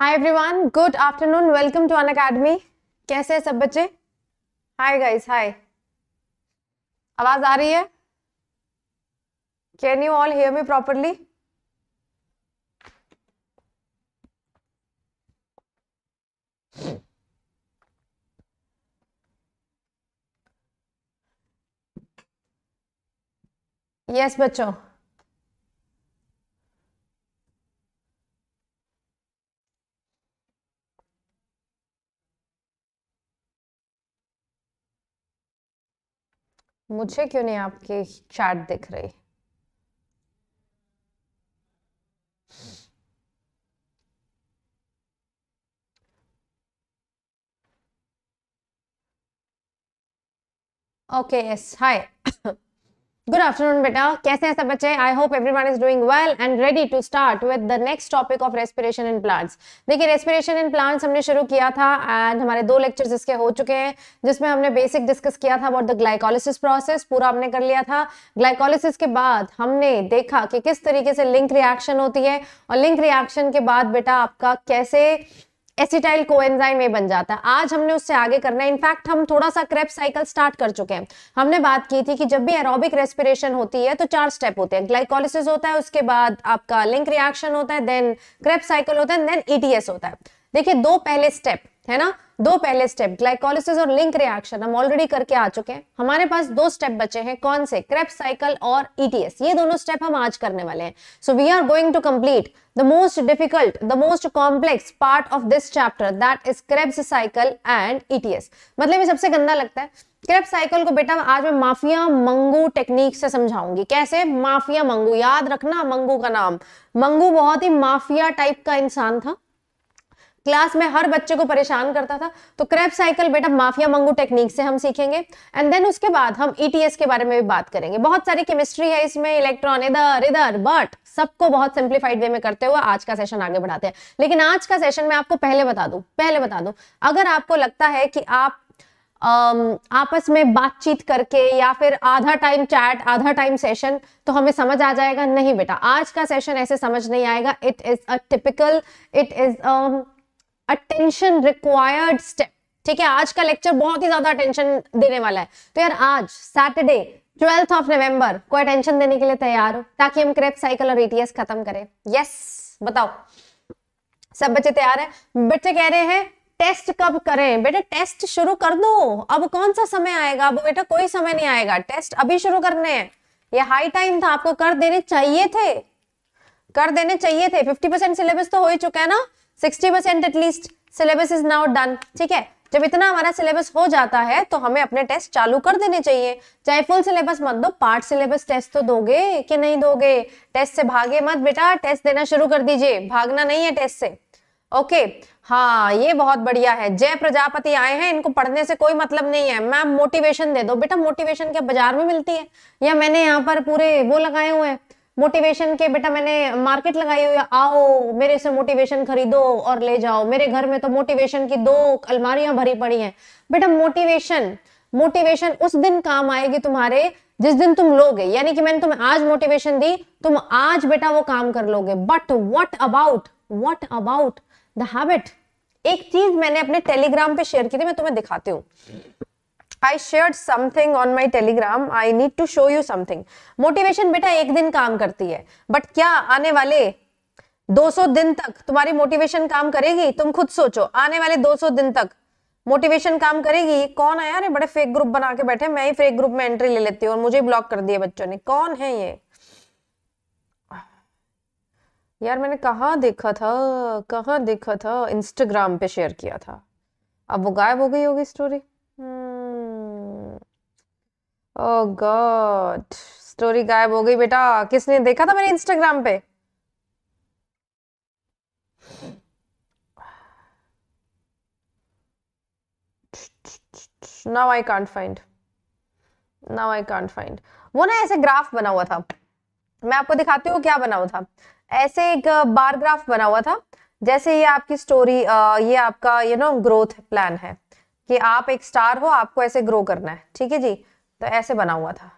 Hi everyone good afternoon welcome to Unacademy कैसे हैं सब बच्चे हाय गाइस हाय आवाज आ रही है can you all hear me properly yes बच्चों मुझे क्यों नहीं आपकी चैट दिख रही okay yes hi good afternoon बेटा कैसे हैं सब बच्चे I hope everyone is doing well and ready to start with the next topic of respiration in plants देखिए रेस्पिरेशन इन प्लांट्स हमने शुरू किया था एंड हमारे दो लेक्चर्स इसके हो चुके हैं जिसमें हमने बेसिक डिस्कस किया था अबाउट द ग्लाइकोलिसिस प्रोसेस पूरा हमने कर लिया था ग्लाइकोलिसिस के बाद हमने देखा कि किस तरीके से लिंक रिएक्शन होती है और लिंक रिएक्शन के बाद बेटा आपका कैसे एसिटाइल कोएंजाइम में बन जाता है आज हमने उससे आगे करना है इनफैक्ट हम थोड़ा सा क्रेप साइकिल स्टार्ट कर चुके हैं हमने बात की थी कि जब भी एरोबिक रेस्पिरेशन होती है तो चार स्टेप होते हैं ग्लाइकोलिसिस होता है उसके बाद आपका लिंक रिएक्शन होता है देन क्रेप साइकिल होता है देन ईटीएस e होता है देखिए दो पहले स्टेप है ना दो पहले स्टेप ग्लाइकोलिसिस और लिंक रिएक्शन हम ऑलरेडी करके आ चुके हैं हमारे पास दो स्टेप बचे हैं कौन से क्रेप्स साइकिल और ईटीएस e ये दोनों स्टेप हम आज करने वाले हैं so we are going to complete the most difficult the most complex part of this chapter that is Krebs cycle and ETS मतलब ये सबसे गंदा लगता है क्रेप साइकिल को बेटा आज मैं माफिया मंगू टेक्निक से समझाऊंगी कैसे माफिया मंगू याद रखना मंगू का नाम मंगू बहुत ही माफिया टाइप का इंसान था क्लास में हर बच्चे को परेशान करता था तो क्रैप साइकिल बेटा माफिया मंगू टेक्निक से हम सीखेंगे एंड देन उसके बाद हम ईटीएस e के बारे में भी बात करेंगे बहुत सारी केमिस्ट्री है इसमें इलेक्ट्रॉन इधर इधर बट सबको बहुत सिंप्लीफाइड वे में करते हुए आज का सेशन आगे बढ़ाते हैं लेकिन आज का सेशन मैं आपको पहले बता दू पहले बता दू अगर आपको लगता है कि आप आपस में बातचीत करके या फिर आधा टाइम चैट आधा टाइम सेशन तो हमें समझ आ जाएगा नहीं बेटा आज का सेशन ऐसे समझ नहीं आएगा it is a typical it is attention required step ठीक है आज का लेक्चर बहुत ही ज्यादा अटेंशन देने वाला है तो यार आज सैटरडे ट्वेल्थ ऑफ नवंबर को अटेंशन देने के लिए तैयार हो ताकि हम क्रेप साइकिल और एटीएस खत्म करें यस yes, बताओ सब बच्चे तैयार है बच्चे कह रहे हैं टेस्ट कब करें बेटा टेस्ट शुरू कर दो अब कौन सा समय आएगा अब बेटा कोई समय नहीं आएगा टेस्ट अभी शुरू करने हैं ये हाई टाइम था आपको कर देने चाहिए थे कर देने चाहिए थे 50 परसेंट सिलेबस तो हो ही चुका है ना sixty percent at least syllabus is now done ठीक है जब इतना हमारा सिलेबस हो जाता है तो हमें अपने टेस्ट चालू कर देने चाहिए चाहे फुल सिलेबस मत दो पार्ट सिलेबस टेस्ट तो दोगे कि नहीं दोगे टेस्ट से भागे मत बेटा टेस्ट देना शुरू कर दीजिए भागना नहीं है टेस्ट से ओके हाँ ये बहुत बढ़िया है जय प्रजापति आए हैं इनको पढ़ने से कोई मतलब नहीं है मैम मोटिवेशन दे दो बेटा मोटिवेशन क्या बाजार में मिलती है या मैंने यहाँ पर पूरे वो लगाए हुए हैं मोटिवेशन के बेटा मैंने मार्केट लगाई हुई आओ मेरे से मोटिवेशन खरीदो और ले जाओ मेरे घर में तो मोटिवेशन की दो अलमारियां भरी पड़ी हैं बेटा मोटिवेशन मोटिवेशन उस दिन काम आएगी तुम्हारे जिस दिन तुम लोगे यानी कि मैंने तुम्हें आज मोटिवेशन दी तुम आज बेटा वो काम कर लोगे but what about what about the habit एक चीज मैंने अपने टेलीग्राम पे शेयर की थी मैं तुम्हें दिखाती हूँ I shared something on my Telegram I need to show you something. Motivation बेटा एक दिन काम करती है बट क्या आने वाले 200 दिन तक तुम्हारी मोटिवेशन काम करेगी तुम खुद सोचो आने वाले 200 दिन तक मोटिवेशन काम करेगी कौन है यार बड़े फेक ग्रुप बना के बैठे मैं ही फेक ग्रुप में एंट्री ले लेती हूँ और मुझे ब्लॉक कर दिए बच्चों ने कौन है ये यार मैंने कहा देखा था कहा देखा था इंस्टाग्राम पे शेयर किया था अब वो गायब हो गई होगी स्टोरी गॉड oh स्टोरी गायब हो गई बेटा किसने देखा था मेरे इंस्टाग्राम पे now I can't find now I can't find वो ना ऐसे ग्राफ बना हुआ था मैं आपको दिखाती हूँ क्या बना हुआ था ऐसे एक बार ग्राफ बना हुआ था जैसे ये आपकी स्टोरी ये आपका यू नो ग्रोथ प्लान है कि आप एक स्टार हो आपको ऐसे ग्रो करना है ठीक है जी तो ऐसे बना हुआ था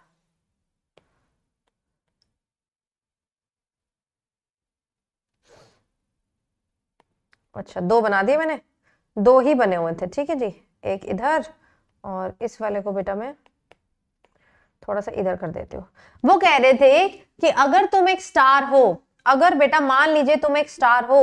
अच्छा दो बना दिए मैंने दो ही बने हुए थे ठीक है जी एक इधर और इस वाले को बेटा मैं थोड़ा सा इधर कर देती हूँ वो कह रहे थे कि अगर तुम एक स्टार हो अगर बेटा मान लीजिए तुम एक स्टार हो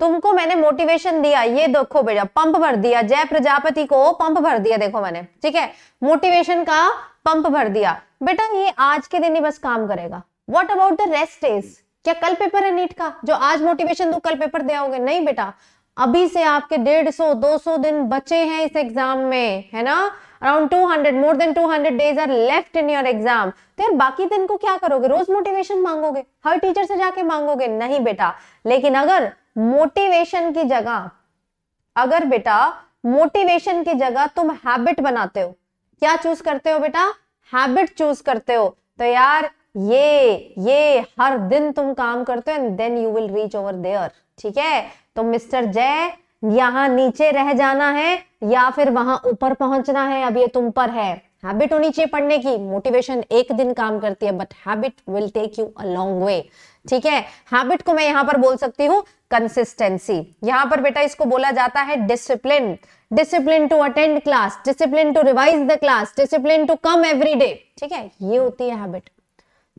तुमको मैंने मोटिवेशन दिया ये देखो बेटा पंप भर दिया जय प्रजापति को पंप भर दिया देखो मैंने ठीक है मोटिवेशन का पंप भर दिया बेटा ये आज के दिन ही बस काम करेगा what about the rest days क्या कल पेपर है नीट का जो आज मोटिवेशन दो कल पेपर दे आओगे नहीं बेटा अभी से आपके डेढ़ सौ दो सौ दिन बचे हैं इस एग्जाम में है ना around two hundred more than two hundred days are left in your exam तो यार बाकी दिन को क्या करोगे रोज मोटिवेशन मांगोगे हर टीचर से जाके मांगोगे नहीं बेटा लेकिन अगर मोटिवेशन की जगह अगर बेटा मोटिवेशन की जगह तुम हैबिट बनाते हो क्या चूज करते हो बेटा हैबिट चूज करते हो तो यार ये ये हर दिन तुम काम करते हो and then you will reach over there ठीक है तो मिस्टर जय यहाँ नीचे रह जाना है या फिर वहां ऊपर पहुंचना है अब ये तुम पर है हैबिट होनी चाहिए पढ़ने की मोटिवेशन एक दिन काम करती है but habit will take you a long way ठीक है हैबिट को मैं यहाँ पर बोल सकती हूँ कंसिस्टेंसी यहां पर बेटा इसको बोला जाता है discipline discipline to attend class discipline to revise the class discipline to come every day ठीक है ये होती है हैबिट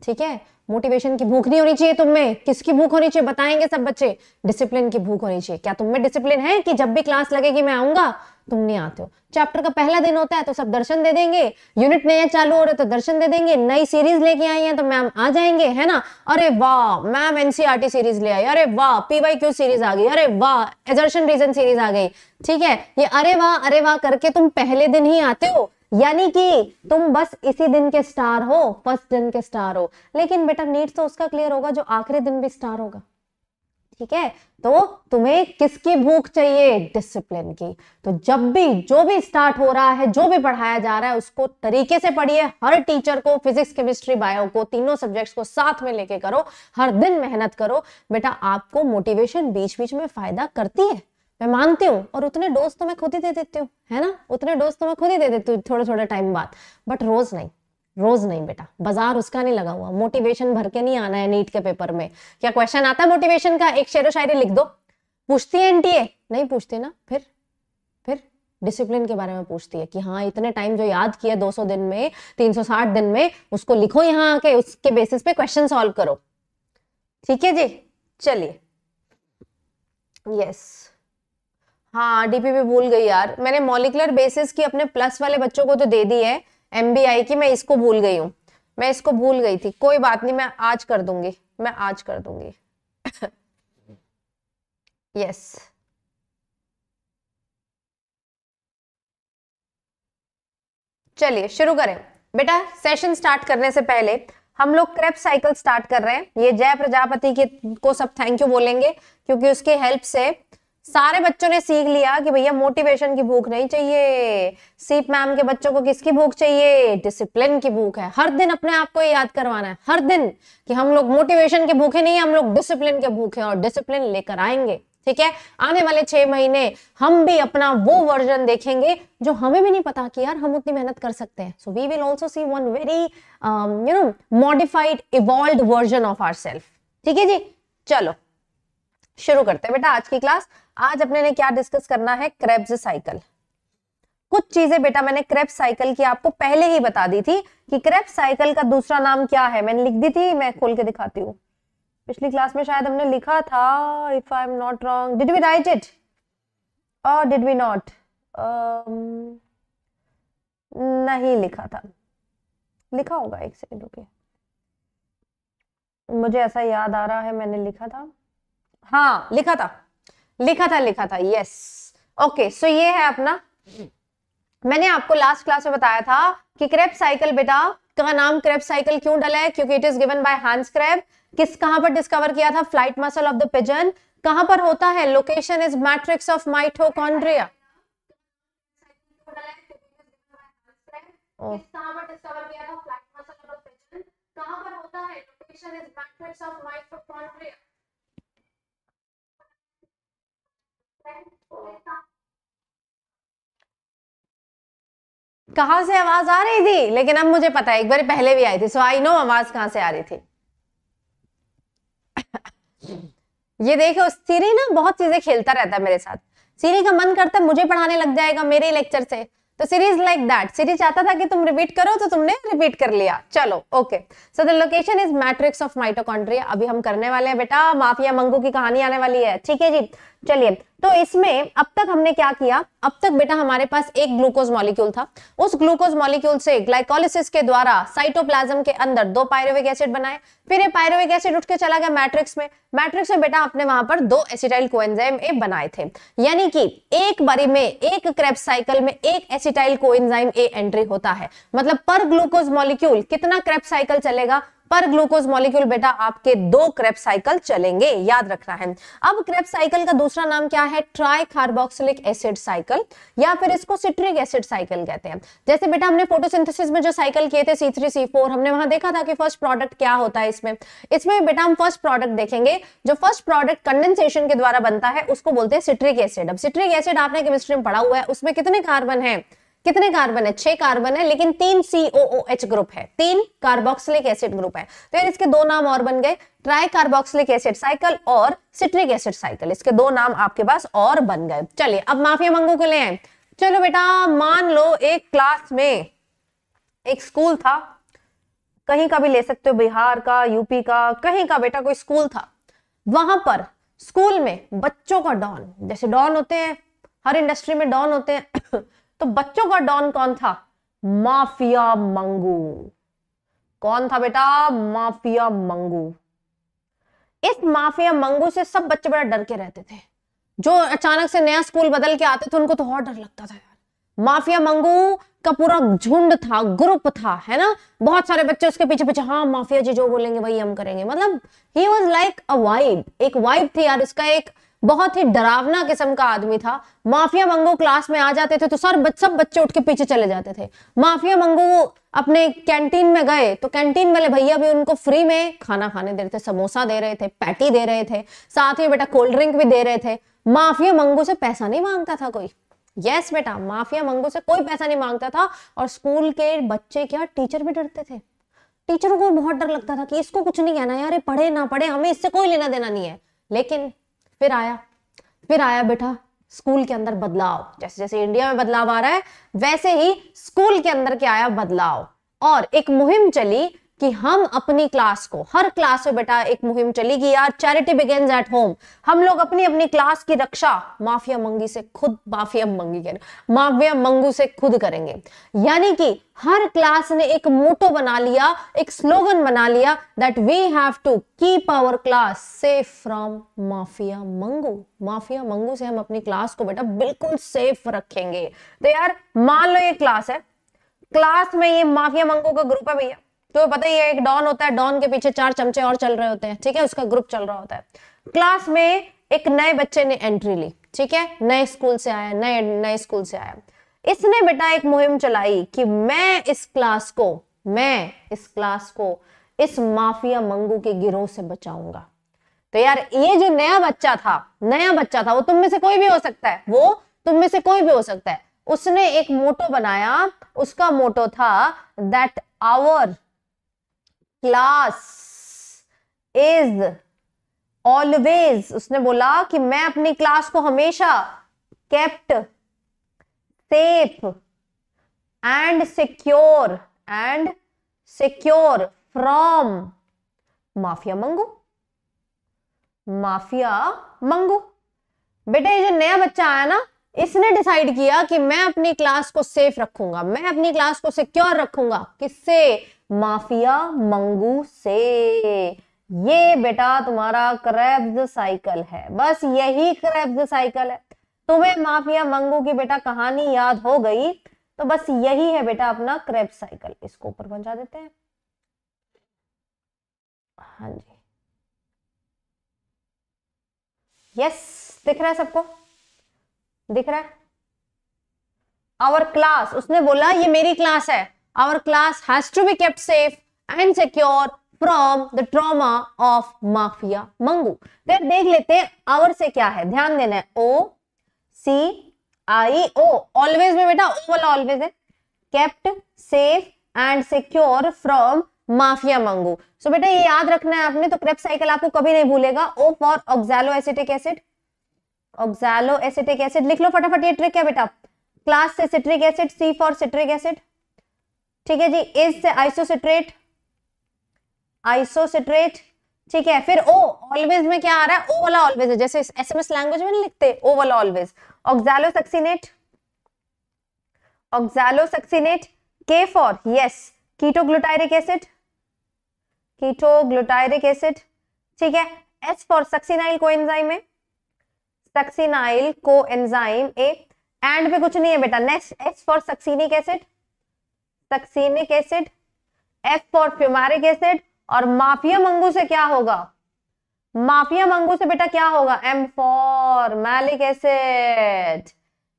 ठीक है मोटिवेशन की भूख नहीं होनी चाहिए तुम में किसकी भूख होनी चाहिए बताएंगे सब बच्चे डिसिप्लिन की भूख होनी चाहिए क्या तुम में डिसिप्लिन है कि जब भी क्लास लगेगी मैं आऊंगा तुम नहीं आते हो चैप्टर का पहला दिन होता है तो सब दर्शन दे देंगे यूनिट नया चालू हो रहा है तो दर्शन दे देंगे नई सीरीज लेके आई है तो मैम आ जाएंगे है ना अरे वाह मैम एनसीआर सीरीज ले आई अरे वाह पीवाई क्यू सीरीज आ गई अरे वाह एजर्शन रीजन सीरीज आ गई ठीक है ये अरे वाह अरे वाह करके तुम पहले दिन ही आते हो यानी कि तुम बस इसी दिन के स्टार हो फर्स्ट दिन के स्टार हो लेकिन बेटा नीट तो उसका क्लियर होगा जो आखिरी दिन भी स्टार होगा ठीक है तो तुम्हें किसकी भूख चाहिए डिसिप्लिन की तो जब भी जो भी स्टार्ट हो रहा है जो भी पढ़ाया जा रहा है उसको तरीके से पढ़िए हर टीचर को फिजिक्स केमिस्ट्री बायो को तीनों सब्जेक्ट्स को साथ में लेके करो हर दिन मेहनत करो बेटा आपको मोटिवेशन बीच बीच में फायदा करती है मैं मानती हूँ और उतने डोज तो मैं खुद ही दे देती हूँ है ना उतने डोज तो मैं खुद ही दे देती हूँ थोड़े थोड़े टाइम बाद बट रोज नहीं रोज नहीं बेटा बाजार उसका नहीं लगा हुआ मोटिवेशन भर के नहीं आना है नीट के पेपर में क्या क्वेश्चन आता है मोटिवेशन का एक शेर शायरी लिख दो पूछती है एनटीए नहीं पूछती ना फिर फिर डिसिप्लिन के बारे में पूछती है कि हाँ इतने टाइम जो याद किया 200 दिन में 360 दिन में उसको लिखो यहाँ आके उसके बेसिस पे क्वेश्चन सॉल्व करो ठीक है जी चलिए यस हाँ डीपी भी भूल गई यार मैंने मोलिकुलर बेसिस की अपने प्लस वाले बच्चों को तो दे दी है एम की मैं इसको भूल गई हूँ मैं इसको भूल गई थी कोई बात नहीं मैं आज कर दूंगी मैं आज कर दूंगी यस चलिए शुरू करें बेटा सेशन स्टार्ट करने से पहले हम लोग क्रेप साइकिल स्टार्ट कर रहे हैं ये जय प्रजापति के को सब थैंक यू बोलेंगे क्योंकि उसकी हेल्प से सारे बच्चों ने सीख लिया कि भैया मोटिवेशन की भूख नहीं चाहिए सीप मैम के बच्चों को किसकी भूख चाहिए डिसिप्लिन की भूख है हर दिन अपने आप को याद करवाना है हर दिन कि हम लोग मोटिवेशन के भूखे नहीं हम लोग डिसिप्लिन के भूखे और डिसिप्लिन लेकर आएंगे ठीक है आने वाले छह महीने हम भी अपना वो वर्जन देखेंगे जो हमें भी नहीं पता कि यार हम उतनी मेहनत कर सकते हैं so we will also see one very you know modified evolve version of our self ठीक है जी चलो शुरू करते हैं बेटा आज की क्लास आज अपने ने क्या डिस्कस करना है क्रेब्स साइकिल कुछ चीजें बेटा मैंने क्रेप साइकिल की आपको पहले ही बता दी थी कि क्रेप साइकिल का दूसरा नाम क्या है मैंने लिख दी थी मैं खोल के दिखाती हूँ पिछली क्लास में शायद हमने लिखा था if I am not wrong did we write it or did we not नहीं लिखा था लिखा होगा एक सेकेंड ओके मुझे ऐसा याद आ रहा है मैंने लिखा था हाँ लिखा था लिखा था लिखा था यस ओके सो ये है अपना मैंने आपको लास्ट क्लास में बताया था कि क्रेप साइकिल बेटा का नाम क्रेप साइकिल क्यों डला है क्योंकि it is given by Hans Krebs किस कहां पर डिस्कवर किया था flight muscle of the pigeon कहां पर होता है location is matrix of mitochondria कहां पर डिस्कवर किया था flight muscle of the pigeon कहां पर होता है location is matrix of mitochondria कहा से आवाज आ रही थी लेकिन अब मुझे पता है एक बार पहले भी आई थी सो आई नो आवाज कहां से आ रही थी ये देखो सीरी ना बहुत चीजें खेलता रहता है मेरे साथ सीरी का मन करता है मुझे पढ़ाने लग जाएगा मेरे लेक्चर से तो सीरीज लाइक दैट सीरीज चाहता था कि तुम रिपीट करो तो तुमने रिपीट कर लिया चलो okay so the location is matrix of mitochondria अभी हम करने वाले हैं बेटा माफिया मंगू की कहानी आने वाली है ठीक है जी चलिए तो इसमें अब तक हमने क्या किया अब तक बेटा हमारे पास एक ग्लूकोज मॉलिक्यूल था उस ग्लूकोज मॉलिक्यूल से ग्लाइकोलिसिस के द्वारा साइटोप्लाज्म के अंदर दो पायरोविक एसिड बनाए फिर ये पायरोविक एसिड उठ के चला गया मैट्रिक्स में मैट्रिक्स में बेटा आपने वहां पर दो एसिटाइल कोएंजाइम ए बनाए थे यानी कि एक बारी में एक क्रेप साइकिल में एक एसिटाइल कोएंजाइम ए एंट्री होता है मतलब पर ग्लूकोज मॉलिक्यूल कितना क्रेप साइकिल चलेगा पर ग्लूकोज मॉलिक्यूल बेटा आपके दो क्रेप साइकिल चलेंगे याद रखना है अब क्रेप साइकिल का दूसरा नाम क्या है ट्राई कार्बोक्सिलिक एसिड साइकिल या फिर इसको सिट्रिक एसिड साइकिल कहते हैं जैसे बेटा हमने फोटोसिंथेसिस में जो साइकिल किए थे सी हमने वहां देखा था कि फर्स्ट प्रोडक्ट क्या होता है इसमें इसमें बेटा हम फर्स्ट प्रोडक्ट देखेंगे जो फर्स्ट प्रोडक्ट कंडेंसेशन के द्वारा बनता है उसको बोलते हैं सिट्रिक एसिड अब सिट्रिक एसिड आपने केमिस्ट्री में पढ़ा हुआ है उसमें कितने कार्बन है कितने कार्बन है छह कार्बन है लेकिन तीन एच ग्रुप है तीन कार्बोक्सिलिक एसिड ग्रुप है तो यार इसके दो नाम और बन गए ट्राई कार्बोक्सिलिक एसिड साइकिल और सिट्रिक एसिड साइकिल इसके दो नाम आपके पास और बन गए चलिए अब माफिया मंगू के लिए चलो बेटा मान लो एक क्लास में एक स्कूल था कहीं का भी ले सकते हो बिहार का यूपी का कहीं का बेटा कोई स्कूल था वहां पर स्कूल में बच्चों का डॉन जैसे डॉन होते हैं हर इंडस्ट्री में डॉन होते हैं तो बच्चों का डॉन कौन था माफिया मंगू कौन था बेटा माफिया मंगू इस माफिया मंगू से सब बच्चे बड़ा डर के रहते थे जो अचानक से नया स्कूल बदल के आते थे उनको तो और डर लगता था यार माफिया मंगू का पूरा झुंड था ग्रुप था है ना बहुत सारे बच्चे उसके पीछे पीछे हाँ माफिया जी जो बोलेंगे वही हम करेंगे मतलब he was like a vibe एक वाइब थी यार इसका एक बहुत ही डरावना किस्म का आदमी था माफिया मंगो क्लास में आ जाते थे तो सर सब बच्चे उठ के पीछे चले जाते थे माफिया मंगो अपने कैंटीन में गए तो कैंटीन वाले भैया भी उनको फ्री में खाना खाने दे रहे थे समोसा दे रहे थे पैटी दे रहे थे साथ ही बेटा कोल्ड ड्रिंक भी दे रहे थे माफिया मंगो से पैसा नहीं मांगता था कोई यस बेटा माफिया मंगो से कोई पैसा नहीं मांगता था और स्कूल के बच्चे क्या टीचर भी डरते थे टीचरों को बहुत डर लगता था कि इसको कुछ नहीं कहना यार पढ़े ना पढ़े हमें इससे कोई लेना देना नहीं है लेकिन फिर आया फिर आया बेटा स्कूल के अंदर बदलाव जैसे जैसे इंडिया में बदलाव आ रहा है वैसे ही स्कूल के अंदर क्या आया बदलाव और एक मुहिम चली कि हम अपनी क्लास को हर क्लास में बेटा एक मुहिम चलेगी यार चैरिटी बिगेन्स एट होम हम लोग अपनी अपनी क्लास की रक्षा माफिया मंगी से खुद माफिया मंगी करें माफिया मंगू से खुद करेंगे यानी कि हर क्लास ने एक मोटो बना लिया एक स्लोगन बना लिया that we have to keep our class safe from mafia Mangu mafia Mangu से हम अपनी क्लास को बेटा बिल्कुल सेफ रखेंगे तो यार मान लो ये क्लास है क्लास में ये माफिया मंगू का ग्रुप है भैया तो पता ही है एक डॉन होता है डॉन के पीछे चार चमचे और चल रहे होते हैं ठीक है उसका ग्रुप चल रहा होता है क्लास में एक नए बच्चे ने एंट्री ली ठीक है नए स्कूल से आया नए नए स्कूल से आया इसने बेटा एक मुहिम चलाई कि मैं इस क्लास को मैं इस क्लास को इस माफिया मंगू के गिरोह से बचाऊंगा तो यार ये जो नया बच्चा था नया बच्चा था वो तुम में से कोई भी हो सकता है वो तुम में से कोई भी हो सकता है उसने एक मोटो बनाया उसका मोटो था that our class is always उसने बोला कि मैं अपनी क्लास को हमेशा kept safe and secure and secure from mafia Mangu mafia Mangu बेटा ये जो नया बच्चा आया ना इसने डिसाइड किया कि मैं अपनी क्लास को सेफ रखूंगा मैं अपनी क्लास को सिक्योर रखूंगा किससे माफिया मंगू से ये बेटा तुम्हारा क्रैब्ज साइकिल है बस यही क्रैब्ज साइकिल है तुम्हें माफिया मंगू की बेटा कहानी याद हो गई तो बस यही है बेटा अपना क्रैब साइकिल इसको ऊपर पहुंचा देते हैं हाँ जी यस दिख रहा है सबको दिख रहा है आवर क्लास उसने बोला ये मेरी क्लास है Our class has to be kept safe and secure from the trauma of mafia Mangu फिर देख लेते हैं आवर से क्या है ध्यान देना है ओ सी आई ओ ऑलवेज में बेटा ओ वाला ऑलवेज है kept safe and secure from mafia Mangu so बेटा ये याद रखना है आपने तो क्रेप साइकिल आपको कभी नहीं भूलेगा O for oxaloacetic acid oxaloacetic acid लिख लो फटाफट ये ट्रिक है बेटा क्लास से citric acid C for citric acid ठीक है जी इज से आइसोसिट्रेट आइसोसिट्रेट ठीक है फिर ओ ऑलवेज में क्या आ रहा है ओ वाला ऑलवेज है जैसे एस लैंग्वेज में नहीं लिखते ओ वाला always oxalosuccinate oxalosuccinate K for yes ketoglutaric acid ketoglutaric acid ठीक है एस फॉर सक्सीनाइल एंजाइम है सक्सीनाइल एंजाइम ए एंड पे कुछ नहीं है बेटा next S for succinic acid तकसीमिक acid F for fumaric acid और माफिया मंगू से क्या होगा माफिया मंगू से बेटा क्या होगा एम फॉर मैलिक एसिड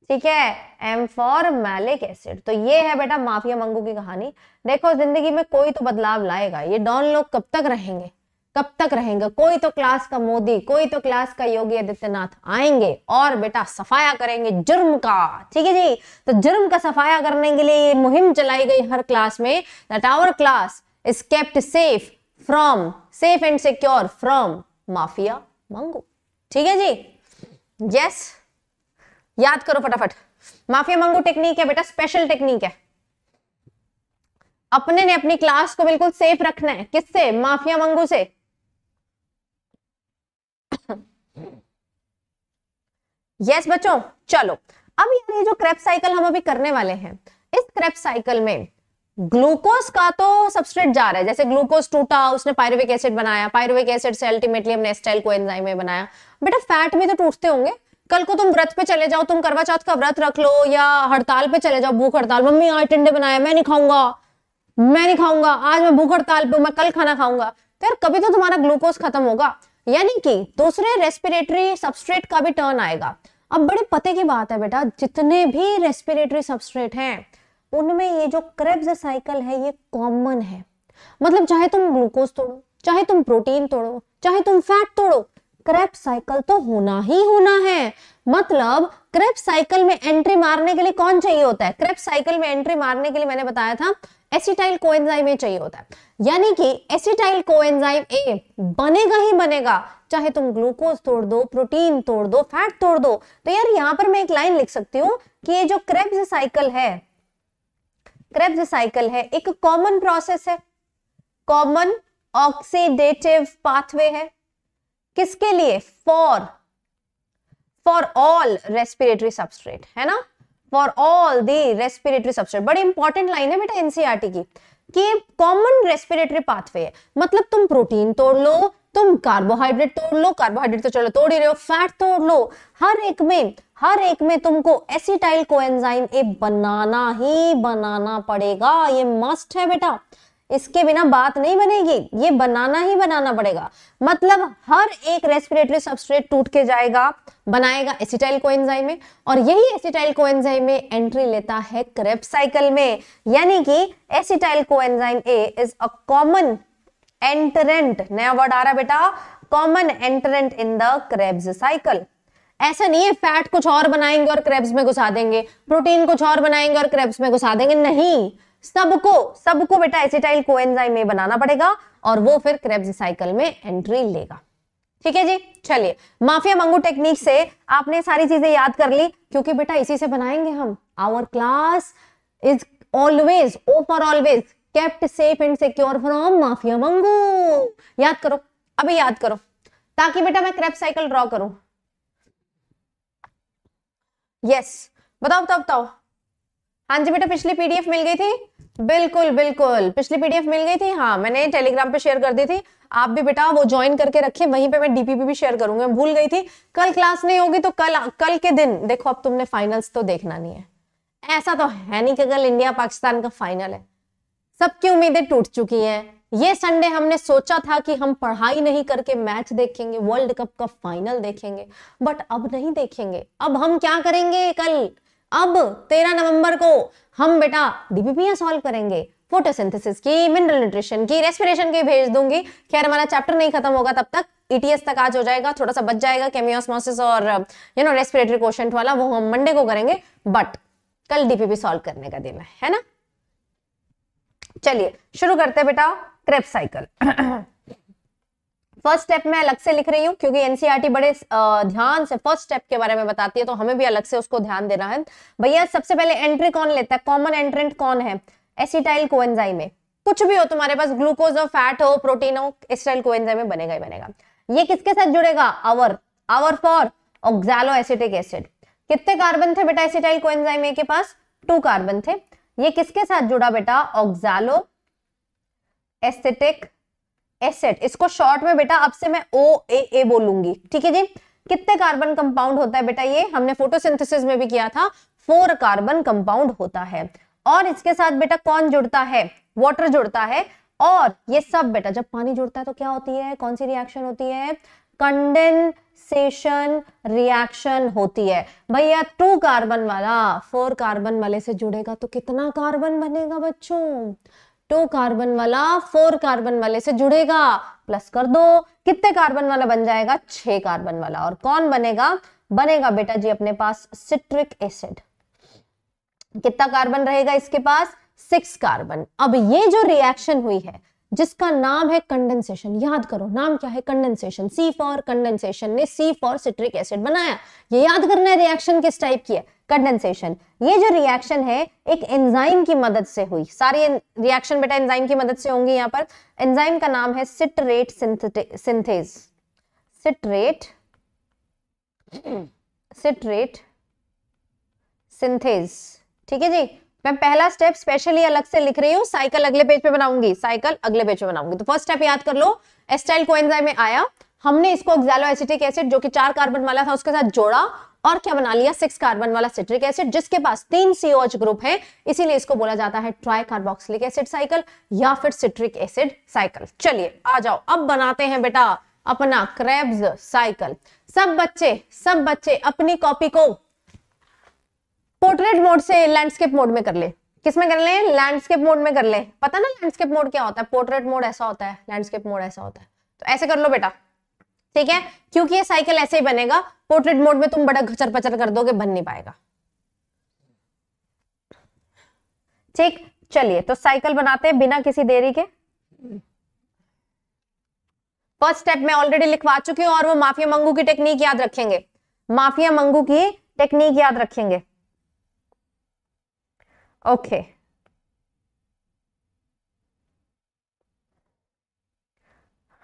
ठीक है एम फॉर मैलिक एसिड तो ये है बेटा माफिया मंगू की कहानी देखो जिंदगी में कोई तो बदलाव लाएगा ये डॉन लोग कब तक रहेंगे कब तक रहेंगे कोई तो क्लास का मोदी कोई तो क्लास का योगी आदित्यनाथ आएंगे और बेटा सफाया करेंगे जुर्म का ठीक है जी तो जुर्म का सफाया करने के लिए ये मुहिम चलाई गई हर क्लास में that our class is kept safe from safe and secure from mafia Mangu ठीक है जी यस याद करो फटाफट माफिया मंगू टेक्निक है बेटा स्पेशल टेक्निक है अपने ने अपनी क्लास को बिल्कुल सेफ रखना है किससे माफिया मंगू से यस yes, बच्चों चलो अब यार ये जो क्रेप साइकिल हम अभी करने वाले हैं इस क्रेप साइकिल में ग्लूकोज का तो सबस्ट्रेट जा रहा है जैसे ग्लूकोज टूटा उसने पायरुविक एसिड बनाया पायरोविक एसिड से अल्टीमेटली हमने स्टाइल को एंजाइम में बनाया बेटा फैट भी तो टूटते होंगे कल को तुम व्रत पे चले जाओ तुम करवा चौथ का व्रत रख लो या हड़ताल पे चले जाओ भूख हड़ताल मम्मी आज टिंडे बनाया मैं नहीं खाऊंगा मैं नहीं खाऊंगा आज मैं भूख हड़ताल पे मैं कल खाना खाऊंगा तो यार कभी तो तुम्हारा ग्लूकोज खत्म होगा यानी कि दूसरे रेस्पिरेटरी सबस्ट्रेट का भी टर्न आएगा अब बड़े पते की बात है बेटा जितने भी रेस्पिरेटरी सबस्ट्रेट हैं उनमें ये जो क्रेब्स साइकिल है ये कॉमन है मतलब चाहे तुम ग्लूकोज तोड़ो चाहे तुम प्रोटीन तोड़ो चाहे तुम फैट तोड़ो क्रेप साइकिल तो होना ही होना है मतलब क्रेप साइकिल में एंट्री मारने के लिए कौन चाहिए होता है क्रेप साइकिल में एंट्री मारने के लिए मैंने बताया था एसिटाइल कोएंजाइम ए चाहिए होता है यानी कि एसिटाइल कोएंजाइम ए बनेगा ही बनेगा चाहे तुम ग्लूकोज तोड़ दो प्रोटीन तोड़ दो फैट तोड़ दो तो यार यहां पर मैं एक लाइन लिख सकती हूँ कि ये जो क्रेब्स साइकिल है क्रेब्स साइकिल है एक कॉमन प्रोसेस है कॉमन ऑक्सीडेटिव पाथवे है किसके लिए for for all respiratory substrate है ना फॉर ऑल दी रेस्पिरेटरी सबसे बड़ी इंपॉर्टेंट लाइन है बेटा एनसीआरटी e की कि कॉमन रेस्पिरेटरी पाथवे है मतलब तुम प्रोटीन तोड़ लो तुम कार्बोहाइड्रेट तोड़ लो कार्बोहाइड्रेट तो चलो तोड़ ही रहे हो फैट तोड़ लो हर एक में हर एक में तुमको एसिटाइल कोएंजाइम ए बनाना ही बनाना पड़ेगा ये मस्ट है बेटा इसके बिना बात नहीं बनेगी ये बनाना ही बनाना पड़ेगा मतलब हर एक रेस्पिरेटरी सबस्ट्रेट टूट के जाएगा बनाएगा एसिटाइल कोएंजाइम में और यही एसिटाइल कोएंजाइम में एंट्री लेता है क्रेप साइकिल में यानी कि acetyl coenzyme A is a common entrant नया वर्ड आ रहा बेटा common entrant in the Krebs cycle ऐसा नहीं है फैट कुछ और बनाएंगे और क्रेब्स में घुसा देंगे प्रोटीन कुछ और बनाएंगे और क्रेब्स में घुसा देंगे नहीं सबको सबको बेटा एसिटाइल कोएंजाइम में बनाना पड़ेगा और वो फिर क्रेब्स साइकिल में एंट्री लेगा ठीक है जी चलिए माफिया मंगू टेक्निक से आपने सारी चीजें याद कर ली क्योंकि बेटा इसी से बनाएंगे हम our class is always O for always kept safe and secure from mafia Mangu याद करो अभी याद करो ताकि बेटा मैं क्रेप साइकिल ड्रॉ करूं यस yes. बताओ बताओ बताओ हाँ जी बेटा पिछली पीडीएफ मिल गई थी बिल्कुल बिल्कुल पिछली पीडीएफ मिल गई थी हाँ मैंने टेलीग्राम पे शेयर कर दी थी आप भी बेटा वो ज्वाइन करके रखिए वहीं पे मैं डीपीपी भी शेयर करूंगा भूल गई थी कल क्लास नहीं होगी तो कल कल के दिन देखो अब तुमने फाइनल्स तो देखना नहीं है ऐसा तो है नहीं कि कल इंडिया पाकिस्तान का फाइनल है सबकी उम्मीदें टूट चुकी है ये संडे हमने सोचा था कि हम पढ़ाई नहीं करके मैच देखेंगे वर्ल्ड कप का फाइनल देखेंगे बट अब नहीं देखेंगे अब हम क्या करेंगे कल अब 13 नवंबर को हम बेटा डीबीपीयां सॉल्व करेंगे फोटोसिंथेसिस की मिनरल न्यूट्रिशन की रेस्पिरेशन की भेज दूंगी खैर हमारा चैप्टर नहीं खत्म होगा तब तक ईटीएस तक आज हो जाएगा थोड़ा सा बच जाएगा केमियोस्मोसिस और यू नो रेस्पिरेटरी क्वेश्चन वाला वो हम मंडे को करेंगे बट कल डीपीपी सॉल्व करने का दिन है ना चलिए शुरू करते हैं बेटा क्रेप साइकिल फर्स्ट स्टेप में अलग से लिख रही हूँ क्योंकि एनसीईआरटी e बड़े ध्यान से फर्स्ट स्टेप के बारे में बताती है तो हमें भी अलग से उसको ध्यान देना है भैया सबसे पहले एंट्री कौन लेता है कॉमन एंट्रेंट कौन है एसिटाइल को में कुछ भी हो तुम्हारे पास ग्लूकोज हो फैट हो प्रोटीन हो एसिटाइल को में बनेगा ही बनेगा ये किसके साथ जुड़ेगा our our for oxaloacetic acid कितने कार्बन थे बेटा एसिटाइल को के पास टू कार्बन थे ये किसके साथ जुड़ा बेटा ऑक्सैलो एसिटिक एसेट इसको शॉर्ट में बेटा अब से मैं ओ ए ए बोलूंगी ठीक है जी कितने कार्बन कंपाउंड होता है बेटा ये हमने फोटोसिंथेसिस में भी किया था फोर कार्बन कंपाउंड होता है और इसके साथ बेटा कौन जुड़ता है वाटर जुड़ता है और ये सब बेटा जब पानी जुड़ता है तो क्या होती है कौन सी रिएक्शन होती है कंडेंसेशन रिएक्शन होती है भैया टू कार्बन वाला फोर कार्बन वाले से जुड़ेगा तो कितना कार्बन बनेगा बच्चों टू कार्बन वाला फोर कार्बन वाले से जुड़ेगा प्लस कर दो कितने कार्बन वाला बन जाएगा छह कार्बन वाला और कौन बनेगा बनेगा बेटा जी अपने पास सिट्रिक एसिड कितना कार्बन रहेगा इसके पास सिक्स कार्बन अब ये जो रिएक्शन हुई है जिसका नाम है कंडेंसेशन याद करो नाम क्या है कंडेंसेशन सी फॉर कंडेंसेशन ने सी फॉर सिट्रिक एसिड बनाया ये याद करना है रिएक्शन किस टाइप की है कंडेंसेशन ये जो रिएक्शन है एक एंजाइम की मदद से हुई सारी रिएक्शन बेटा एंजाइम की मदद से होंगी यहां पर एंजाइम का नाम है citrate synthase citrate citrate synthase ठीक है जी मैं पहला स्टेप स्पेशली अलग से लिख रही हूँ साइकिल अगले पेज पे बनाऊंगी साइकिल अगले पेज पे बनाऊंगी तो फर्स्ट स्टेप याद कर लो एस्टाइल कोएंजाइम में आया हमने इसको ऑक्सैलो एसिटिक एसिड जो कि चार कार्बन वाला था उसके साथ जोड़ा और क्या बना लिया सिक्स कार्बन वाला सिट्रिक एसिड जिसके पास तीन सीओएच ग्रुप है इसीलिए इसको बोला जाता है ट्राई कार्बोक्सिलिक एसिड साइकिल या फिर सिट्रिक एसिड साइकिल चलिए आ जाओ अब बनाते हैं बेटा अपना क्रेब्स साइकिल सब बच्चे सब बच्चे अपनी कॉपी को पोर्ट्रेट मोड से लैंडस्केप मोड में कर ले किसमें कर ले लैंडस्केप मोड में कर ले पता ना लैंडस्केप मोड क्या होता है पोर्ट्रेट मोड ऐसा होता है लैंडस्केप मोड ऐसा होता है तो ऐसे कर लो बेटा ठीक है क्योंकि ये साइकिल ऐसे ही बनेगा पोर्ट्रेट मोड में तुम बड़ा घचर पचर कर दोगे बन नहीं पाएगा ठीक चलिए तो साइकिल बनाते हैं बिना किसी देरी के फर्स्ट स्टेप में ऑलरेडी लिखवा चुकी हूं और वो माफिया मंगू की टेक्निक याद रखेंगे माफिया मंगू की टेक्निक याद रखेंगे ओके okay.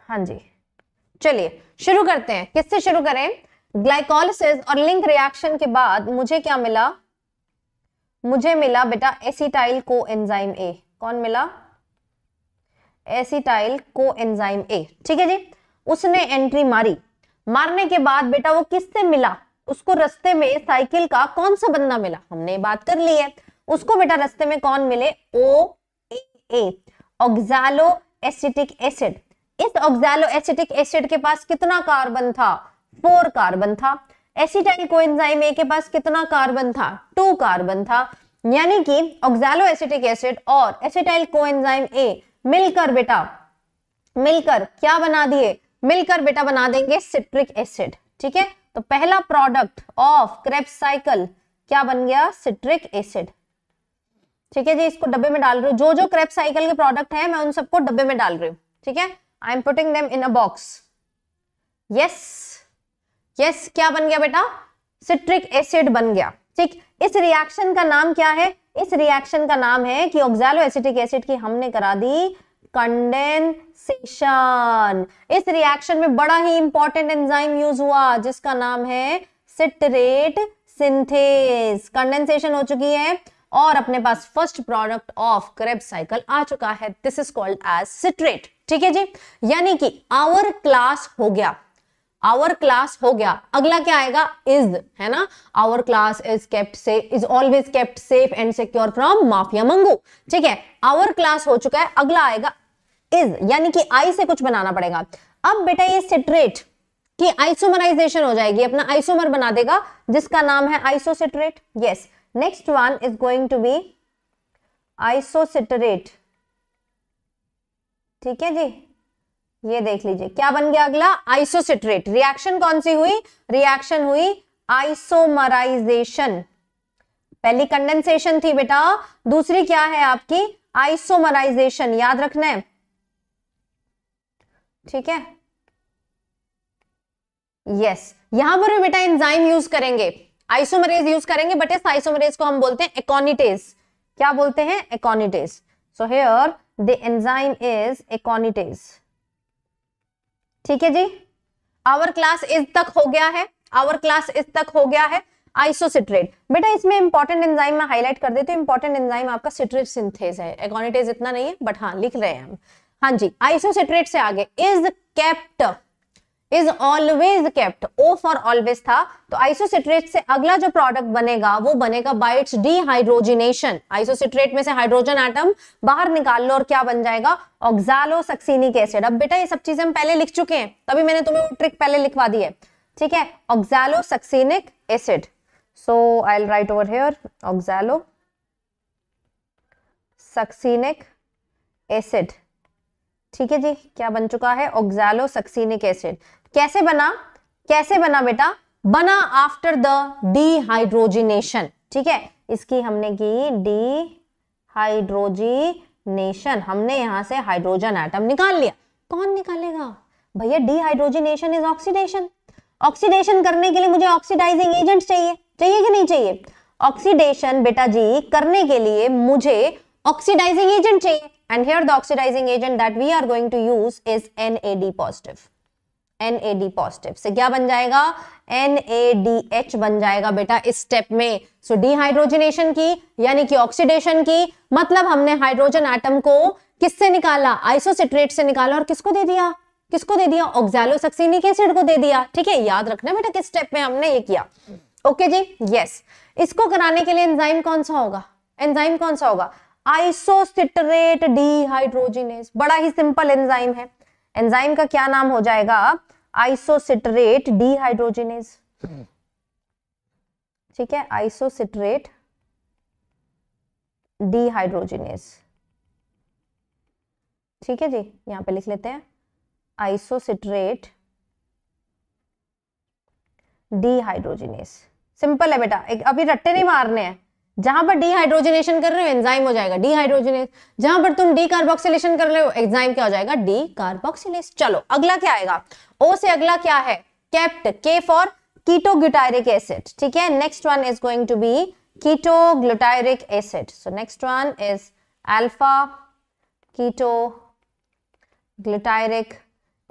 हाँ जी चलिए शुरू करते हैं किससे शुरू करें ग्लाइकोलिसिस और लिंक रिएक्शन के बाद मुझे क्या मिला मुझे मिला बेटा एसिटाइल को एंजाइम ए कौन मिला एसिटाइल को एंजाइम ए ठीक है जी उसने एंट्री मारी मारने के बाद बेटा वो किससे मिला उसको रस्ते में साइकिल का कौन सा बंदा मिला हमने बात कर ली है उसको बेटा रस्ते में कौन मिले ओ ए एसिटिक एसिड इस ऑक्जालो एसिटिक एसिड के पास कितना कार्बन था फोर कार्बन था एसिटाइल कोएंजाइम ए के पास कितना कार्बन था टू कार्बन था यानी कि ऑक्सैलो एसिटिक एसिड और एसिटाइल कोएंजाइम ए मिलकर बेटा मिलकर क्या बना दिए मिलकर बेटा बना देंगे सिट्रिक एसिड ठीक है तो पहला प्रोडक्ट ऑफ क्रेप्स साइकिल क्या बन गया सिट्रिक एसिड ठीक है जी इसको डब्बे में डाल रही हूँ जो जो क्रेप्स साइकिल के प्रोडक्ट है मैं उन सबको डब्बे में डाल रही हूँ ठीक है I am putting them in a box yes yes क्या बन गया बेटा सिट्रिक एसिड बन गया ठीक इस रिएक्शन का नाम क्या है इस रिएक्शन का नाम है कि ऑक्जैलो एसिटिक एसिड की हमने करा दी कंडेंसेशन इस रिएक्शन में बड़ा ही इंपॉर्टेंट एंजाइम यूज हुआ जिसका नाम है सिट्रेट सिंथेस कंडेंसेशन हो चुकी है और अपने पास first product of Krebs cycle आ चुका है this is called as citrate ठीक है जी यानी कि आवर क्लास हो गया आवर क्लास हो गया अगला क्या आएगा इज है ना आवर क्लास इज केप्ट से is always kept safe and secure from mafia Mangu ठीक है आवर क्लास हो चुका है अगला आएगा इज यानी कि आई से कुछ बनाना पड़ेगा अब बेटा ये सिट्रेट कि आइसोमराइजेशन हो जाएगी अपना आइसोमर बना देगा जिसका नाम है isocitrate yes next one is going to be isocitrate ठीक है जी ये देख लीजिए क्या बन गया अगला आइसोसिट्रेट रिएक्शन कौन सी हुई रिएक्शन हुई आइसोमराइजेशन पहली कंडेंसेशन थी बेटा दूसरी क्या है आपकी आइसोमराइजेशन याद रखना है ठीक है यस यहां पर भी बेटा एंजाइम यूज करेंगे आइसोमरेज यूज करेंगे बट इस आइसोमरेज को हम बोलते हैं एकोनिटेज क्या बोलते हैं aconitase so here the enzyme is aconitase ठीक है जी आवर क्लास इस तक हो गया है आवर क्लास इस तक हो गया है आइसोसिट्रेट बेटा इसमें इंपॉर्टेंट एंजाइम मैं हाईलाइट कर देती हूँ इंपॉर्टेंट एंजाइम आपका सिट्रेट सिंथेज है एगोनिटेज इतना नहीं है बट हाँ लिख रहे हैं हम हाँ जी आइसोसिट्रेट से आगे is kept is always kept O for always था तो आइसोसिट्रेट से अगला जो प्रोडक्ट बनेगा वो बनेगा बाइट्स डीहाइड्रोजिनेशन आइसोसिट्रेट में से हाइड्रोजन एटम बाहर निकाल लो और क्या बन जाएगा ऑक्सालो सक्सीनिक एसिड अब बेटा ये सब चीजें हम पहले लिख चुके हैं तभी मैंने तुम्हें वो ट्रिक पहले लिखवा दी है ठीक है oxalosuccinic acid so I will write over here oxalosuccinic acid ठीक है जी क्या बन चुका है ऑक्सालो सक्सीनिक एसिड कैसे बना कैसे बना बेटा बना आफ्टर द डीहाइड्रोजिनेशन ठीक है इसकी हमने की डीहाइड्रोजिनेशन हमने यहां से हाइड्रोजन आइटम निकाल लिया कौन निकालेगा भैया डीहाइड्रोजिनेशन इज ऑक्सीडेशन ऑक्सीडेशन करने के लिए मुझे ऑक्सीडाइजिंग एजेंट चाहिए चाहिए कि नहीं चाहिए ऑक्सीडेशन बेटा जी करने के लिए मुझे ऑक्सीडाइजिंग एजेंट चाहिए and here the oxidizing agent that we are going to use is N A D positive N A D positive से क्या बन जाएगा एन ए डी एच बन जाएगा बेटा इस स्टेप में सो so, डिहाइड्रोजनेशन की यानी कि ऑक्सीडेशन की मतलब हमने हाइड्रोजन एटम को किससे निकाला आइसोसिट्रेट से निकाला और किसको दे दिया किसको दे दिया ऑक्सैलोसक्सिनिक एसिड को दे दिया ठीक है याद रखना बेटा किस स्टेप में हमने ये किया ओके okay जी यस yes. इसको कराने के लिए एंजाइम कौन सा होगा एंजाइम कौन सा होगा आइसोसिट्रेट डिहाइड्रोजिनेस बड़ा ही सिंपल एंजाइम है एंजाइम का क्या नाम हो जाएगा आइसोसिट्रेट डीहाइड्रोजिनेज ठीक है आइसोसिट्रेट डीहाइड्रोजिनेज ठीक है जी यहां पे लिख लेते हैं आइसोसिट्रेट डीहाइड्रोजिनेस सिंपल है बेटा एक अभी रट्टे नहीं मारने हैं जहां पर डीहाइड्रोजनेशन कर रहे हो एंजाइम हो जाएगा डीहाइड्रोजनेस जहां पर तुम डी कार्बोक्सिलेशन कर रहे हो एंजाइम क्या हो जाएगा डी कार्बोक्सिलेस चलो अगला क्या आएगा ओ से अगला क्या है कैप्ट के फॉर कीटोग्लुटायरिक एसिड ठीक है next one is going to be ketoglutaric acid so next one is alpha keto glutaric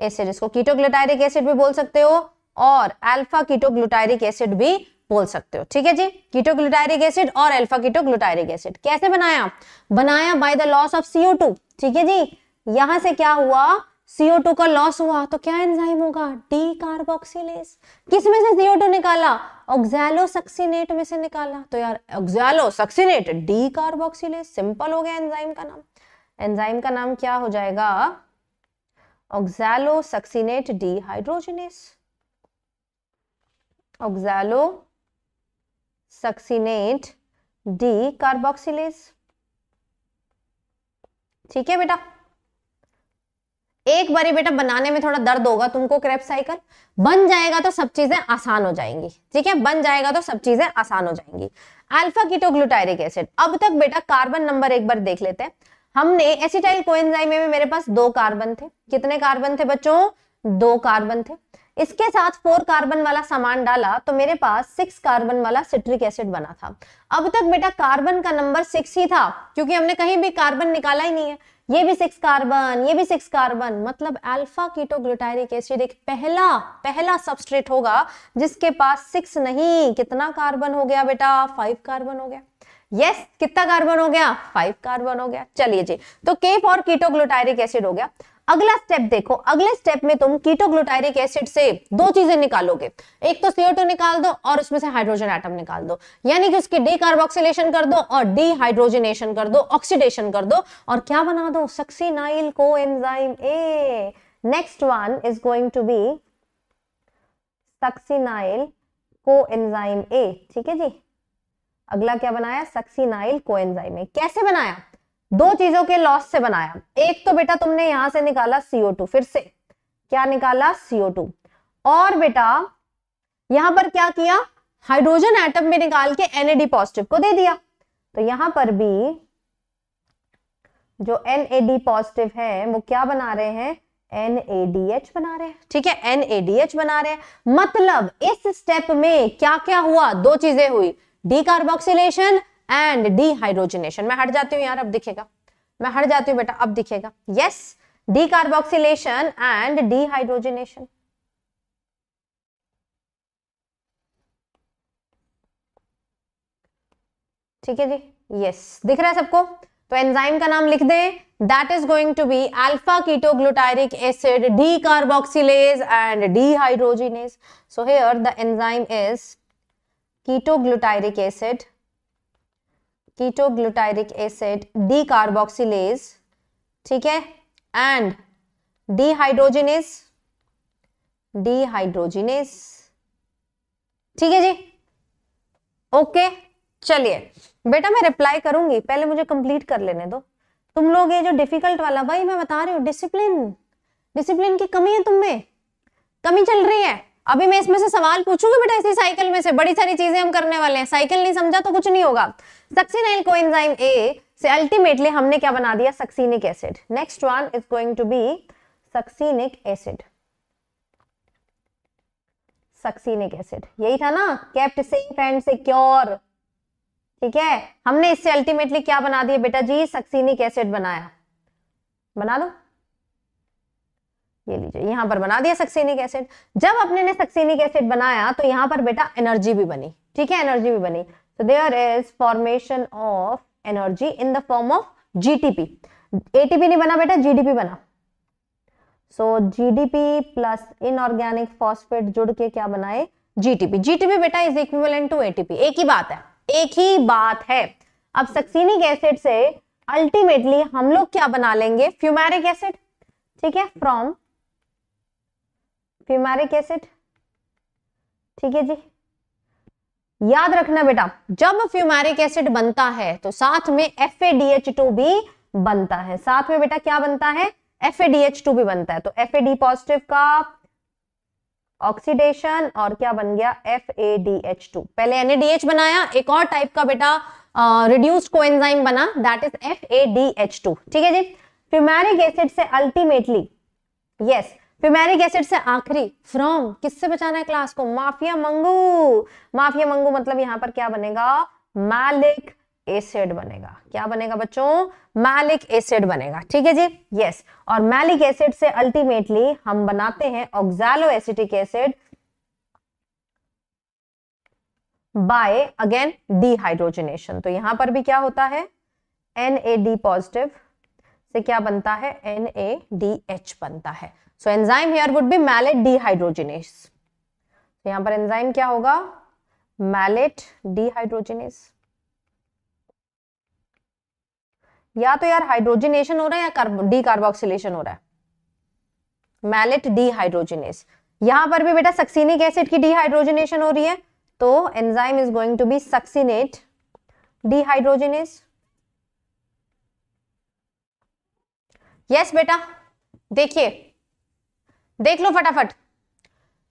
acid इसको कीटोग्लुटायरिक एसिड भी बोल सकते हो और अल्फा कीटोग्लुटायरिक एसिड भी बोल सकते हो ठीक है जी कीटोग्लूटायरिक एसिड और अल्फा कीटोग्लूटायरिक एसिड कैसे बनाया बनाया by the loss of CO ठीक है जी यहां से क्या हुआ CO2 का लॉस हुआ तो क्या एंजाइम होगा डी कार्बोक्सीलेस किस में से CO2 निकाला ऑक्सैलोसक्सिनेट में से निकाला तो यार ऑक्सैलोसक्सिनेट डी कार्बोक्सीलेस सिंपल हो गया एंजाइम का नाम एंजाइम का नाम क्या हो जाएगा oxalosuccinate hydrogenase oxalosuccinate decarboxylase ठीक है बेटा एक बारी बेटा बनाने में थोड़ा दर्द होगा तुमको क्रेप साइकिल बन जाएगा तो सब चीजें आसान हो जाएंगी ठीक है बन जाएगा तो सब चीजें आसान हो जाएंगी अल्फा कीटोग्लूटायरिक एसिड अब तक बेटा कार्बन नंबर एक बार देख लेते हैं हमने एसिटाइल कोएंजाइम में, में मेरे पास दो कार्बन थे कितने कार्बन थे बच्चों दो कार्बन थे इसके साथ फोर कार्बन वाला सामान डाला तो मेरे पास सिक्स कार्बन वाला सिट्रिक एसिड बना था अब तक बेटा कार्बन का नंबर सिक्स ही था क्योंकि हमने कहीं भी कार्बन निकाला ही नहीं है ये भी सिक्स कार्बन ये भी सिक्स कार्बन मतलब अल्फा कीटोग्लुटारिक एसिड एक पहला पहला सबस्ट्रेट होगा जिसके पास सिक्स नहीं कितना कार्बन हो गया बेटा फाइव कार्बन हो गया यस yes, कितना कार्बन हो गया फाइव कार्बन हो गया चलिए जी तो के फॉर कीटोग्लुटारिक एसिड हो गया अगला स्टेप देखो अगले स्टेप में तुम कीटोग्लूटायरिक एसिड से दो चीजें निकालोगे एक तो टू निकाल दो और उसमें से हाइड्रोजन एटम निकाल दो यानी कि उसकी डीकार्बोक्सिलेशन कर दो और डीहाइड्रोजनेशन कर दो ऑक्सीडेशन कर दो और क्या बना दो succinyl coenzyme A next one is going to be succinyl coenzyme A ठीक है जी अगला क्या बनाया सक्सीनाइल को एंजाइम ए कैसे बनाया दो चीजों के लॉस से बनाया एक तो बेटा तुमने यहां से निकाला सीओ टू फिर से क्या निकाला सीओ टू और बेटा यहां पर क्या किया हाइड्रोजन एटम में निकाल के एनएडी पॉजिटिव को दे दिया तो यहां पर भी जो एनएडी पॉजिटिव है वो क्या बना रहे हैं एच बना रहे हैं ठीक है एनएडीएच बना रहे हैं मतलब इस स्टेप में क्या क्या हुआ दो चीजें हुई डीकार्बोक्सिलेशन एंड डीहाइड्रोजनेशन मैं हट जाती हूँ यार अब दिखेगा मैं हट जाती हूँ बेटा अब दिखेगा यस डीकार्बोक्सिलेशन एंड डीहाइड्रोजनेशन ठीक है जी यस दिख रहा है सबको तो एंजाइम का नाम लिख दें that is going to be alpha ketoglutaric acid decarboxylase and dehydrogenase so here the enzyme is ketoglutaric acid ketoglutaric acid decarboxylase ठीक है एंड डीहाइड्रोजिनेस डीहाइड्रोजिनेस ठीक है जी ओके चलिए बेटा मैं रिप्लाई करूंगी पहले मुझे कंप्लीट कर लेने दो तुम लोग ये जो डिफिकल्ट वाला भाई मैं बता रही हूँ डिसिप्लिन डिसिप्लिन की कमी है तुम में कमी चल रही है अभी मैं इसमें से सवाल पूछूंगी बेटा इसी साइकिल में से बड़ी सारी चीजें हम करने वाले हैं साइकिल नहीं समझा तो कुछ नहीं होगा सक्सीनाइल एंजाइम ए से अल्टीमेटली हमने क्या बना दिया succinic acid next one is going to be succinic acid succinic acid यही था ना केप्ट सेफ एंड सिक्योर ठीक है हमने इससे अल्टीमेटली क्या बना दिया बेटा जी सक्सीनिक एसिड बनाया बना लो ये लीजिए यहाँ पर बना दिया सक्सेनिक एसिड जब अपने ने सक्सेनिक एसिड बनाया तो यहाँ पर बेटा एनर्जी भी बनी ठीक है एनर्जी भी बनी तो there is formation of energy in the form of GTP ATP नहीं बना बेटा जीडीपी बना so GDP plus inorganic phosphate जुड़ के क्या बनाए जीटीपी जीटीपी बेटा इज इक्विवेलेंट टू एटीपी एक ही बात है एक ही बात है अब सक्सीनिक एसिड से अल्टीमेटली हम लोग क्या बना लेंगे फ्यूमेरिक एसिड ठीक है फ्रॉम फ्यूमारिक एसिड ठीक है जी याद रखना बेटा जब फ्यूमारिक एसिड बनता है तो साथ में एफ भी बनता है साथ में बेटा क्या बनता है एफ भी बनता है तो एफ पॉजिटिव का ऑक्सीडेशन और क्या बन गया एफ पहले एनएडीएच बनाया एक और टाइप का बेटा रिड्यूस्ड कोएंजाइम बना दैट इज एफ ठीक है जी फ्यूमेरिक एसिड से ultimately yes yes, fumaric acid से आखिरी फ्रॉम किससे बचाना है क्लास को माफिया मंगू माफिया मंगू मतलब यहां पर क्या बनेगा मैलिक एसिड बनेगा क्या बनेगा बच्चों मैलिक एसिड बनेगा ठीक है जी यस और मैलिक एसिड से अल्टीमेटली हम बनाते हैं oxaloacetic acid by again dehydrogenation तो यहां पर भी क्या होता है एन ए डी पॉजिटिव से क्या बनता है एन ए डी एच बनता है so enzyme here would be malate dehydrogenase तो यहां पर एंजाइम क्या होगा मैलेट डीहाइड्रोजिनेस या तो यार हाइड्रोजिनेशन हो रहा है या डीकार्बोक्सिलेशन हो रहा है मैलेट डीहाइड्रोजिनेस यहां पर भी बेटा सक्सीनिक एसिड की डीहाइड्रोजिनेशन हो रही है तो enzyme is going to be succinate dehydrogenase yes बेटा देखिए देख लो फटाफट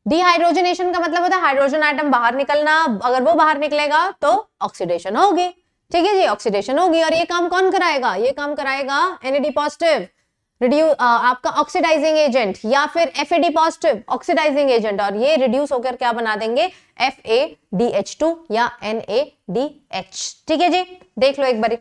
डिहाइड्रोजनेशन का मतलब होता है हाइड्रोजन आइटम बाहर निकलना अगर वो बाहर निकलेगा तो ऑक्सीडेशन होगी ठीक है जी ऑक्सीडेशन होगी और ये काम कौन कराएगा ये काम कराएगा एनएडी पॉजिटिव रिड्यूस आपका ऑक्सीडाइजिंग एजेंट या फिर एफ पॉजिटिव ऑक्सीडाइजिंग एजेंट और ये रिड्यूस होकर क्या बना देंगे एफ या एन ठीक है जी देख लो एक बार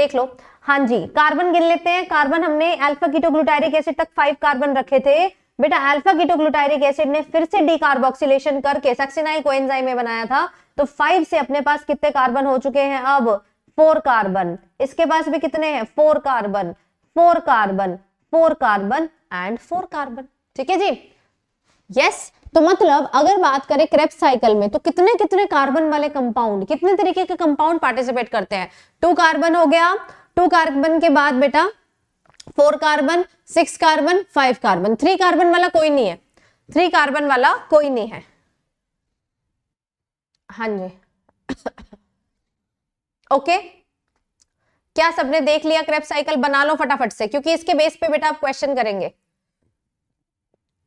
देख लो हाँ जी कार्बन गिन लेते हैं कार्बन हमने अल्फा कीटोग्लूटारिक एसिड तक फाइव कार्बन रखे थे बेटा अल्फा कीटोग्लूटायरिक एसिड ने फिर से डीकार्बोक्सिलेशन करके सक्सिनाई कोएंजाइम में बनाया था तो फाइव से अपने पास कितने कार्बन हो चुके हैं अब फोर कार्बन इसके पास भी कितने हैं four carbon four carbon four carbon and four carbon ठीक है जी यस yes, तो मतलब अगर बात करें क्रेप साइकिल में तो कितने कितने कार्बन वाले कंपाउंड कितने तरीके के कंपाउंड पार्टिसिपेट करते हैं टू कार्बन हो गया टू कार्बन के बाद बेटा four carbon six carbon five carbon three carbon वाला कोई नहीं है थ्री कार्बन वाला कोई नहीं है हाँ जी ओके क्या सबने देख लिया क्रेप साइकिल बना लो फटाफट से क्योंकि इसके बेस पे बेटा आप क्वेश्चन करेंगे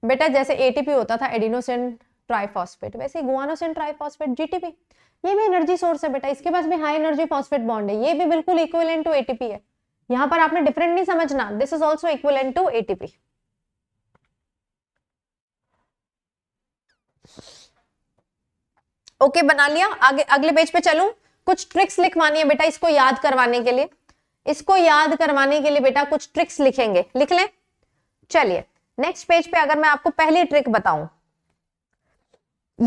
बेटा जैसे एटीपी होता था एडिनोसिन ट्राइफॉस्फेट वैसे गुआनोसेंट गुआनोसिन ट्राइफॉस्फेट जीटीपी ये भी एनर्जी सोर्स है बेटा इसके पास भी हाई एनर्जी फॉस्फेट बॉन्ड है ये भी बिल्कुल इक्वलेंट टू एटीपी है यहां पर आपने डिफरेंट नहीं समझना this is also equal to ATP okay बना लिया आगे अगले पेज पे चलू कुछ ट्रिक्स लिखवानी है बेटा इसको याद करवाने के लिए इसको याद करवाने के लिए बेटा कुछ ट्रिक्स लिखेंगे लिख लें चलिए नेक्स्ट पेज पे अगर मैं आपको पहली ट्रिक बताऊं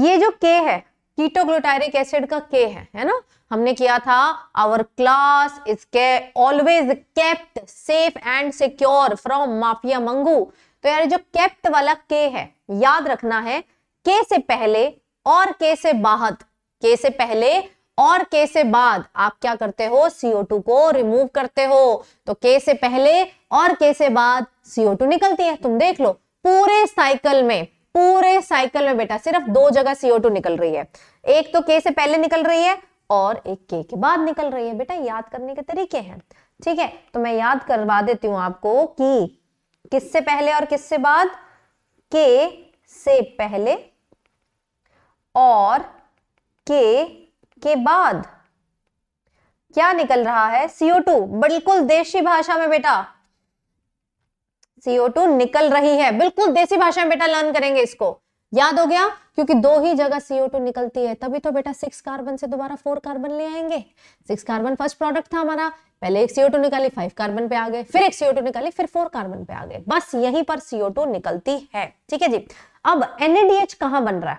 ये जो के है कीटोग्लूटायरिक एसिड का के है है ना हमने किया था आवर क्लास इज के always kept safe and secure from mafia Mangu तो यार जो केप्ट वाला के है याद रखना है के से पहले और के से बाहर के से पहले और के से बाद आप क्या करते हो CO2 को रिमूव करते हो तो के से पहले और के से बाद CO2 निकलती है तुम देख लो पूरे साइकिल में पूरे साइकिल में बेटा सिर्फ दो जगह सीओ टू निकल रही है एक तो के से पहले निकल रही है और एक के के बाद निकल रही है बेटा याद करने के तरीके हैं ठीक है तो मैं याद करवा देती हूं आपको कि किससे पहले और किससे बाद के से पहले और के के बाद क्या निकल रहा है CO2 बिल्कुल देशी भाषा में बेटा CO2 निकल रही है बिल्कुल देसी भाषा में बेटा लर्न करेंगे इसको याद हो गया क्योंकि दो ही जगह CO2 निकलती है तभी तो बेटा सिक्स कार्बन से दोबारा फोर कार्बन ले आएंगे सिक्स कार्बन फर्स्ट प्रोडक्ट था हमारा पहले एक CO2 निकाली फाइव कार्बन पे आ गए फिर एक CO2 निकाली फिर फोर कार्बन पे आ गए बस यहीं पर CO2 निकलती है ठीक है जी अब NADH कहां बन रहा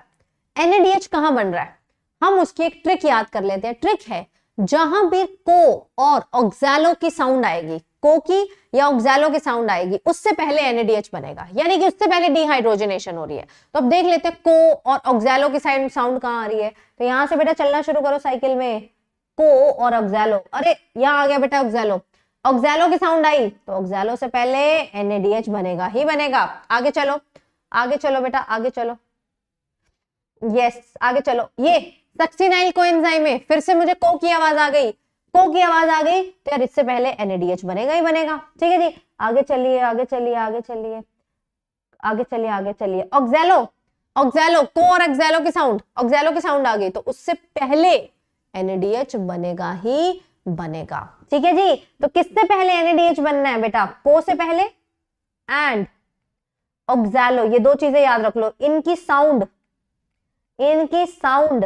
है NADH कहां बन रहा है हम उसकी एक ट्रिक याद कर लेते हैं ट्रिक है जहां भी को और ऑक्सैलो की साउंड आएगी कोकी या ऑक्सैलो की साउंड आएगी उससे पहले एनएडीएच बनेगा यानी कि उससे पहले डिहाइड्रोजनेशन हो रही है तो अब देख लेते हैं को और ऑक्सैलो की साइड साउंड कहाँ आ रही है तो यहां से बेटा चलना शुरू करो साइकिल में को और ऑक्सैलो अरे यहाँ आ गया बेटा ऑक्सैलो ऑक्सैलो की साउंड आई तो ऑक्सैलो से पहले एनएडीएच बनेगा ही बनेगा आगे चलो आगे चलो बेटा आगे चलो यस आगे चलो ये सक्सीनाइल कोएंजाइम है फिर से मुझे को की आवाज आ गई को तो की आवाज आ गई तो यार इससे पहले एनएडीएच बनेगा ही बनेगा ठीक है जी आगे चलिए आगे चलिए आगे चलिए आगे चलिए आगे चलिए ऑक्जेलो ऑक्जेलो को और एक्जेलो की साउंड ऑक्जेलो की साउंड आ गई तो उससे पहले एनएडीएच बनेगा ही बनेगा ठीक है जी तो किससे पहले एनएडीएच बनना है बेटा को से पहले एंड ऑक्जेलो ये दो चीजें याद रख लो इनकी साउंड इनकी sound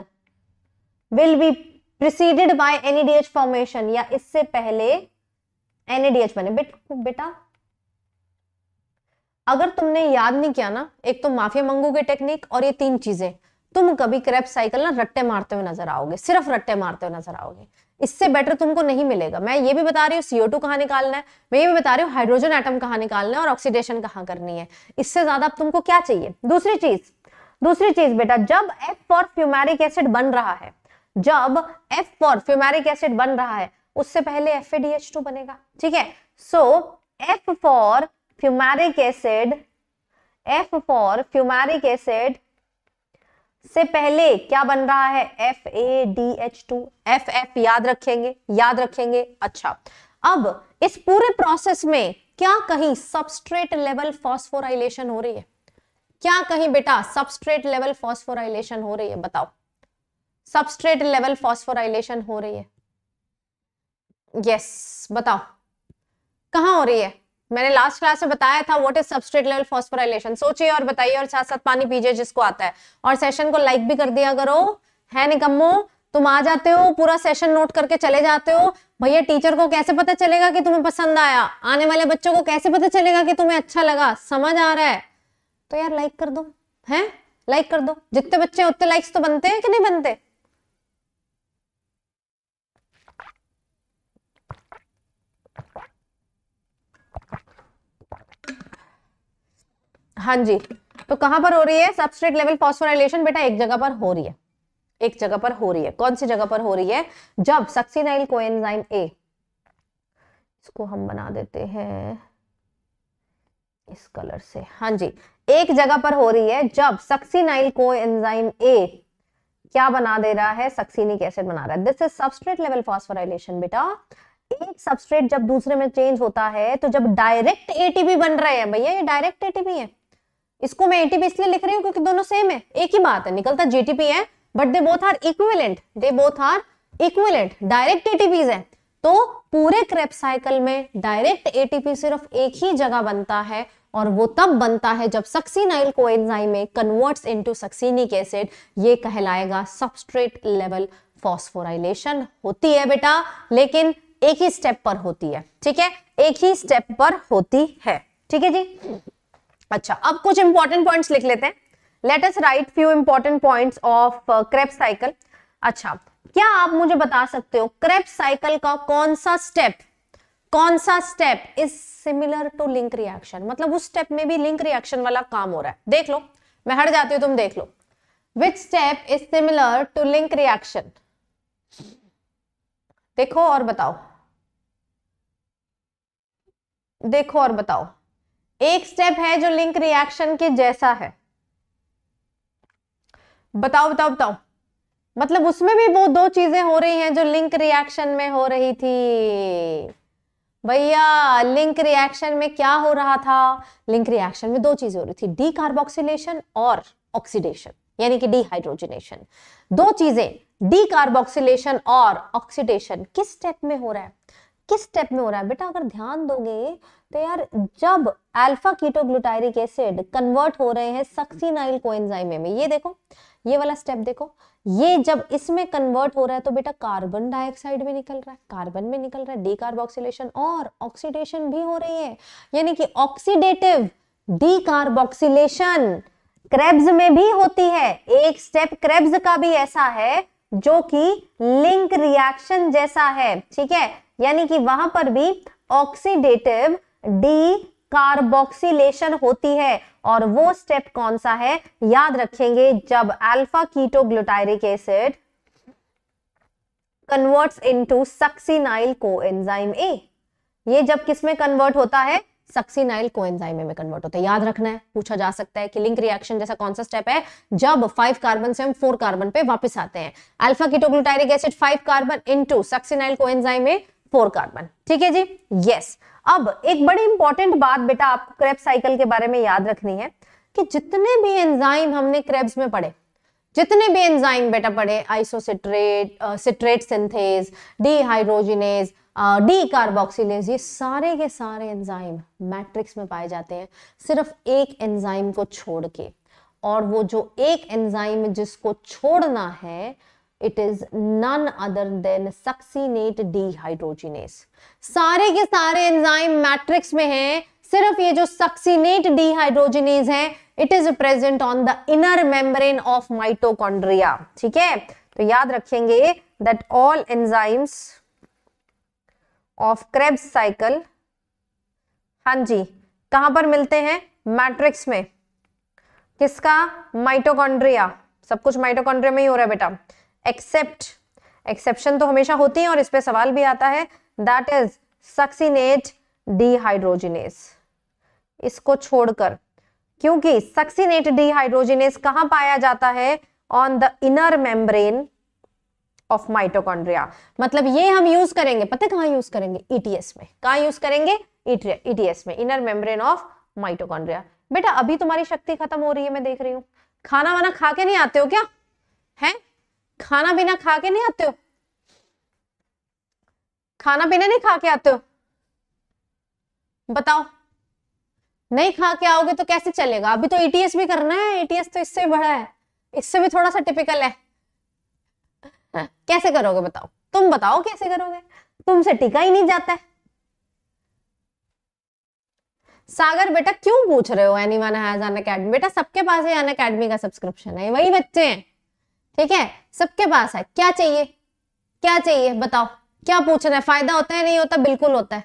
will be preceded by NADH formation या इससे पहले एनईडीएच बने बेट, बेटा अगर तुमने याद नहीं किया ना एक तो माफिया मंगोगे टेक्निक और ये तीन चीजें तुम कभी क्रेप साइकिल ना रट्टे मारते हुए नजर आओगे सिर्फ रट्टे मारते हुए नजर आओगे इससे बेटर तुमको नहीं मिलेगा मैं ये भी बता रही हूँ सीओ टू कहाँ निकालना है मैं ये भी बता रही हूँ हाइड्रोजन एटम कहाँ निकालना है और ऑक्सीडेशन कहाँ करनी है इससे ज्यादा अब तुमको क्या चाहिए दूसरी चीज दूसरी चीज बेटा जब एफ फॉर फ्यूमेरिक एसिड बन रहा है जब एफ फॉर फ्यूमेरिक एसिड बन रहा है उससे पहले एफ टू बनेगा ठीक है so F for fumaric acid F for fumaric acid से पहले क्या बन रहा है F A D H two F F याद रखेंगे याद रखेंगे अच्छा अब इस पूरे प्रोसेस में क्या कहीं सबस्ट्रेट लेवल फॉस्फोराइलेशन हो रही है क्या कहीं बेटा सबस्ट्रेट लेवल फॉस्फोराइलेशन हो रही है बताओ सबस्ट्रेट लेवल फॉस्फोराइलेशन हो रही है यस yes, बताओ कहा हो रही है मैंने लास्ट क्लास में बताया था what is substrate level phosphorylation सोचिए और बताइए और साथ साथ पानी पीजिए जिसको आता है और सेशन को लाइक भी कर दिया करो है निकम्मो तुम आ जाते हो पूरा सेशन नोट करके चले जाते हो भैया टीचर को कैसे पता चलेगा कि तुम्हें पसंद आया आने वाले बच्चों को कैसे पता चलेगा कि तुम्हें अच्छा लगा समझ आ रहा है तो यार लाइक कर दो हैं लाइक कर दो जितने बच्चे उतने लाइक्स तो बनते हैं कि नहीं बनते हाँ जी तो कहां पर हो रही है सबस्ट्रेट लेवल फॉस्फोराइलेशन बेटा एक जगह पर हो रही है एक जगह पर हो रही है कौन सी जगह पर हो रही है जब सक्सीनाइल कोएंजाइम ए इसको हम बना देते हैं इस कलर से हाँ जी एक जगह पर हो रही है जब सक्सीनाइल को एंजाइम ए क्या बना दे रहा है सक्सीनिक एसिड बना रहा है this is substrate level phosphorylation बेटा एक सबस्ट्रेट जब दूसरे में चेंज होता है तो जब डायरेक्ट एटीपी बन रहे हैं भैया ये डायरेक्ट एटीपी है इसको मैं एटीपी इसलिए लिख रही हूँ क्योंकि दोनों सेम है एक ही बात है निकलता जीटीपी है but they both are equivalent they both are equivalent direct ATPs है तो पूरे क्रेप साइकिल में डायरेक्ट एटीपी सिर्फ एक ही जगह बनता है और वो तब बनता है जब सक्सीनाइल कोएंजाइम में कन्वर्ट्स इनटू सक्सीनिक एसिड ये कहलाएगा सबस्ट्रेट लेवल फॉस्फोराइलेशन होती है बेटा लेकिन एक ही स्टेप पर होती है ठीक है एक ही स्टेप पर होती है ठीक है जी अच्छा अब कुछ इंपॉर्टेंट पॉइंट्स लिख लेते हैं let's write few important point of Krebs cycle अच्छा क्या आप मुझे बता सकते हो क्रेप साइकिल का कौन सा स्टेप कौन सा step is similar to link reaction मतलब उस स्टेप में भी लिंक रिएक्शन वाला काम हो रहा है देख लो मैं हट जाती हूं तुम देख लो which step is similar to link reaction देखो और बताओ देखो और बताओ एक स्टेप है जो लिंक रिएक्शन के जैसा है बताओ बताओ बताओ मतलब उसमें भी वो दो चीजें हो रही हैं जो लिंक रिएक्शन में हो रही थी भैया लिंक रिएक्शन में क्या हो रहा था लिंक रिएक्शन में दो चीजें हो रही थी डी कार्बोक्सिलेशन और ऑक्सीडेशन यानी कि डिहाइड्रोजनेशन दो चीजें डी कार्बोक्सिलेशन और ऑक्सीडेशन किस स्टेप में हो रहा है किस स्टेप में हो रहा है बेटा अगर ध्यान दोगे तो यार जब अल्फा कीटोग्लूटायरिक एसिड कन्वर्ट हो रहे हैं सक्सीनाइल कोएंजाइम में ये देखो ये वाला स्टेप देखो ये जब इसमें कन्वर्ट हो रहा है तो बेटा कार्बन डाइऑक्साइड भी निकल रहा है कार्बन में निकल रहा है डीकार्बोक्सिलेशन और ऑक्सीडेशन भी हो रही है यानी कि ऑक्सीडेटिव डीकार्बोक्सिलेशन क्रेब्स में भी होती है एक स्टेप क्रेब्स का भी ऐसा है जो कि लिंक रिएक्शन जैसा है ठीक है यानी कि वहां पर भी ऑक्सीडेटिव डी कार्बोक्सीलेशन होती है और वो स्टेप कौन सा है याद रखेंगे जब alpha ketoglutaric acid converts into succinyl coenzyme A ये जब किसमें कन्वर्ट होता है सक्सीनाइल कोएंजाइम में कन्वर्ट होता है याद रखना है पूछा जा सकता है कि लिंक रिएक्शन जैसा कौन सा स्टेप है जब फाइव कार्बन से हम फोर कार्बन पे वापस आते हैं alpha ketoglutaric acid five carbon into succinyl coenzyme A four carbon ठीक है जी यस अब एक बड़ी इंपॉर्टेंट बात बेटा आपको क्रेब्स साइकिल के बारे में याद रखनी है कि जितने भी एंजाइम हमने क्रेब्स में पढ़े जितने भी एंजाइम बेटा पढ़े isocitrate citrate synthase dehydrogenase decarboxylase ये सारे के सारे एंजाइम मैट्रिक्स में पाए जाते हैं सिर्फ एक एंजाइम को छोड़ के और वो जो एक एंजाइम जिसको छोड़ना है it is none other than succinate dehydrogenase सारे के सारे एंजाइम मैट्रिक्स में हैं सिर्फ ये जो सक्सीनेट डीहाइड्रोजिनेज है it is present on the inner membrane of mitochondria ठीक है तो याद रखेंगे that all enzymes of Krebs cycle हां जी कहां पर मिलते हैं मैट्रिक्स में किसका माइटोकॉन्ड्रिया सब कुछ माइटोकॉन्ड्रिया में ही हो रहा है बेटा एक्सेप्ट एक्सेप्शन तो हमेशा होती है और इस पर सवाल भी आता है दैट इज सक्सीनेट डीहाइड्रोजिनेस इसको छोड़कर क्योंकि सक्सीनेट डीहाइड्रोजिनेस कहां पाया जाता है on the inner membrane of mitochondria मतलब ये हम यूज करेंगे पता है कहाँ यूज करेंगे ईटीएस e में कहा यूज करेंगे ईटीएस e e में इनर मेम्ब्रेन ऑफ माइटोकॉन्ड्रिया बेटा अभी तुम्हारी शक्ति खत्म हो रही है मैं देख रही हूँ खाना वाना खा के नहीं आते हो क्या है खाना पीना खा के नहीं आते हो खाना पीना नहीं खा के आते हो बताओ नहीं खा के आओगे तो कैसे चलेगा अभी तो ईटीएस e भी करना है ईटीएस e तो इससे भी बड़ा है इससे भी थोड़ा सा टिपिकल है कैसे करोगे बताओ तुम बताओ कैसे करोगे तुमसे टिका ही नहीं जाता है सागर बेटा क्यों पूछ रहे हो एनी वन हैज अकेडमी बेटा सबके पास ही अन अकेडमी का सब्सक्रिप्शन है वही बच्चे हैं ठीक है सबके पास है क्या चाहिए क्या चाहिए बताओ क्या पूछ रहे हैं फायदा होता है नहीं होता बिल्कुल होता है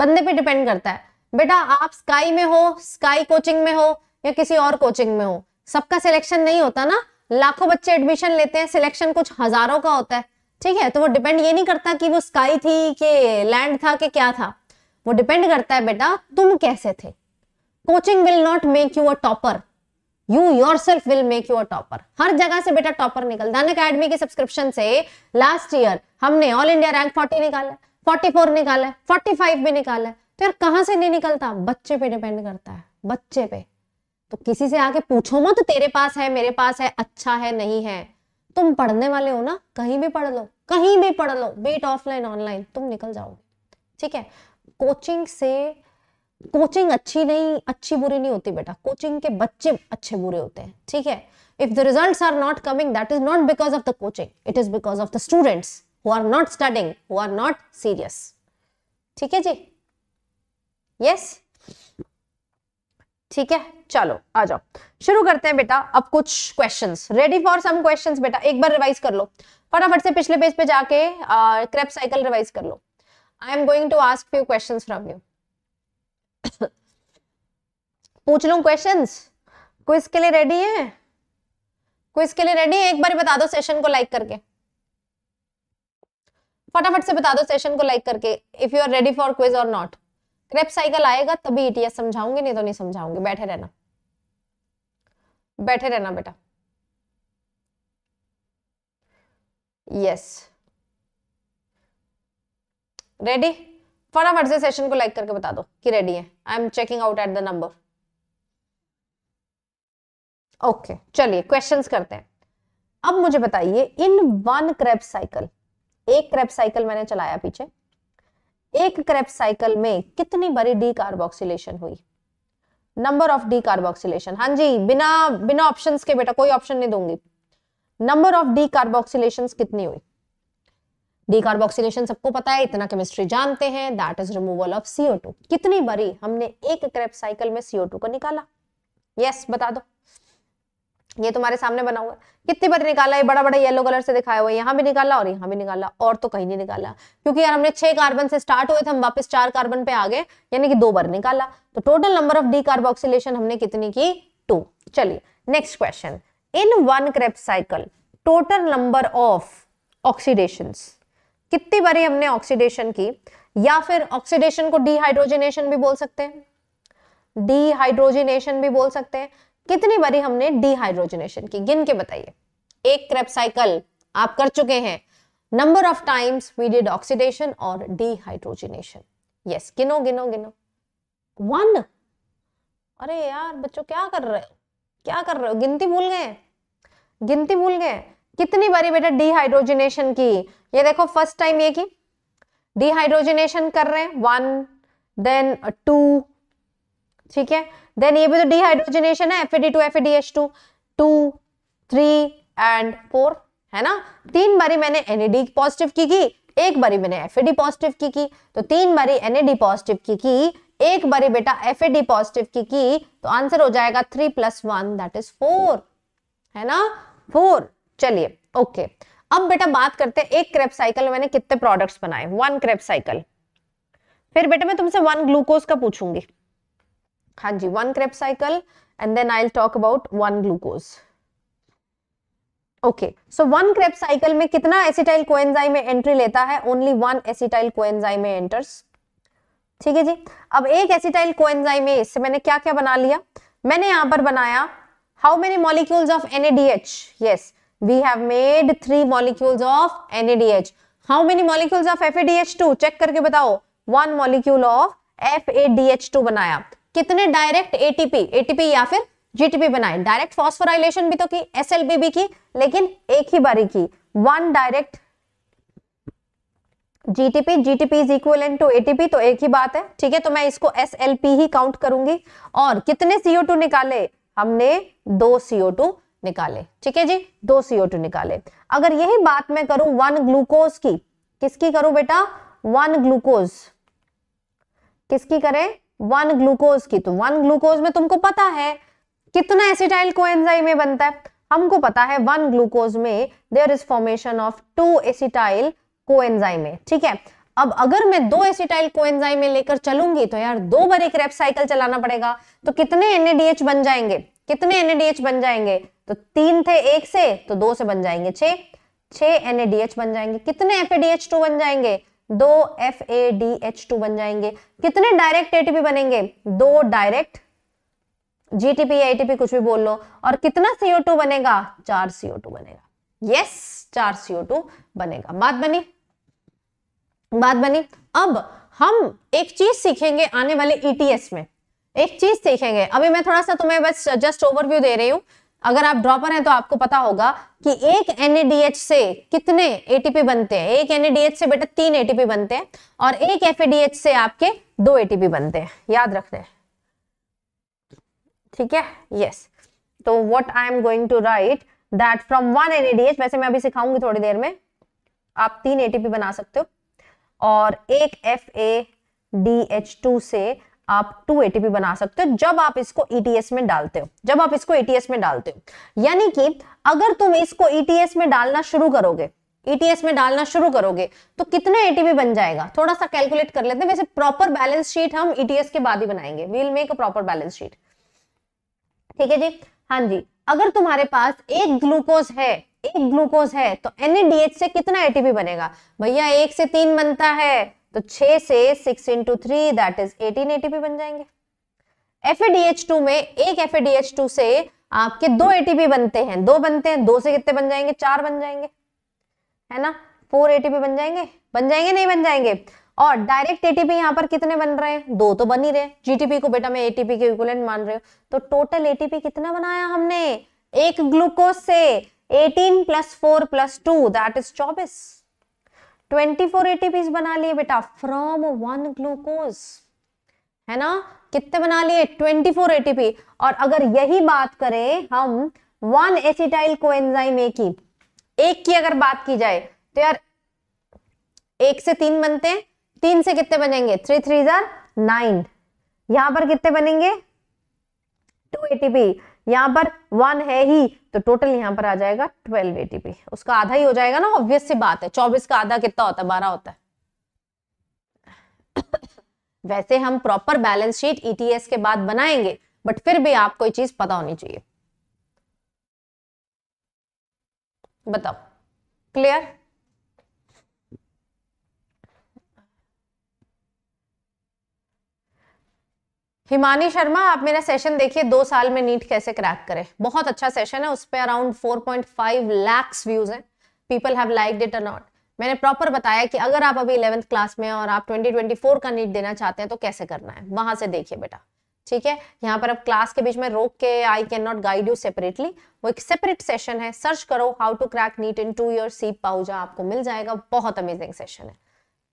बंदे पे डिपेंड करता है बेटा आप स्काई में हो स्काई कोचिंग में हो या किसी और कोचिंग में हो सबका सिलेक्शन नहीं होता ना लाखों बच्चे एडमिशन लेते हैं सिलेक्शन कुछ हजारों का होता है ठीक है तो वो डिपेंड ये नहीं करता कि वो स्काई थी कि लैंड था कि क्या था वो डिपेंड करता है बेटा तुम कैसे थे coaching will not make you a topper you yourself will make your topper हर जगह से बेटा टॉपर निकल धन अकेडमी के सब्सक्रिप्शन से लास्ट ईयर हमने ऑल इंडिया रैंक फोर्टी निकाला फोर्टी फोर निकाला फोर्टी फाइव भी निकाला तो यार कहां से नहीं निकलता बच्चे पे डिपेंड करता है बच्चे पे तो किसी से आके पूछो मत तेरे पास है मेरे पास है अच्छा है नहीं है तुम पढ़ने वाले हो ना कहीं भी पढ़ लो कहीं भी पढ़ लो बेट ऑफलाइन ऑनलाइन तुम निकल जाओगे ठीक है कोचिंग से कोचिंग अच्छी नहीं अच्छी बुरी नहीं होती बेटा कोचिंग के बच्चे अच्छे बुरे होते हैं ठीक है if the result are not coming that is not because of the coaching it is because of the students who are not studying who are not serious ठीक है जी यस yes? ठीक है चलो आ जाओ शुरू करते हैं बेटा अब कुछ questions ready for some questions बेटा एक बार रिवाइज कर लो फटाफट से पिछले पेज पे जाके क्रेप साइकिल रिवाइज कर लो I am going to ask few questions from you पूछ लू क्वेश्चन क्विज के लिए रेडी है क्विज के लिए रेडी है एक बार बता दो सेशन को लाइक करके फटाफट से बता दो सेशन को लाइक करके if you are ready for quiz or not Krebs cycle आएगा तभी ईटीएस e समझाऊंगी नहीं तो नहीं समझाऊंगी बैठे रहना बैठे रहना बेटा यस रेडी फटाफट से सेशन को लाइक करके बता दो कि रेडी है I am checking out at the number okay चलिए क्वेश्चंस करते हैं अब मुझे बताइए इन वन क्रेप साइकिल एक क्रेप साइकिल मैंने चलाया पीछे एक क्रेप साइकिल में कितनी बड़ी डी कार्बोक्सिलेशन हुई नंबर ऑफ डी कार्बोक्सिलेशन हाँ जी बिना बिना ऑप्शन के बेटा कोई ऑप्शन नहीं दूंगी नंबर ऑफ डी कार्बोक्सिलेशन कितनी हुई डिकार्बोक्सिलेशन सबको पता है इतना केमिस्ट्री जानते हैं that is removal of CO two कितनी बारी हमने एक क्रेप साइकिल में सीओ टू को निकाला यस yes, बता दो ये तुम्हारे सामने बना हुआ है कितनी बार निकाला है बड़ा बड़ा येलो कलर से दिखाया हुआ है यहाँ भी निकाला और यहाँ भी निकाला और तो कहीं नहीं निकाला क्योंकि यार हमने छह कार्बन से स्टार्ट हुए थे हम वापस चार कार्बन पे आ गए यानी कि दो बार निकाला तो total number of decarboxylation हमने कितनी की टू चलिए next question in one Krebs cycle total number of oxidation कितनी बारी हमने ऑक्सीडेशन की या फिर ऑक्सीडेशन को डिहाइड्रोजिनेशन भी बोल सकते हैं डिहाइड्रोजिनेशन भी बोल सकते हैं कितनी बारी हमने डिहाइड्रोजिनेशन की गिन के बताइए एक क्रेप साइकिल आप कर चुके हैं number of times we did oxidation और डिहाइड्रोजिनेशन यस गिनो गिनो गिनो वन अरे यार बच्चों क्या कर रहे हो क्या कर रहे हो गिनती भूल गए गिनती भूल गए कितनी बारी बेटा डिहाइड्रोजनेशन की ये देखो फर्स्ट टाइम ये की डिहाइड्रोजनेशन कर रहे हैं वन देन टू ठीक है देन ये भी तो डिहाइड्रोजनेशन है F two F two two three and four है ना तीन बारी मैंने एनएडी पॉजिटिव की की एक बारी मैंने एफ पॉजिटिव की की तो तीन बारी एनएडी पॉजिटिव की की एक बारी बेटा एफ पॉजिटिव की की तो आंसर हो जाएगा three plus one that is four है ना फोर चलिए ओके अब बेटा बात करते हैं एक क्रेप साइकिल मैंने कितने प्रोडक्ट्स बनाए वन क्रेप साइकिल फिर बेटा मैं तुमसे वन ग्लूकोज का पूछूंगी हाँ जी one Krebs cycle and then I talk about one glucose okay so one Krebs cycle में कितना एसिटाइल कोएंजाइम में एंट्री लेता है ओनली वन एसिटाइल कोएंजाइम में एंटर्स ठीक है जी अब एक एसिटाइल कोएंजाइम में इससे मैंने क्या क्या बना लिया मैंने यहां पर बनाया how many molecules of NADH yes we have made three molecules of NADH. How many molecules of FADH2? Check करके बताओ One molecule of FADH2 बनाया कितने डायरेक्ट ATP, ATP या फिर GTP बनाए डायरेक्ट फॉस्फोराइलेशन भी तो की SLP भी की लेकिन एक ही बारी की one direct GTP GTP is equal to ATP तो एक ही बात है ठीक है तो मैं इसको एस ही काउंट करूंगी और कितने सीओ निकाले हमने दो सीओ निकाले ठीक है जी दो सीओ टू निकाले अगर यही बात मैं करूं वन ग्लूकोज की किसकी करूं बेटा वन ग्लूकोज किसकी करें वन ग्लूकोज की तो वन ग्लूकोज में तुमको पता है कितना एसिटाइल कोएंजाइम में बनता है हमको पता है वन ग्लूकोज में there is formation of two acetyl coenzyme में ठीक है अब अगर मैं दो एसिटाइल कोएंजाइम में लेकर चलूंगी तो यार दो बार एक रेप साइकिल चलाना पड़ेगा तो कितने एनएडीएच बन जाएंगे कितने एनएडीएच बन जाएंगे तो तीन थे एक से तो दो से बन जाएंगे छे छे NADH बन जाएंगे कितने टू बन जाएंगे दो एफ टू बन जाएंगे कितने डायरेक्ट एटीपी बनेंगे दो डायरेक्ट जीटीपी एटीपी कुछ भी बोल लो और कितना सीओ टू बनेगा चार सीओ टू बनेगा यस चार सीओ टू बनेगा बात बनी बात बनी अब हम एक चीज सीखेंगे आने वाले ईटीएस e में एक चीज सीखेंगे अभी मैं थोड़ा सा तुम्हें बस जस्ट ओवरव्यू दे रही हूँ अगर आप ड्रॉपर हैं तो आपको पता होगा कि एक एनएडीएच से कितने एटीपी बनते हैं एक एनएडीएच से बेटा तीन एटीपी बनते हैं और एक एफएडीएच से आपके दो एटीपी बनते हैं याद रखना ठीक है यस तो what I am going to write that from one NADH वैसे मैं अभी सिखाऊंगी थोड़ी देर में आप तीन एटीपी बना सकते हो और एक F A D H two से आप टू एटीपी बना सकते हो जब आप इसको ईटीएस e में डालते हो जब आप इसको ईटीएस e में डालते हो यानी कि अगर तुम इसको ईटीएस e में डालना शुरू करोगे ETS में डालना शुरू करोगे तो कितना ATP बन जाएगा थोड़ा सा कैलकुलेट कर लेते हैं वैसे प्रॉपर बैलेंस शीट हम ETS के बाद ही बनाएंगे we'll make a proper balance sheet ठीक है जी हाँ जी अगर तुम्हारे पास एक ग्लूकोज है एक ग्लूकोज है तो एनएडीएच से कितना एटीपी बनेगा भैया एक से तीन बनता है तो छह से six into three that is eighteen ATP बन जाएंगे एफ में एक एफ से आपके दो एटीपी बनते हैं दो बनते हैं दो से कितने बन जाएंगे चार बन जाएंगे है ना फोर एटीपी बन जाएंगे बन जाएंगे नहीं बन जाएंगे और डायरेक्ट एटीपी यहाँ पर कितने बन रहे हैं दो तो बन ही रहे जीटीपी को बेटा मैं एटीपी के इक्वलेंट मान रही हूँ तो टोटल एटीपी कितना बनाया हमने एक ग्लूकोज से 18 plus four plus two that is चौबीस ट्वेंटी फोर एटीपीस बना लिए बेटा फ्रॉम वन ग्लूकोज है ना कितने बना लिए ट्वेंटी फोर एटीपी और अगर यही बात करें हम one acetyl coenzyme A की एक की अगर बात की जाए तो यार एक से तीन बनते हैं तीन से कितने बनेंगे थ्री थ्री जार नाइन यहां पर कितने बनेंगे टू एटीपी यहाँ पर वन है ही तो टोटल यहाँ पर आ जाएगा ट्वेल्व एटीपी उसका आधा ही हो जाएगा ना ऑब्वियस सी बात है चौबीस का आधा कितना होता है बारह होता है वैसे हम प्रॉपर बैलेंस शीट ईटीएस के बाद बनाएंगे बट फिर भी आपको ये चीज पता होनी चाहिए बताओ क्लियर हिमानी शर्मा आप मेरा सेशन देखिए दो साल में नीट कैसे क्रैक करें बहुत अच्छा सेशन है उस पर अराउंड 4.5 लैक्स व्यूज हैं people have like it or not मैंने प्रॉपर बताया कि अगर आप अभी इलेवंथ क्लास में और आप 2024 का नीट देना चाहते हैं तो कैसे करना है वहां से देखिए बेटा ठीक है यहाँ पर अब क्लास के बीच में रोक के I can not guide you separately वो एक सेपरेट सेशन है सर्च करो how to crack NEET in two year सी पाउजा आपको मिल जाएगा बहुत अमेजिंग सेशन है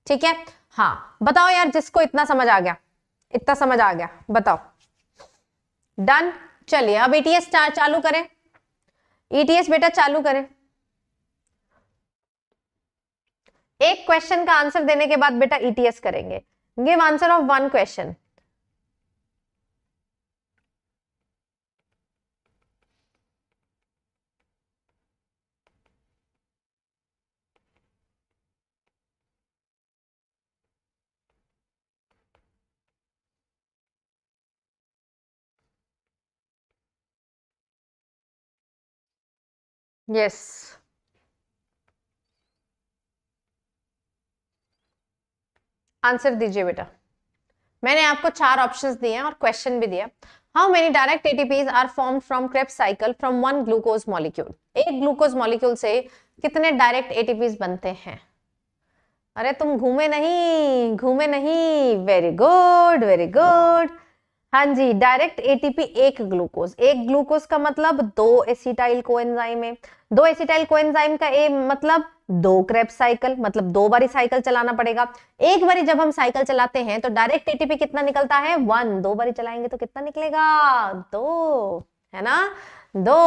ठीक है हाँ बताओ यार जिसको इतना समझ आ गया इतना समझ आ गया बताओ डन चलिए अब ईटीएस e चालू करें ईटीएस e बेटा चालू करें एक क्वेश्चन का आंसर देने के बाद बेटा ईटीएस e करेंगे give answer of one question Yes. Answer दीजिए बेटा मैंने आपको चार ऑप्शंस दिए हैं और क्वेश्चन भी दिया how many direct ATPs are form from Krebs cycle from one glucose molecule एक ग्लूकोज मॉलिक्यूल से कितने डायरेक्ट एटीपीज बनते हैं अरे तुम घूमे नहीं घूमे नहीं वेरी गुड वेरी गुड हाँ जी डायरेक्ट एटीपी एक ग्लूकोज एक ग्लूकोज का मतलब दो एसिटाइल कोएंजाइम है दो एसिटाइल कोएंजाइम का ए मतलब दो क्रेप साइकिल मतलब दो बारी साइकिल चलाना पड़ेगा एक बारी जब हम साइकिल चलाते हैं तो डायरेक्ट एटीपी कितना निकलता है वन दो बारी चलाएंगे तो कितना निकलेगा दो है ना दो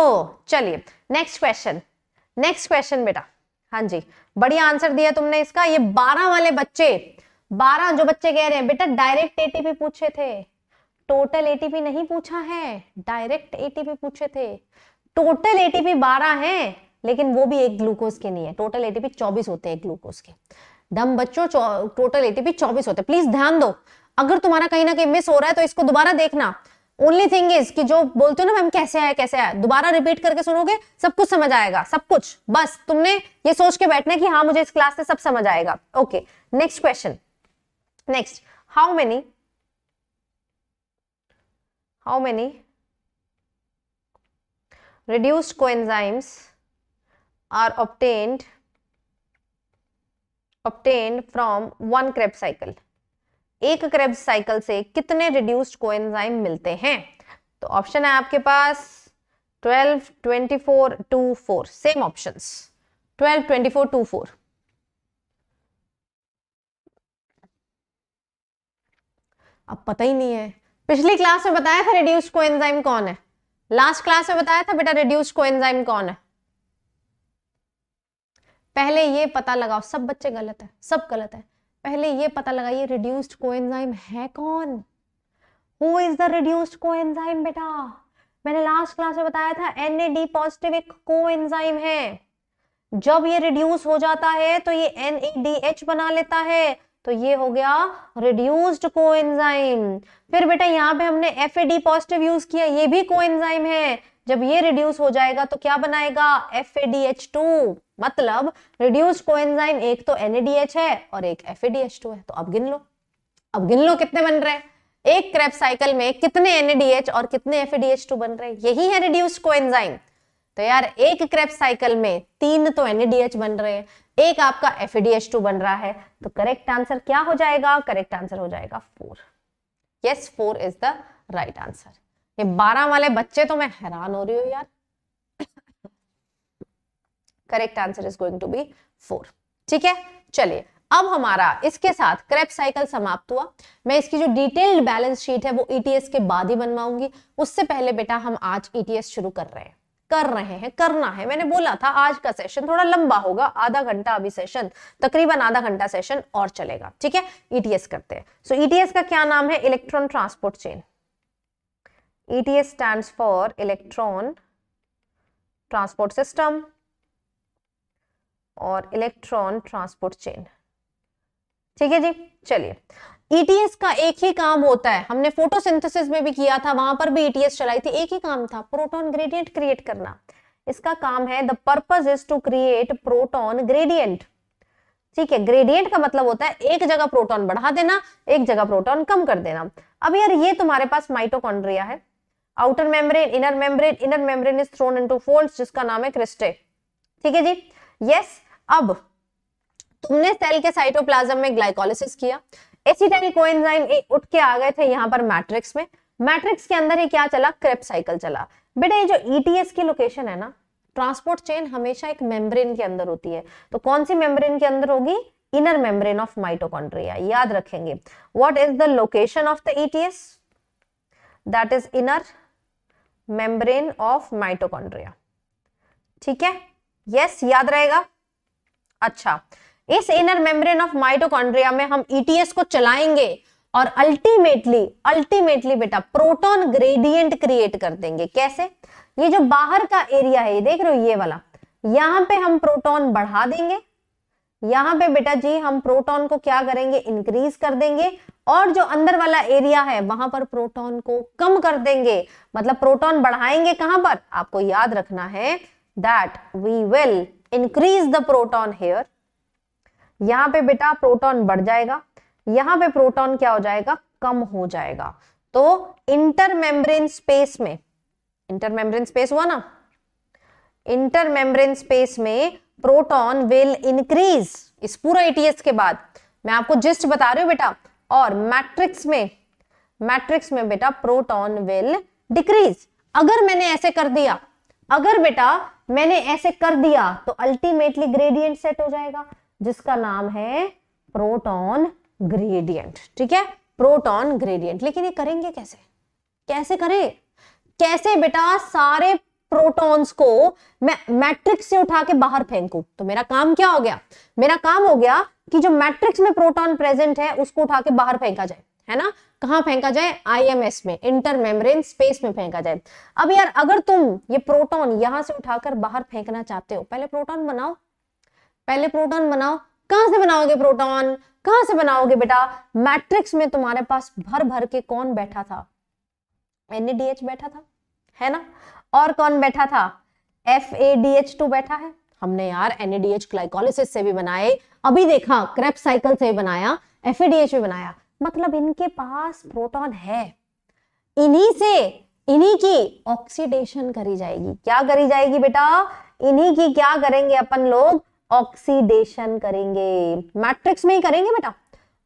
चलिए नेक्स्ट क्वेश्चन नेक्स्ट क्वेश्चन बेटा हाँ जी बढ़िया आंसर दिया तुमने इसका ये बारह वाले बच्चे बारह जो बच्चे कह रहे हैं बेटा डायरेक्ट एटीपी पूछे थे टोटल एटीपी नहीं पूछा है डायरेक्ट एटीपी पूछे थे टोटल एटीपी 12 है लेकिन वो भी एक ग्लूकोज के नहीं है टोटल एटीपी 24 होते हैं ग्लूकोज के दम बच्चों टोटल एटीपी 24 होते हैं प्लीज ध्यान दो अगर तुम्हारा कहीं ना कहीं मिस हो रहा है तो इसको दोबारा देखना ओनली थिंग इज कि जो बोलते हो ना मैम कैसे आया कैसे आया दोबारा रिपीट करके सुनोगे सब कुछ समझ आएगा सब कुछ बस तुमने ये सोच के बैठना कि हाँ मुझे इस क्लास से सब समझ आएगा okay next question next how many how many reduced coenzymes are obtained obtained from one Krebs cycle. एक Krebs cycle से कितने reduced coenzyme मिलते हैं तो ऑप्शन है आपके पास 12, 24, 2, 4 सेम ऑप्शंस 12, 24, 2, 4 अब पता ही नहीं है पिछली क्लास में बताया था रिड्यूस्ड कोएंजाइम कौन है लास्ट क्लास में बताया था बेटा रिड्यूस्ड कोएंजाइम कौन है पहले ये पता लगाओ सब बच्चे गलत है सब गलत है पहले ये पता लगाइए रिड्यूस्ड कोएंजाइम है कौन who is the reduced coenzyme बेटा मैंने लास्ट क्लास में बताया था एन पॉजिटिव एक कोएंजाइम है जब ये रिड्यूस हो जाता है तो ये एन बना लेता है तो ये हो गया रिड्यूस्ड कोएंजाइम फिर बेटा यहाँ पे हमने एफ पॉजिटिव यूज किया ये भी कोएंजाइम है जब ये रिड्यूस हो जाएगा तो क्या बनाएगा एफ मतलब रिड्यूस्ड कोएंजाइम एक तो एनएडीएच है और एक एफ है तो अब गिन लो अब गिन लो कितने बन रहे एक क्रेप साइकिल में कितने एनएडीएच और कितने एफ बन रहे यही है रिड्यूस्ड कोएंजाइम तो यार एक क्रेप साइकिल में तीन तो एनएडीएच बन रहे हैं एक आपका एफ बन रहा है तो करेक्ट आंसर क्या हो जाएगा करेक्ट आंसर हो जाएगा four yes four is the right answer ये बारह वाले बच्चे तो मैं हैरान हो रही हूँ यार correct answer is going to be four ठीक है चलिए अब हमारा इसके साथ क्रेप साइकिल समाप्त हुआ मैं इसकी जो डिटेल्ड बैलेंस शीट है वो ईटीएस e के बाद ही बनवाऊंगी उससे पहले बेटा हम आज ईटीएस e शुरू कर रहे हैं कर रहे हैं करना है मैंने बोला था आज का सेशन थोड़ा लंबा होगा आधा घंटा अभी सेशन तकरीबन आधा घंटा सेशन और चलेगा ठीक है ईटीएस e करते हैं सो ईटीएस e का क्या नाम है electron transport chain ETS stand for electron transport system और इलेक्ट्रॉन ट्रांसपोर्ट चेन ठीक है जी चलिए ईटीएस e का एक ही काम होता है हमने फोटोसिंथेसिस में भी किया था वहां पर भी ईटीएस e चलाई थी एक ही काम था प्रोटॉन ग्रेडियंट क्रिएट करना इसका काम है the purpose is to create proton gradient ठीक है ग्रेडियंट का मतलब होता है एक जगह प्रोटॉन बढ़ा देना एक जगह प्रोटॉन कम कर देना अब यार ये तुम्हारे पास माइटोकॉन्ड्रिया है outer membrane inner membrane inner membrane is thrown into folds जिसका नाम है क्रिस्टे ठीक है जी यस अब तुमने सेल के साइटोप्लाज्म में ग्लाइकोलिसिस किया एसिटाइल कोएंजाइम उठ के आ गए थे यहाँ पर मैट्रिक्स में मैट्रिक्स के अंदर ये क्या चला क्रेप साइकिल चला बेटा ये जो ईटीएस e की लोकेशन है ना ट्रांसपोर्ट चेन हमेशा एक मेम्ब्रेन के अंदर होती है तो कौन सी मेम्ब्रेन के अंदर होगी इनर मेम्ब्रेन ऑफ माइटोकॉन्ड्रिया याद रखेंगे what is the location of the ETS that is inner membrane of mitochondria ठीक है यस yes, याद रहेगा अच्छा इस इनर मेम्ब्रेन ऑफ माइटोकॉन्ड्रिया में हम ईटीएस e को चलाएंगे और अल्टीमेटली अल्टीमेटली बेटा प्रोटॉन ग्रेडियंट क्रिएट कर देंगे कैसे ये जो बाहर का एरिया है ये देख रहे हो ये वाला यहां पे हम प्रोटॉन बढ़ा देंगे यहां पे बेटा जी हम प्रोटॉन को क्या करेंगे इंक्रीज कर देंगे और जो अंदर वाला एरिया है वहां पर प्रोटॉन को कम कर देंगे मतलब प्रोटॉन बढ़ाएंगे कहां पर आपको याद रखना है that we will increase the proton here यहाँ पे बेटा प्रोटॉन बढ़ जाएगा यहाँ पे प्रोटॉन क्या हो जाएगा कम हो जाएगा तो इंटरमेम्ब्रेन स्पेस में इंटरमेम्ब्रेन स्पेस हुआ ना इंटरमेम्ब्रेन स्पेस में प्रोटॉन विल इंक्रीज इस पूरा एटीएस e के बाद मैं आपको जिस्ट बता रही हूं बेटा और मैट्रिक्स में मैट्रिक्स में बेटा प्रोटॉन विल डिक्रीज अगर मैंने ऐसे कर दिया अगर बेटा मैंने ऐसे कर दिया तो अल्टीमेटली ग्रेडियंट सेट हो जाएगा जिसका नाम है प्रोटॉन ग्रेडियंट ठीक है प्रोटॉन ग्रेडियंट लेकिन ये करेंगे कैसे कैसे करें कैसे बेटा सारे प्रोटॉन्स को मैं मैट्रिक्स से उठा के बाहर फेंकू तो मेरा काम क्या हो गया मेरा काम हो गया कि जो मैट्रिक्स में प्रोटॉन प्रेजेंट है उसको उठा के बाहर फेंका जाए है ना कहा फेंका जाए आईएमएस में इंटर मेम्ब्रेन स्पेस में फेंका जाए अब यार अगर तुम ये प्रोटॉन यहां से उठाकर बाहर फेंकना चाहते हो पहले प्रोटॉन बनाओ पहले प्रोटॉन बनाओ कहां से बनाओगे प्रोटॉन कहां से बनाओगे बेटा मैट्रिक्स में तुम्हारे पास भर भर के कौन बैठा था एनएडीएच बैठा था है ना और कौन बैठा था F A D H two बैठा है हमने यार एनएडीएच ग्लाइकोलिसिस से भी बनाए अभी देखा क्रेप साइकिल से बनाया एफ ए डी एच भी बनाया मतलब इनके पास प्रोटॉन है इन्हीं से इन्हीं की ऑक्सीडेशन करी जाएगी क्या करी जाएगी बेटा इन्हीं की क्या करेंगे अपन लोग ऑक्सीडेशन करेंगे मैट्रिक्स में ही करेंगे बेटा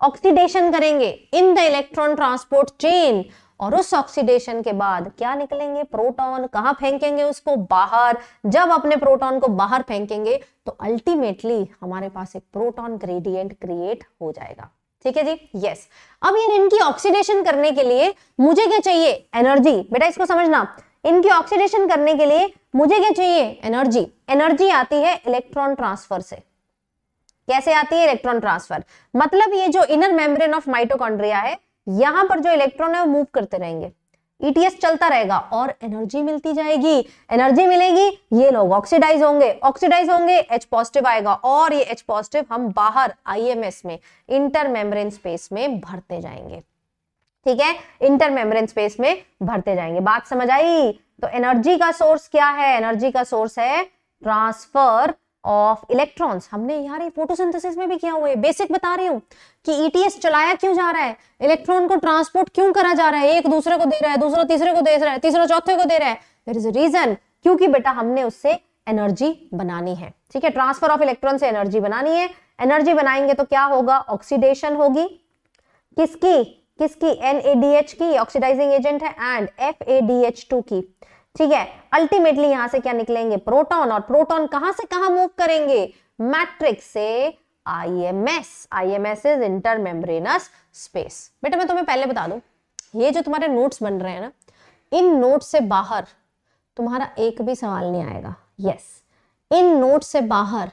ऑक्सीडेशन करेंगे in the electron transport chain और उस ऑक्सीडेशन के बाद क्या निकलेंगे प्रोटॉन कहां फेंकेंगे उसको बाहर जब अपने प्रोटॉन को बाहर फेंकेंगे तो अल्टीमेटली हमारे पास एक प्रोटॉन ग्रेडियंट क्रिएट हो जाएगा ठीक है जी यस अब यार इनकी ऑक्सीडेशन करने के लिए मुझे क्या चाहिए एनर्जी बेटा इसको समझना इनकी ऑक्सीडेशन करने के लिए मुझे क्या चाहिए एनर्जी एनर्जी आती है इलेक्ट्रॉन ट्रांसफर से कैसे आती है इलेक्ट्रॉन ट्रांसफर मतलब ये जो इनर मेम्ब्रेन ऑफ माइटोकॉन्ड्रिया है यहां पर जो इलेक्ट्रॉन है वो मूव करते रहेंगे ईटीएस e चलता रहेगा और एनर्जी मिलती जाएगी एनर्जी मिलेगी ये लोग ऑक्सीडाइज होंगे ऑक्सीडाइज होंगे एच पॉजिटिव आएगा और ये एच पॉजिटिव हम बाहर एस में इंटर मेम्ब्रेन स्पेस में भरते जाएंगे ठीक है इंटर मेम्ब्रेन स्पेस में भरते जाएंगे बात समझ आई तो एनर्जी का सोर्स क्या है एनर्जी का सोर्स है ट्रांसफर ऑफ इलेक्ट्रॉन्स हमने यार ये फोटोसिंथेसिस में भी किया हुआ है बेसिक बता रही हूँ कि ईटीएस e चलाया क्यों जा रहा है इलेक्ट्रॉन को ट्रांसपोर्ट क्यों करा जा रहा है एक दूसरे को दे रहा है दूसरा तीसरे को दे रहा है तीसरा चौथे को दे रहा है देर इज अ रीजन क्योंकि बेटा हमने उससे एनर्जी बनानी है ठीक है ट्रांसफर ऑफ इलेक्ट्रॉन से एनर्जी बनानी है एनर्जी बनाएंगे तो क्या होगा ऑक्सीडेशन होगी किसकी किसकी NADH की ऑक्सीडाइजिंग एजेंट है एंड FADH2 की ठीक है अल्टीमेटली यहां से क्या निकलेंगे प्रोटॉन और प्रोटॉन कहां से कहां मूव करेंगे मैट्रिक्स से IMS IMS is intermembranes space बेटा मैं तुम्हें पहले बता दूं ये जो तुम्हारे नोट्स बन रहे हैं ना इन नोट्स से बाहर तुम्हारा एक भी सवाल नहीं आएगा यस yes. इन नोट्स से बाहर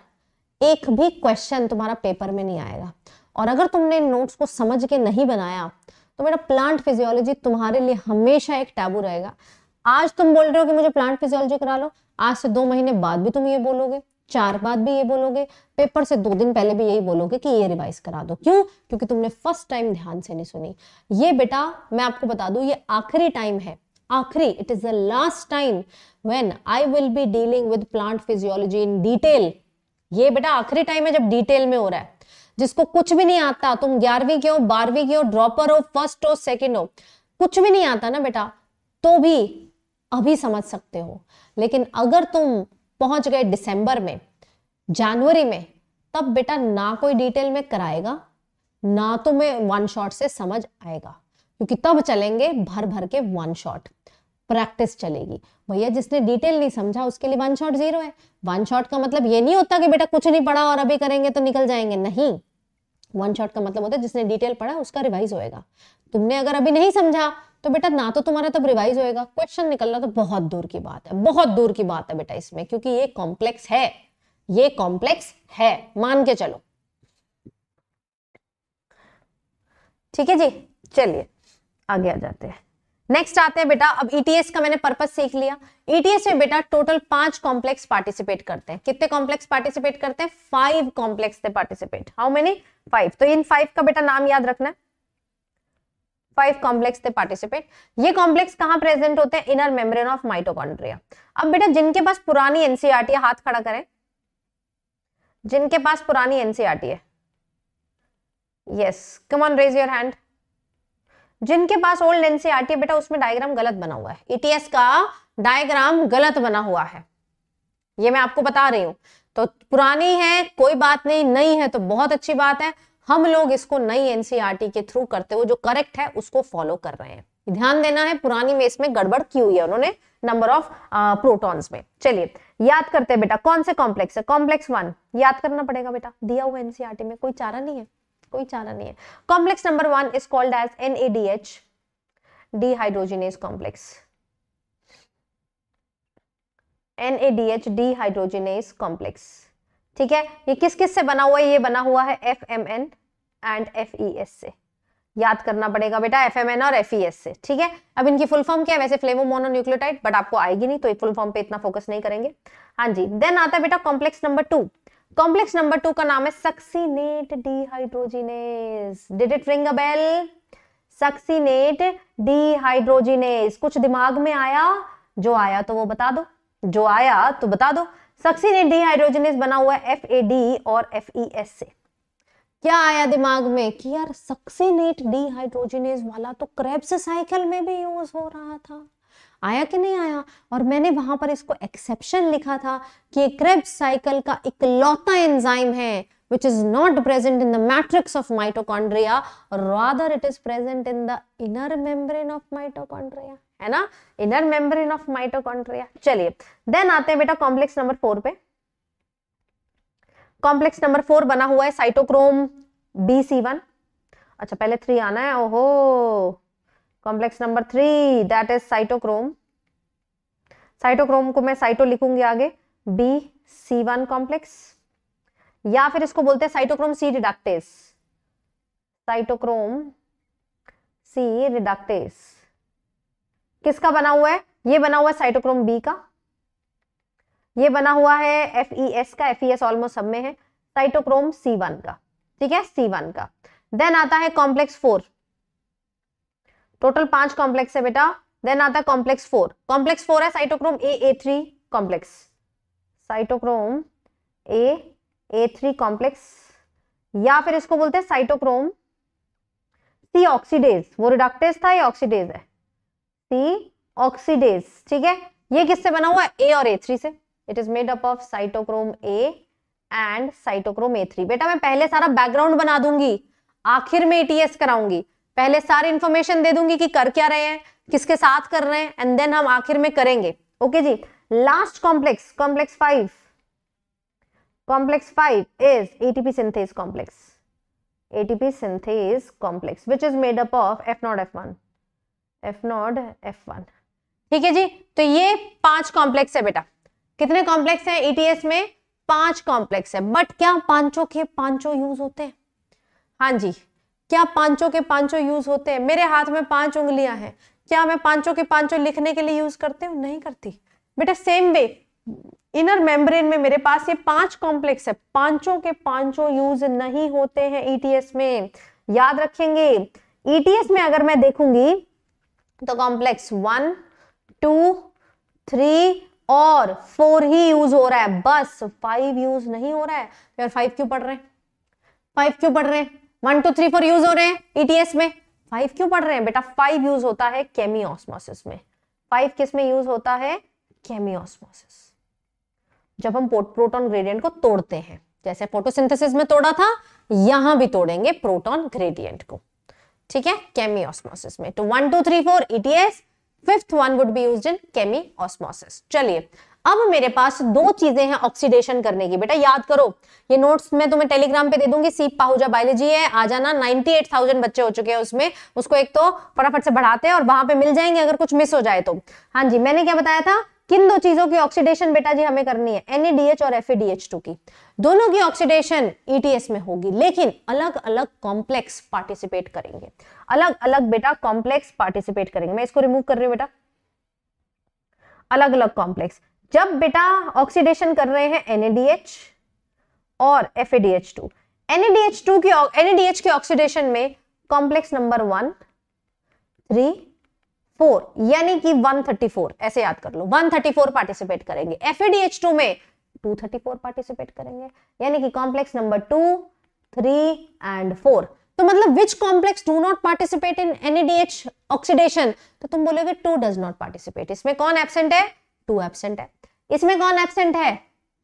एक भी क्वेश्चन तुम्हारा पेपर में नहीं आएगा और अगर तुमने इन नोट्स को समझ के नहीं बनाया तो बेटा प्लांट फिजियोलॉजी तुम्हारे लिए हमेशा एक टैबू रहेगा आज तुम बोल रहे हो कि मुझे प्लांट फिजियोलॉजी करा लो आज से दो महीने बाद भी तुम ये बोलोगे चार बाद भी ये बोलोगे पेपर से दो दिन पहले भी यही बोलोगे कि ये रिवाइज करा दो क्यों क्योंकि तुमने फर्स्ट टाइम ध्यान से नहीं सुनी ये बेटा मैं आपको बता दू ये आखिरी टाइम है आखिरी it is the last time when I will be dealing with plant physiology in detail ये बेटा आखिरी टाइम है जब डिटेल में हो रहा है जिसको कुछ भी नहीं आता तुम ग्यारहवीं के हो बारहवीं के हो ड्रॉपर हो फर्स्ट हो सेकेंड हो कुछ भी नहीं आता ना बेटा तो भी अभी समझ सकते हो लेकिन अगर तुम पहुंच गए दिसंबर में जनवरी में तब बेटा ना कोई डिटेल में कराएगा ना तुम्हें वन शॉट से समझ आएगा क्योंकि तब चलेंगे भर भर के वन शॉट प्रैक्टिस चलेगी भैया जिसने डिटेल नहीं समझा उसके लिए वन शॉट जीरो है वन शॉट का मतलब ये नहीं होता कि बेटा कुछ नहीं पढ़ा और अभी करेंगे तो निकल जाएंगे नहीं वन शॉट का मतलब होता है जिसने डिटेल पढ़ा उसका रिवाइज होएगा तुमने अगर अभी नहीं समझा तो बेटा ना तो तुम्हारा तब रिवाइज होएगा क्वेश्चन निकलना तो बहुत दूर की बात है बहुत दूर की बात है बेटा इसमें क्योंकि ये कॉम्प्लेक्स है ये कॉम्प्लेक्स है मान के चलो ठीक है जी चलिए आगे आ जाते हैं नेक्स्ट आते हैं बेटा अब ईटीएस e का मैंने पर्पज सीख लिया ईटीएस e में बेटा टोटल पांच कॉम्प्लेक्स पार्टिसिपेट करते हैं कितने कॉम्प्लेक्स पार्टिसिपेट करते हैं फाइव कॉम्प्लेक्स थे पार्टिसिपेट हाउ मेनी फाइव तो इन फाइव का बेटा नाम याद रखना है फाइव कॉम्प्लेक्स थे पार्टिसिपेट ये कॉम्प्लेक्स कहाँ प्रेजेंट होते हैं इनर मेम्ब्रेन ऑफ माइटोकॉन्ड्रिया अब बेटा जिनके पास पुरानी एनसीआरटी e हाथ खड़ा करें जिनके पास पुरानी एनसीआरटी है yes come on raise your hand जिनके पास ओल्ड एनसीआर है बेटा उसमें डायग्राम गलत बना हुआ है ईटीएस e का डायग्राम गलत बना हुआ है ये मैं आपको बता रही हूँ तो पुरानी है कोई बात नहीं नई है तो बहुत अच्छी बात है हम लोग इसको नई एनसीआरटी e के थ्रू करते हुए जो करेक्ट है उसको फॉलो कर रहे हैं ध्यान देना है पुरानी में इसमें गड़बड़ की हुई है उन्होंने नंबर ऑफ प्रोटॉन्स में चलिए याद करते हैं बेटा कौन से कॉम्प्लेक्स है कॉम्प्लेक्स वन याद करना पड़ेगा बेटा दिया हुआ एनसीआरटी e में कोई चारा नहीं है कोई चारा नहीं है complex number one is called as N A D H dehydrogenase complex N A D H dehydrogenase complex ठीक है ये किस किस से बना हुआ है ये बना हुआ है F M N and F E S से याद करना पड़ेगा बेटा एफ एम एन और एफ ई एस से ठीक है अब इनकी फुल फॉर्म क्या है वैसे फ्लेवो फ्लेवोमोनोन्यूक्लियोटाइड बट आपको आएगी नहीं तो फुल फॉर्म पे इतना फोकस नहीं करेंगे हाँ जी देन आता है बेटा complex number two complex number two का नाम है succinate dehydrogenase did it ring a bell succinate dehydrogenase कुछ दिमाग में आया जो आया तो वो बता दो जो आया तो बता दो सक्सीनेट डीहाइड्रोजिनेस बना हुआ है एफ ए डी और एफ ई एस से क्या आया दिमाग में कि यार सक्सीनेट डीहाइड्रोजिनेस वाला तो क्रेब्स साइकिल में भी यूज हो रहा था आया कि नहीं आया और मैंने वहां पर इसको एक्सेप्शन लिखा था कि क्रेब्स साइकिल का इकलौता एंजाइम है which is not present in the matrix of mitochondria rather it is present in the inner membrane of mitochondria है ना inner membrane of mitochondria चलिए then आते हैं बेटा complex number फोर पे complex number फोर बना हुआ है cytochrome BC1 अच्छा पहले थ्री आना है ओहो complex number three that is cytochrome cytochrome को मैं साइटो लिखूंगी आगे बी सी वन कॉम्प्लेक्स या फिर इसको बोलते हैं cytochrome C reductase cytochrome C reductase किसका बना हुआ है ये बना हुआ है साइटोक्रोम बी का ये बना हुआ है एफ ई एस का एफ ई एस ऑलमोस्ट सब में है साइटोक्रोम सी वन का ठीक है सी वन का देन आता है कॉम्प्लेक्स फोर टोटल पांच कॉम्प्लेक्स है बेटा देन आता है कॉम्प्लेक्स फोर कॉम्प्लेक्स फोर है cytochrome A A three complex cytochrome A A three complex या फिर इसको बोलते हैं साइटोक्रोम सी ऑक्सीडेज वो रिडक्टेज था या ऑक्सीडेज है सी ऑक्सीडेज ठीक है ये किससे बना हुआ है ए और ए थ्री से it is made up of cytochrome A and cytochrome A three बेटा मैं पहले सारा बैकग्राउंड बना दूंगी आखिर में एटीएस कराऊंगी पहले सारी इंफॉर्मेशन दे दूंगी कि कर क्या रहे हैं किसके साथ कर रहे हैं एंड देन हम आखिर में करेंगे ओके जी last complex complex five synthase complex ATP synthase complex which is made up of F naught F one F naught F one ठीक है जी तो ये पांच कॉम्प्लेक्स है बेटा कितने कॉम्प्लेक्स हैं ईटीएस e में पांच कॉम्प्लेक्स है बट क्या पांचों के पांचों यूज होते हैं हाँ जी क्या पांचों के पांचों यूज होते हैं मेरे हाथ में पांच उंगलियां हैं क्या मैं पांचों के पांचों लिखने के लिए यूज करती हूँ नहीं करती बेटा सेम वे इनर मेम्ब्रेन में मेरे पास ये पांच कॉम्प्लेक्स है पांचों के पांचों यूज नहीं होते हैं ईटीएस e में याद रखेंगे ईटीएस e में अगर मैं देखूंगी तो कॉम्प्लेक्स वन टू थ्री और फोर ही यूज हो रहा है बस फाइव यूज नहीं हो रहा है यार फाइव क्यों पढ़ रहे हैं फाइव क्यों पढ़ रहे हैं one two three four use हो रहे हैं ईटीएस e में फाइव क्यों पढ़ रहे हैं बेटा फाइव यूज होता है केमी ऑस्मोसिस में फाइव किस में यूज होता है केमी ऑस्मोसिस जब हम प्रोटोन ग्रेडियंट को तोड़ते हैं जैसे फोटोसिंथेसिस में तोड़ा था यहां भी तोड़ेंगे प्रोटॉन ग्रेडियंट को ठीक है केमी ऑस्मोसिस में तो one two three four ETS fifth one would be use in chemiosmosis चलिए अब मेरे पास दो चीजें हैं ऑक्सीडेशन करने की बेटा याद करो ये नोट्स मैं तुम्हें टेलीग्राम पे दे दूंगी सीप पाहुजा बायोलॉजी है आ जाना 98,000 बच्चे हो चुके हैं उसमें उसको एक तो फटाफट से बढ़ाते हैं और वहां पे मिल जाएंगे अगर कुछ मिस हो जाए तो हाँ जी मैंने क्या बताया था किन दो चीजों की ऑक्सीडेशन बेटा जी हमें करनी है एनएडीएच e और एफ e की दोनों की ऑक्सीडेशन ईटीएस e में होगी लेकिन अलग अलग कॉम्प्लेक्स पार्टिसिपेट करेंगे अलग अलग बेटा कॉम्प्लेक्स पार्टिसिपेट करेंगे मैं इसको रिमूव कर रही हूँ बेटा अलग अलग कॉम्प्लेक्स जब बेटा ऑक्सीडेशन कर रहे हैं NADH और FADH2 NADH2 की NADH के ऑक्सीडेशन में complex number one three four यानी कि 134 ऐसे याद कर लो 134 पार्टिसिपेट करेंगे FADH2 में 234 पार्टिसिपेट करेंगे यानी कि complex number two three and four तो मतलब which complex do not participate in NADH oxidation तो तुम बोलोगे टू डज नॉट पार्टिसिपेट इसमें कौन एबसेंट है टू एबसेंट है इसमें कौन एबसेंट है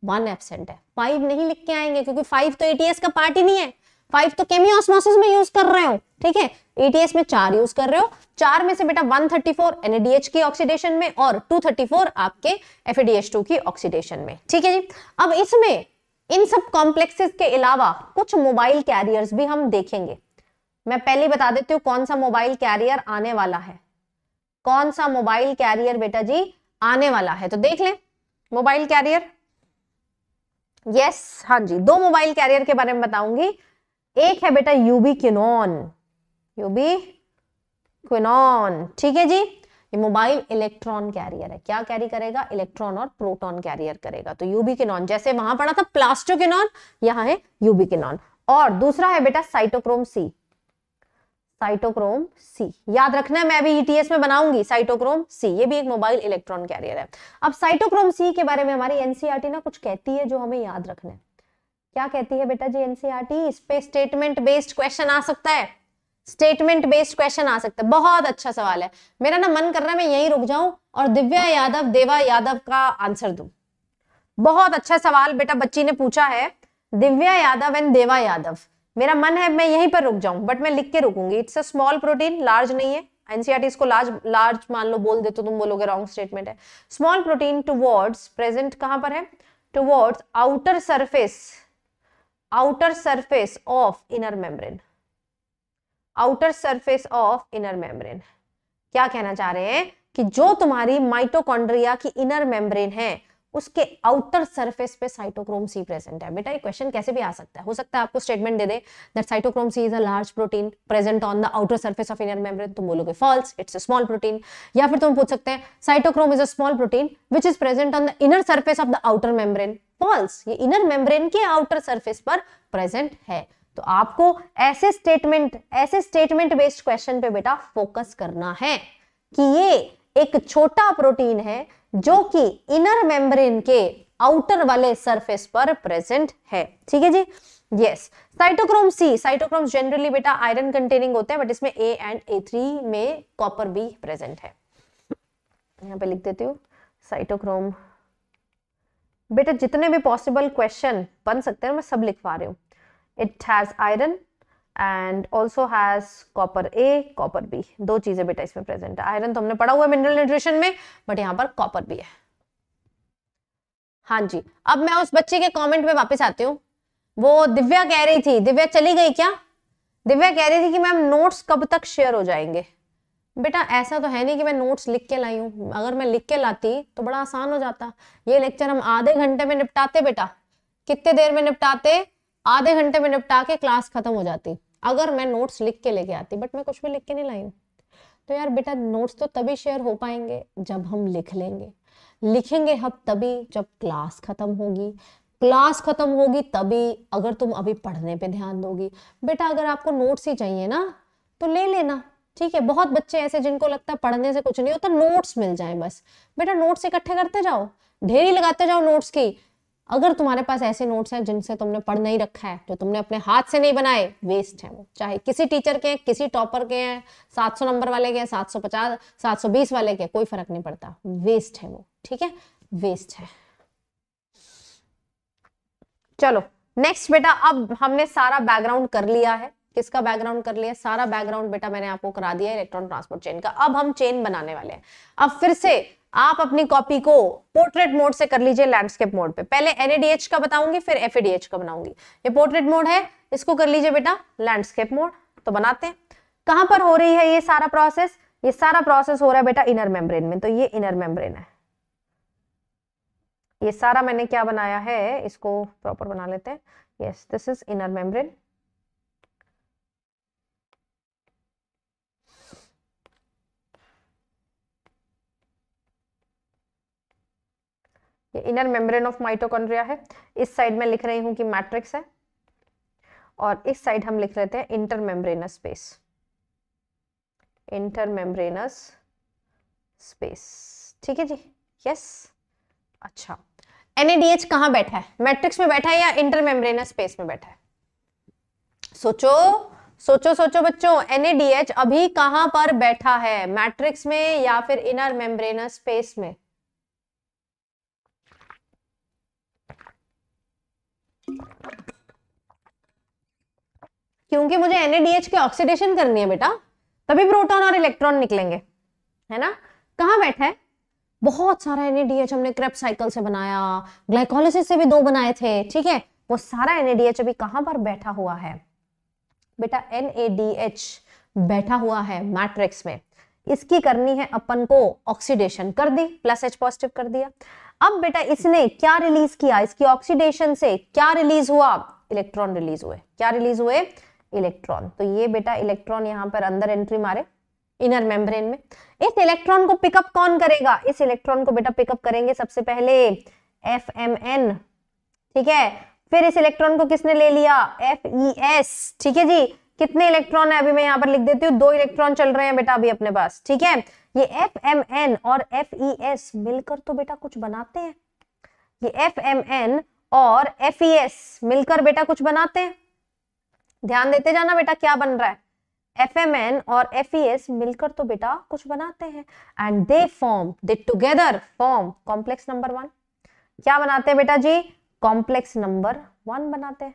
वन एबसेंट है फाइव नहीं लिख के आएंगे क्योंकि फाइव तो एटीएस का पार्ट ही नहीं है फाइव तो केमियोस्मोसिस में यूज कर रहे हो ठीक है एटीएस में चार यूज कर रहे हो चार में से बेटा 134 एनएडीएच की ऑक्सीडेशन में और 234 आपके एफएडीएच2 की ऑक्सीडेशन में ठीक है जी अब इसमें इन सब कॉम्प्लेक्सेस के अलावा कुछ मोबाइल कैरियर्स भी हम देखेंगे मैं पहले बता देती हूँ कौन सा मोबाइल कैरियर आने वाला है कौन सा मोबाइल कैरियर बेटा जी आने वाला है तो देख लें मोबाइल कैरियर यस हाँ जी दो मोबाइल कैरियर के बारे में बताऊंगी एक है बेटा यूबी क्यूनॉन यूबी क्यूनॉन ठीक है जी ये मोबाइल इलेक्ट्रॉन कैरियर है क्या कैरी करेगा इलेक्ट्रॉन और प्रोटॉन कैरियर करेगा तो यूबी किनॉन जैसे वहां पड़ा था प्लास्टो क्यूनॉन यहाँ है यूबी किनॉन और दूसरा है बेटा साइटोक्रोम सी साइटोक्रोम सी याद रखना है मैं अभी ईटीएस e में बनाऊंगी साइटोक्रोम सी ये भी एक मोबाइल इलेक्ट्रॉन कैरियर है अब साइटोक्रोम सी के बारे में हमारी एनसीआरटी e ना कुछ कहती है जो हमें याद रखना है क्या कहती है बेटा जी एनसीआरटी e इस पे स्टेटमेंट बेस्ड क्वेश्चन आ सकता है स्टेटमेंट बेस्ड क्वेश्चन आ सकता है बहुत अच्छा सवाल है मेरा ना मन कर रहा है मैं यही रुक जाऊं और दिव्या यादव देवा यादव का आंसर दू बहुत अच्छा सवाल बेटा बच्ची ने पूछा है दिव्या यादव एंड देवा यादव मेरा मन है मैं यहीं पर रुक जाऊं बट मैं लिख के रुकूंगी it's a small protein large नहीं है एनसीआरटी e इसको लार्ज लार्ज मान लो बोल दे तो तुम बोलोगे रॉन्ग स्टेटमेंट है स्मॉल प्रोटीन टुवर्ड्स प्रेजेंट कहां पर है towards outer surface outer surface of inner membrane outer surface of inner membrane क्या कहना चाह रहे हैं कि जो तुम्हारी माइटोकॉन्ड्रिया की इनर मेम्ब्रेन है उसके आउटर सरफेस पे साइटोक्रोम सी प्रेजेंट है बेटा ये क्वेश्चन कैसे भी आ सकता है हो सकता है आपको स्टेटमेंट दे दे that cytochrome C is a large protein present on the outer surface of inner membrane तुम बोलोगे false it's a small protein या फिर तुम पूछ सकते हैं cytochrome is a small protein which is present on the inner surface of the outer membrane false ये inner membrane के आउटर सरफेस पर प्रेजेंट है तो आपको ऐसे स्टेटमेंट ऐसे स्टेटमेंट बेस्ड क्वेश्चन पे बेटा फोकस करना है कि ये एक छोटा प्रोटीन है जो कि इनर मेम्ब्रेन के आउटर वाले सरफेस पर प्रेजेंट है ठीक है जी yes cytochrome C cytochrome generally बेटा आयरन कंटेनिंग होते हैं बट इसमें ए एंड ए थ्री में कॉपर भी प्रेजेंट है यहां पे लिख देती हूँ साइटोक्रोम बेटा जितने भी पॉसिबल क्वेश्चन बन सकते हैं मैं सब लिखवा रही हूँ it has iron and also has copper A copper B दो चीजें बेटा इसमें प्रेजेंट है आयरन तो हमने पढ़ा हुआ है मिनरल न्यूट्रिशन में बट यहाँ पर कॉपर भी है हाँ जी अब मैं उस बच्चे के कमेंट में वापस आती हूँ वो दिव्या कह रही थी दिव्या चली गई क्या दिव्या कह रही थी कि मैम नोट्स कब तक शेयर हो जाएंगे बेटा ऐसा तो है नहीं कि मैं नोट्स लिख के लाई हूँ अगर मैं लिख के लाती तो बड़ा आसान हो जाता ये लेक्चर हम आधे घंटे में निपटाते बेटा कितने देर में निपटाते आधे घंटे में निपटा के क्लास खत्म हो जाती अगर मैं नोट्स लिख के लेके आती बट मैं कुछ भी लिख के नहीं लाई तो यार बेटा नोट्स तो तभी शेयर हो पाएंगे जब हम लिख लेंगे लिखेंगे हम तभी जब क्लास खत्म होगी क्लास खत्म होगी तभी अगर तुम अभी पढ़ने पे ध्यान दोगी बेटा अगर आपको नोट्स ही चाहिए ना तो ले लेना ठीक है बहुत बच्चे ऐसे जिनको लगता है पढ़ने से कुछ नहीं होता नोट्स मिल जाए बस बेटा नोट्स इकट्ठे करते जाओ ढेरी लगाते जाओ नोट्स की अगर तुम्हारे पास ऐसे नोट्स हैं जिनसे तुमने पढ़ नहीं रखा है जो तुमने अपने हाथ से नहीं बनाए वेस्ट है वो चाहे किसी टीचर के हैं किसी टॉपर के हैं 700 नंबर वाले के हैं 750 720 वाले के कोई फर्क नहीं पड़ता वेस्ट है वो ठीक है वेस्ट है चलो नेक्स्ट बेटा अब हमने सारा बैकग्राउंड कर लिया है किसका बैकग्राउंड कर लिया सारा बैकग्राउंड बेटा मैंने आपको करा दिया इलेक्ट्रॉन ट्रांसपोर्ट चेन का अब हम चेन बनाने वाले हैं अब फिर से आप अपनी कॉपी को पोर्ट्रेट मोड से कर लीजिए लैंडस्केप मोड पे पहले एनएडीएच का बताऊंगी फिर एफएडीएच का बनाऊंगी ये पोर्ट्रेट मोड है इसको कर लीजिए बेटा लैंडस्केप मोड तो बनाते हैं कहां पर हो रही है ये सारा प्रोसेस ये सारा प्रोसेस हो रहा है बेटा इनर मेम्ब्रेन में तो ये इनर मेम्ब्रेन है ये सारा मैंने क्या बनाया है इसको प्रॉपर बना लेते हैं yes this is inner membrane ये इनर मेम्ब्रेन ऑफ माइटोकॉन्ड्रिया है इस साइड में लिख रही हूँ कि मैट्रिक्स है और इस साइड हम लिख लेते हैं inter membranous space inter membranous space ठीक है जी यस yes. अच्छा एनएडीएच कहाँ बैठा है मैट्रिक्स में बैठा है या इंटर मेम्ब्रेनस स्पेस में बैठा है सोचो सोचो सोचो बच्चों एनएडीएच अभी कहाँ पर बैठा है मैट्रिक्स में या फिर इनर मेम्ब्रेनस स्पेस में क्योंकि मुझे एनएडीएच के ऑक्सीडेशन करनी है बेटा तभी प्रोटॉन और इलेक्ट्रॉन निकलेंगे है ना कहां बैठा है बहुत सारा एनएडीएच हमने क्रेप साइकिल से बनाया ग्लाइकोलाइसिस से भी दो बनाए थे ठीक है वो सारा एनएडीएच अभी कहां पर बैठा हुआ है बेटा एनएडीएच बैठा हुआ है मैट्रिक्स में इसकी करनी है अपन को ऑक्सीडेशन कर दी प्लस एच पॉजिटिव कर दिया अब बेटा इसने क्या रिलीज किया इसकी ऑक्सीडेशन से क्या रिलीज हुआ इलेक्ट्रॉन रिलीज हुए क्या रिलीज हुए इलेक्ट्रॉन तो ये बेटा इलेक्ट्रॉन यहां पर अंदर एंट्री मारे इनर मेम्ब्रेन में इस इलेक्ट्रॉन को पिकअप कौन करेगा इस इलेक्ट्रॉन को बेटा पिकअप करेंगे सबसे पहले एफ एम एन ठीक है फिर इस इलेक्ट्रॉन को किसने ले लिया एफ ई एस ठीक है जी कितने इलेक्ट्रॉन है अभी मैं यहाँ पर लिख देती हूँ दो इलेक्ट्रॉन चल रहे हैं बेटा अभी अपने पास ठीक है ये एफ एम एन और एफ ई एस मिलकर तो बेटा कुछ बनाते हैं ये एफ एम एन और एफ ई एस मिलकर बेटा कुछ बनाते हैं ध्यान देते जाना बेटा क्या बन रहा है एफ एम एन और एफ ई एस मिलकर तो बेटा कुछ बनाते हैं and they form they together form complex number one क्या बनाते हैं बेटा जी कॉम्प्लेक्स नंबर वन बनाते हैं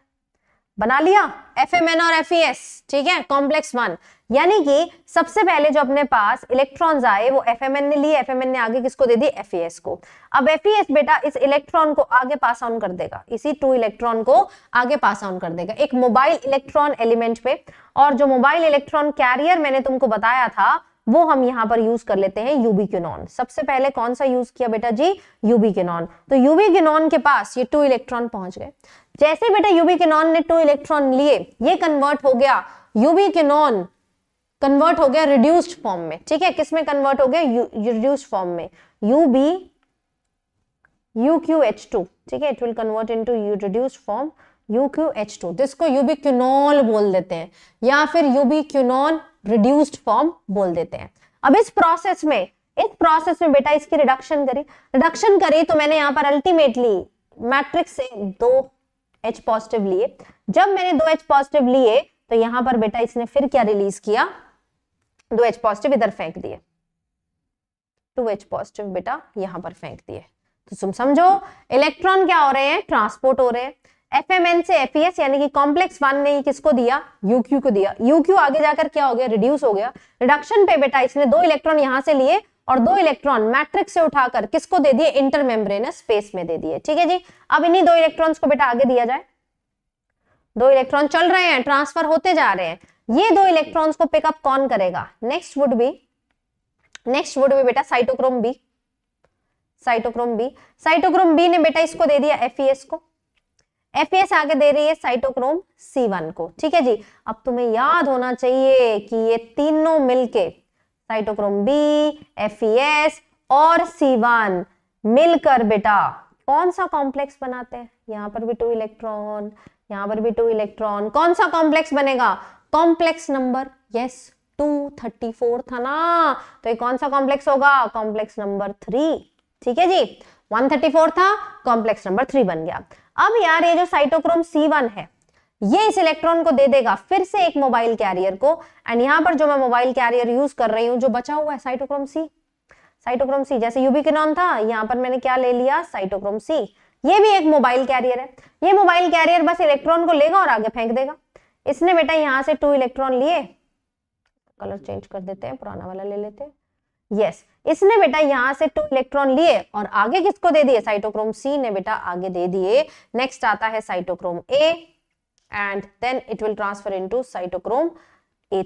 बना लिया एफ एम एन और एफ ई एस ठीक है कॉम्प्लेक्स वन यानी कि सबसे पहले जो अपने पास इलेक्ट्रॉन्स आए वो एफ एम एन ने लिए एफ एम एन ने आगे किसको दे दी एफ ई एस को अब एफ ई एस बेटा इस इलेक्ट्रॉन को आगे पास ऑन कर देगा इसी टू इलेक्ट्रॉन को आगे पास ऑन कर देगा एक मोबाइल इलेक्ट्रॉन एलिमेंट पे और जो मोबाइल इलेक्ट्रॉन कैरियर मैंने तुमको बताया था वो हम यहाँ पर यूज कर लेते हैं यूबी क्यूनॉन सबसे पहले कौन सा यूज किया बेटा जी यूबी क्यूनॉन तो यूबी क्यूनॉन के पास ये टू इलेक्ट्रॉन पहुंच गए जैसे बेटा यूबी क्यूनॉन ने टू इलेक्ट्रॉन लिए ये कन्वर्ट हो गया यूबी क्यूनॉन कन्वर्ट हो गया रिड्यूस्ड फॉर्म में ठीक है किसमें कन्वर्ट हो गया रिड्यूस्ड फॉर्म में U B U Q H two ठीक है it will convert into reduced form U Q H two जिसको यूबी क्यूनॉल बोल देते हैं या फिर यूबी क्यूनॉन रिड्यूस्ड फॉर्म बोल देते हैं अब इस प्रोसेस में इस प्रोसेस में बेटा इसकी रिडक्शन करी रिडक्शन करी तो मैंने यहाँ पर अल्टीमेटली मैट्रिक्स से दो एच पॉजिटिव लिए जब मैंने दो एच पॉजिटिव लिए तो यहां पर बेटा इसने फिर क्या रिलीज किया दो एच पॉजिटिव इधर फेंक दिए टू एच पॉजिटिव बेटा यहां पर फेंक दिए तो तुम समझो इलेक्ट्रॉन क्या हो रहे हैं ट्रांसपोर्ट हो रहे हैं एफ एम एन से एफ एस e यानी कि कॉम्प्लेक्स वन ने किसको दिया यूक्यू को दिया यूक्यू आगे जाकर क्या हो गया रिड्यूस हो गया रिडक्शन पे बेटा इसने दो इलेक्ट्रॉन यहां से लिए और दो इलेक्ट्रॉन मैट्रिक्स से उठाकर किसको दे दिए इंटर इंटरमेम्ब्रेनस स्पेस में दे दिए ठीक है जी अब इन्हीं दो इलेक्ट्रॉन्स को बेटा आगे दिया जाए दो इलेक्ट्रॉन चल रहे हैं ट्रांसफर होते जा रहे हैं ये दो इलेक्ट्रॉन्स को पिकअप कौन करेगा next would be next would be बेटा cytochrome B cytochrome B cytochrome B ने बेटा इसको दे दिया एफ e को एफ आगे दे रही है साइटोक्रोम सी वन को ठीक है जी अब तुम्हें याद होना चाहिए कि ये तीनों मिलके साइटोक्रोम बी एफ और सी वन मिलकर बेटा कौन सा कॉम्प्लेक्स बनाते हैं यहाँ पर भी टू इलेक्ट्रॉन यहाँ पर भी टू इलेक्ट्रॉन कौन सा कॉम्प्लेक्स बनेगा कॉम्प्लेक्स नंबर यस 234 था ना तो ये कौन सा कॉम्प्लेक्स होगा कॉम्प्लेक्स नंबर थ्री ठीक है जी 134 था कॉम्प्लेक्स नंबर थ्री बन गया अब यार ये जो साइटोक्रोम सी वन है ये इस इलेक्ट्रॉन को दे देगा फिर से एक मोबाइल कैरियर को एंड यहां पर जो मैं मोबाइल कैरियर यूज कर रही हूं जो बचा हुआ है साइटोक्रोम सी साइटोक्रोम सी जैसे यूबी यूबिकिनॉन था यहां पर मैंने क्या ले लिया साइटोक्रोम सी ये भी एक मोबाइल कैरियर है ये मोबाइल कैरियर बस इलेक्ट्रॉन को लेगा और आगे फेंक देगा इसने बेटा यहाँ से टू इलेक्ट्रॉन लिए कलर चेंज कर देते हैं पुराना वाला ले लेते हैं यस इसने बेटा यहाँ से टू इलेक्ट्रॉन लिए और आगे किसको दे दिए साइटोक्रोम सी ने बेटा आगे दे दिए नेक्स्ट आता है cytochrome A and then it will transfer into cytochrome A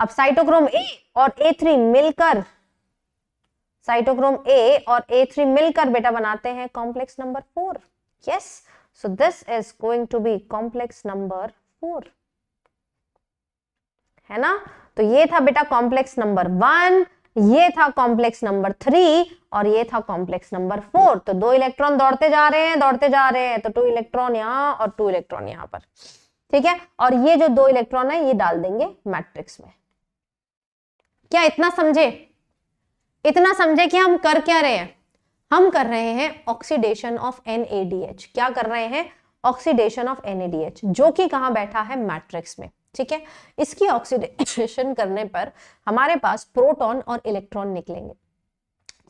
अब साइटोक्रोम ए और ए थ्री मिलकर साइटोक्रोम ए और ए थ्री मिलकर बेटा बनाते हैं complex number four yes so this is going to be complex number four है ना तो ये था बेटा कॉम्प्लेक्स नंबर वन ये था कॉम्प्लेक्स नंबर थ्री और ये था कॉम्प्लेक्स नंबर फोर तो दो इलेक्ट्रॉन दौड़ते जा रहे हैं दौड़ते जा रहे हैं तो टू इलेक्ट्रॉन यहाँ और टू इलेक्ट्रॉन यहाँ पर ठीक है और ये जो दो इलेक्ट्रॉन है ये डाल देंगे मैट्रिक्स में क्या इतना समझे इतना समझे कि हम कर क्या रहे हैं हम कर रहे हैं ऑक्सीडेशन ऑफ एन क्या कर रहे हैं ऑक्सीडेशन ऑफ एन जो कि कहा बैठा है मैट्रिक्स में ठीक है इसकी ऑक्सीडेशन करने पर हमारे पास प्रोटॉन और इलेक्ट्रॉन निकलेंगे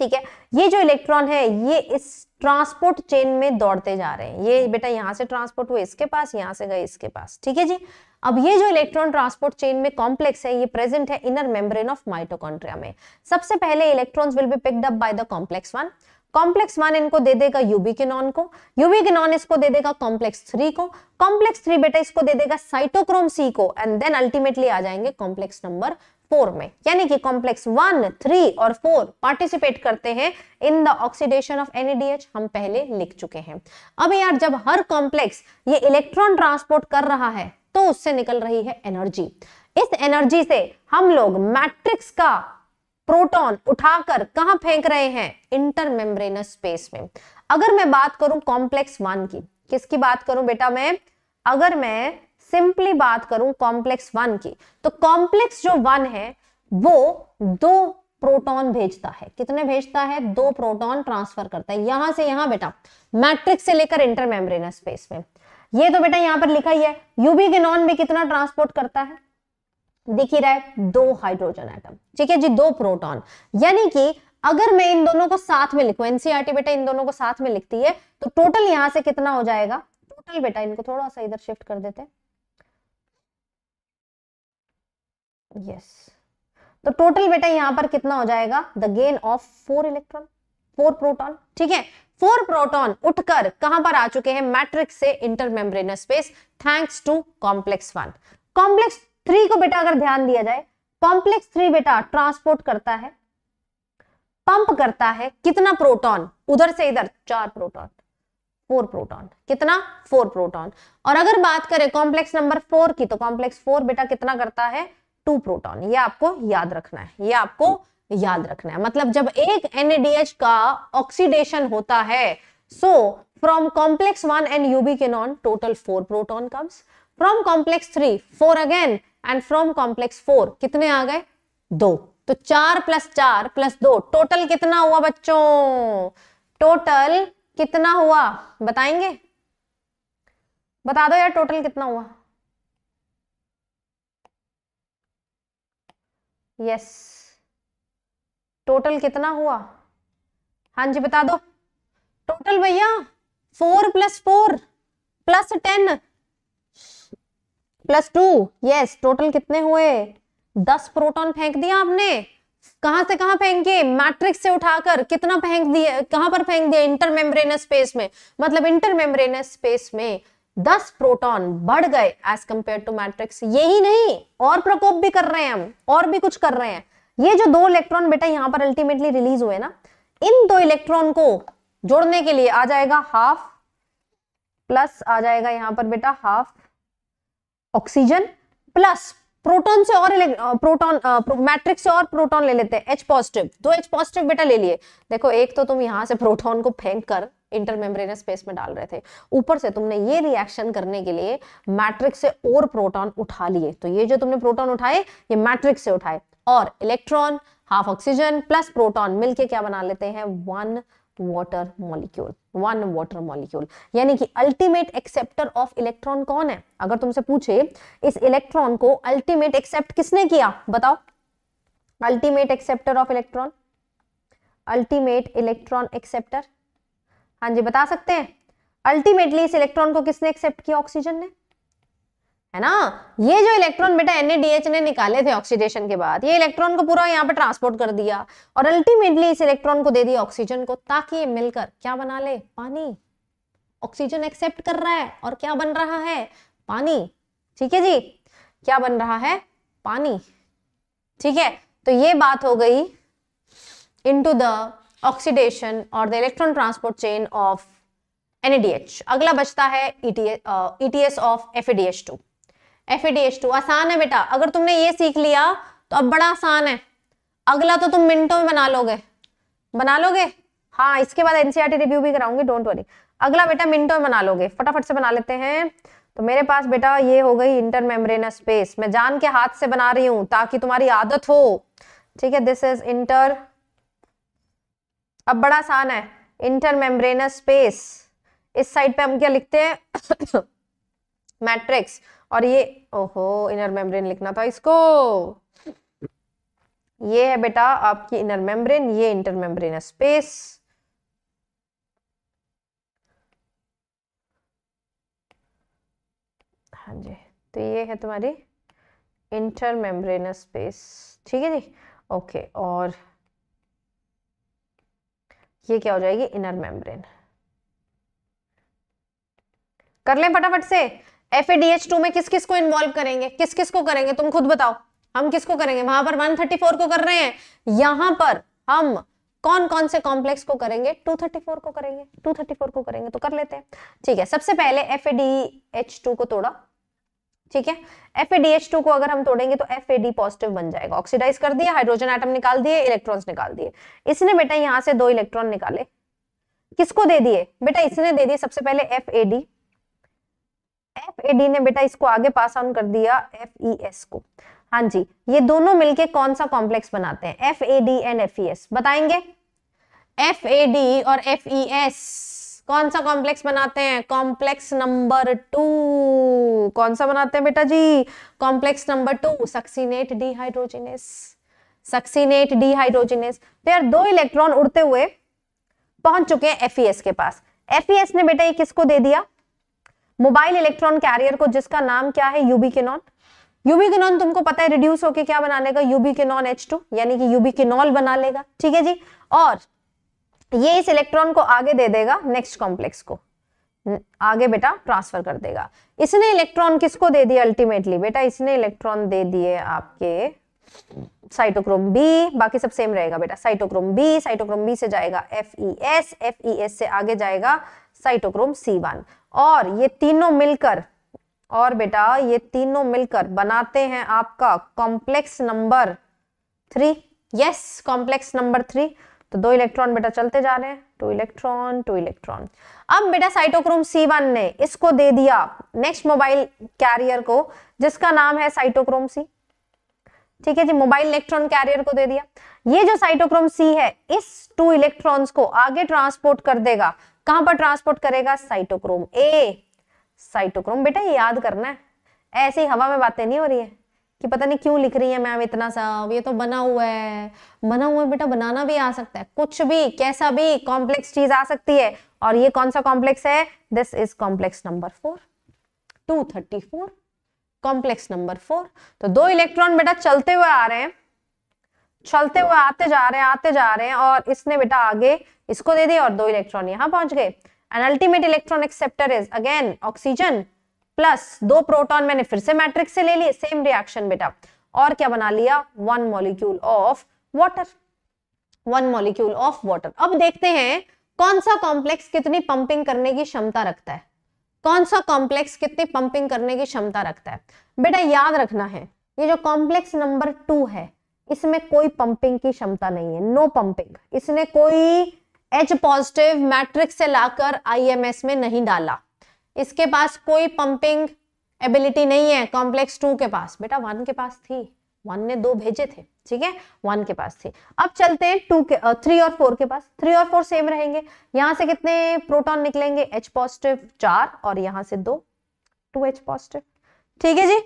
ठीक है ये जो इलेक्ट्रॉन है ये इस ट्रांसपोर्ट चेन में दौड़ते जा रहे हैं ये बेटा यहाँ से ट्रांसपोर्ट हुए इसके पास यहाँ से गए इसके पास ठीक है जी अब ये जो इलेक्ट्रॉन ट्रांसपोर्ट चेन में कॉम्प्लेक्स है ये प्रेजेंट है इनर मेम्ब्रेन ऑफ माइटोकॉन्ड्रिया में सबसे पहले electrons will be picked up by the complex one complex one इनको दे देगा यूबी के नॉन को यूबी के नॉन इसको दे देगा कॉम्प्लेक्स थ्री को कॉम्प्लेक्स थ्री बेटा इसको दे देगा साइटोक्रोम सी को एंड देन अल्टीमेटली आ जाएंगे कॉम्प्लेक्स नंबर फोर में यानी कि कॉम्प्लेक्स वन थ्री और फोर पार्टिसिपेट करते हैं in the oxidation of NADH हम पहले लिख चुके हैं अब यार जब हर कॉम्प्लेक्स ये इलेक्ट्रॉन ट्रांसपोर्ट कर रहा है तो उससे निकल रही है एनर्जी इस एनर्जी से हम लोग मैट्रिक्स का प्रोटॉन उठाकर कहा फेंक रहे हैं इंटरमेम्ब्रेनस स्पेस में अगर मैं बात करूं कॉम्प्लेक्स वन की किसकी बात करूं बेटा मैं अगर मैं सिंपली बात करूं कॉम्प्लेक्स वन की तो कॉम्प्लेक्स जो वन है वो दो प्रोटॉन भेजता है कितने भेजता है दो प्रोटॉन ट्रांसफर करता है यहां से यहां बेटा मैट्रिक्स से लेकर इंटरमेम्ब्रेनस स्पेस में ये तो बेटा यहां पर लिखा ही है यूबी के नॉन भी कितना ट्रांसपोर्ट करता है दिख ही रहा है दो हाइड्रोजन एटम ठीक है जी दो प्रोटॉन यानी कि अगर मैं इन दोनों को साथ में लिखू एनसीआरटी e बेटा इन दोनों को साथ में लिखती है तो टोटल यहां से कितना हो जाएगा टोटल बेटा इनको थोड़ा सा इधर शिफ्ट कर देते यस तो टोटल बेटा यहां पर कितना हो जाएगा the gain of four electron four proton ठीक है फोर प्रोटॉन उठकर कहां पर आ चुके हैं मैट्रिक्स से intermembranous space thanks to complex one complex three को बेटा अगर ध्यान दिया जाए कॉम्प्लेक्स थ्री बेटा ट्रांसपोर्ट करता है पंप करता है कितना प्रोटॉन उधर से इधर चार प्रोटॉन फोर प्रोटॉन कितना फोर प्रोटॉन और अगर बात करें कॉम्प्लेक्स नंबर फोर की तो कॉम्प्लेक्स फोर बेटा कितना करता है टू प्रोटॉन ये आपको याद रखना है ये आपको याद रखना है मतलब जब एक एनएडीएच का ऑक्सीडेशन होता है so from complex one and UB के नॉन total four proton comes from complex three four again and from complex four कितने आ गए दो तो चार प्लस चार प्लस दो टोटल कितना हुआ बच्चों टोटल कितना हुआ बताएंगे बता दो यार टोटल कितना हुआ यस टोटल कितना हुआ हां जी बता दो टोटल भैया four plus four plus ten plus two yes total कितने हुए दस प्रोटॉन फेंक दिया आपने कहां से कहां फेंके मैट्रिक्स से उठाकर कितना फेंक दिया कहां पर फेंक दिया इंटर मेम्ब्रेनस स्पेस में मतलब इंटर मेम्ब्रेनस स्पेस में दस प्रोटॉन बढ़ गए एज कंपेयर टू मैट्रिक्स यही नहीं और प्रकोप भी कर रहे हैं हम और भी कुछ कर रहे हैं ये जो दो इलेक्ट्रॉन बेटा यहाँ पर अल्टीमेटली रिलीज हुए ना इन दो इलेक्ट्रॉन को जोड़ने के लिए आ जाएगा हाफ प्लस आ जाएगा यहां पर बेटा हाफ ऑक्सीजन प्लस प्रोटॉन से और प्रोटॉन मैट्रिक्स से और प्रोटॉन ले लेते हैं एच पॉजिटिव दो एच पॉजिटिव बेटा ले लिए देखो एक तो तुम यहां से प्रोटॉन को फेंक कर इंटरमेम्ब्रेनस स्पेस में डाल रहे थे ऊपर से तुमने ये रिएक्शन करने के लिए मैट्रिक्स से और प्रोटॉन उठा लिए तो ये जो तुमने प्रोटॉन उठाए ये मैट्रिक्स से उठाए और electron half oxygen plus proton मिलके क्या बना लेते हैं one water molecule one water molecule यानी कि अल्टीमेट एक्सेप्टर ऑफ इलेक्ट्रॉन कौन है अगर तुमसे पूछे इस इलेक्ट्रॉन को अल्टीमेट एक्सेप्ट किसने किया बताओ ultimate acceptor of electron ultimate electron acceptor हाँ जी बता सकते हैं अल्टीमेटली इस इलेक्ट्रॉन को किसने एक्सेप्ट किया ऑक्सीजन ने है ना ये जो इलेक्ट्रॉन बेटा एनएडीएच ने निकाले थे ऑक्सीडेशन के बाद ये इलेक्ट्रॉन को पूरा यहाँ पर ट्रांसपोर्ट कर दिया और अल्टीमेटली इस इलेक्ट्रॉन को दे दिया ऑक्सीजन को ताकि ये मिलकर क्या बना ले पानी ऑक्सीजन एक्सेप्ट कर रहा है और क्या बन रहा है पानी ठीक है जी क्या बन रहा है पानी ठीक है तो ये बात हो गई इनटू द ऑक्सीडेशन और the electron transport chain of NADH अगला बचता है ETS of F two F two आसान है बेटा अगर तुमने ये सीख लिया तो अब बड़ा आसान है अगला तो तुम मिनटों में बना लोगे बना लोगे हाँ इसके बाद एनसीआरटी रिव्यू e भी कराऊंगी डोंट वरी अगला बेटा मिनटों में बना लोगे फटाफट से बना लेते हैं तो मेरे पास बेटा ये हो गई इंटर मेम्ब्रेनस स्पेस मैं जान के हाथ से बना रही हूं ताकि तुम्हारी आदत हो ठीक है दिस इज इंटर अब बड़ा आसान है इंटर मेम्ब्रेनस स्पेस इस साइड पे हम क्या लिखते हैं मैट्रिक्स और ये ओहो इनर मेम्ब्रेन लिखना था इसको ये है बेटा आपकी इनर मेम्ब्रेन ये इंटर मेम्ब्रेन स्पेस हाँ जी तो ये है तुम्हारी इंटर मेम्ब्रेन स्पेस ठीक है जी ओके और ये क्या हो जाएगी इनर मेम्ब्रेन कर लें फटाफट से एफ में किस किस को इन्वॉल्व करेंगे किस किस को करेंगे तुम खुद बताओ हम किसको करेंगे वहां पर 134 को कर रहे हैं यहां पर हम कौन कौन से कॉम्प्लेक्स को करेंगे 234 को करेंगे 234 को करेंगे तो कर लेते हैं ठीक है सबसे पहले एफ को तोड़ा ठीक है एफ को अगर हम तोड़ेंगे तो एफ पॉजिटिव बन जाएगा ऑक्सीडाइज कर दिया हाइड्रोजन आइटम निकाल दिए इलेक्ट्रॉन निकाल दिए इसने बेटा यहां से दो इलेक्ट्रॉन निकाले किसको दे दिए बेटा इसने दे दिए सबसे पहले एफ एफ ए डी ने बेटा इसको आगे पास ऑन कर दिया एफ ई एस को हाँ जी ये दोनों मिलके कौन सा कॉम्प्लेक्स बनाते हैं F A D and F E S बताएंगे एफ ए डी और एफ ई एस कौन सा कॉम्प्लेक्स बनाते हैं कॉम्प्लेक्स नंबर टू कौन सा बनाते हैं बेटा जी complex number two succinate dehydrogenase succinate dehydrogenase तो यार दो इलेक्ट्रॉन उड़ते हुए पहुंच चुके हैं एफ e के पास एफ e ने बेटा ये किसको दे दिया मोबाइल इलेक्ट्रॉन कैरियर को जिसका नाम क्या है यूबी के नॉन यूबी किनॉन तुमको पता है रिड्यूस होके क्या बना लेगा यूबी नॉन एच टू यानी कि यूबी किनॉल बना लेगा ठीक है जी और ये इस इलेक्ट्रॉन को आगे दे देगा नेक्स्ट कॉम्प्लेक्स को आगे बेटा ट्रांसफर कर देगा इसने इलेक्ट्रॉन किसको दे दिया अल्टीमेटली बेटा इसने इलेक्ट्रॉन दे दिए आपके साइटोक्रोम बी बाकी सब सेम रहेगा बेटा साइटोक्रोम बी साइटोक्रोम बी से जाएगा F E S F E S से आगे जाएगा साइटोक्रोम सी वन और ये तीनों मिलकर और बेटा ये तीनों मिलकर बनाते हैं आपका complex number three yes complex number three तो दो इलेक्ट्रॉन बेटा चलते जा रहे हैं टू इलेक्ट्रॉन टू इलेक्ट्रॉन अब बेटा साइटोक्रोम सी वन ने इसको दे दिया नेक्स्ट मोबाइल कैरियर को जिसका नाम है साइटोक्रोम सी ठीक है जी मोबाइल इलेक्ट्रॉन कैरियर को दे दिया ये जो साइटोक्रोम सी है इस टू इलेक्ट्रॉन्स को आगे ट्रांसपोर्ट कर देगा कहां पर ट्रांसपोर्ट करेगा साइटोक्रोम ए साइटोक्रोम बेटा ये याद करना है ऐसे हवा में बातें नहीं हो रही है कि पता नहीं क्यों लिख रही है मैम इतना सब ये तो बना हुआ है बना हुआ है बेटा बनाना भी आ सकता है कुछ भी कैसा भी कॉम्प्लेक्स चीज आ सकती है और ये कौन सा कॉम्प्लेक्स है this is complex number four two thirty four complex number four तो दो इलेक्ट्रॉन बेटा चलते हुए आ रहे हैं चलते हुए आते जा रहे हैं आते जा रहे हैं और इसने बेटा आगे इसको दे दिया और दो इलेक्ट्रॉन यहाँ पहुंच गए and ultimate electron acceptor is again oxygen plus दो प्रोटॉन मैंने फिर से मैट्रिक्स से ले लिए सेम रिएक्शन बेटा और क्या बना लिया one molecule of water one molecule of water अब देखते हैं कौन सा कॉम्प्लेक्स कितनी पंपिंग करने की क्षमता रखता है कौन सा कॉम्प्लेक्स कितनी पंपिंग करने की क्षमता रखता है बेटा याद रखना है ये जो कॉम्प्लेक्स नंबर टू है इसमें कोई पंपिंग की क्षमता नहीं है नो पंपिंग इसने कोई एच पॉजिटिव मैट्रिक से लाकर आईएमएस में नहीं डाला इसके पास कोई पंपिंग एबिलिटी नहीं है कॉम्प्लेक्स टू के पास बेटा वन के पास थी वन ने दो भेजे थे ठीक है वन के पास थी अब चलते हैं टू के थ्री और फोर के पास थ्री और फोर सेम रहेंगे यहां से कितने प्रोटॉन निकलेंगे एच पॉजिटिव चार और यहां से दो टू एच पॉजिटिव ठीक है जी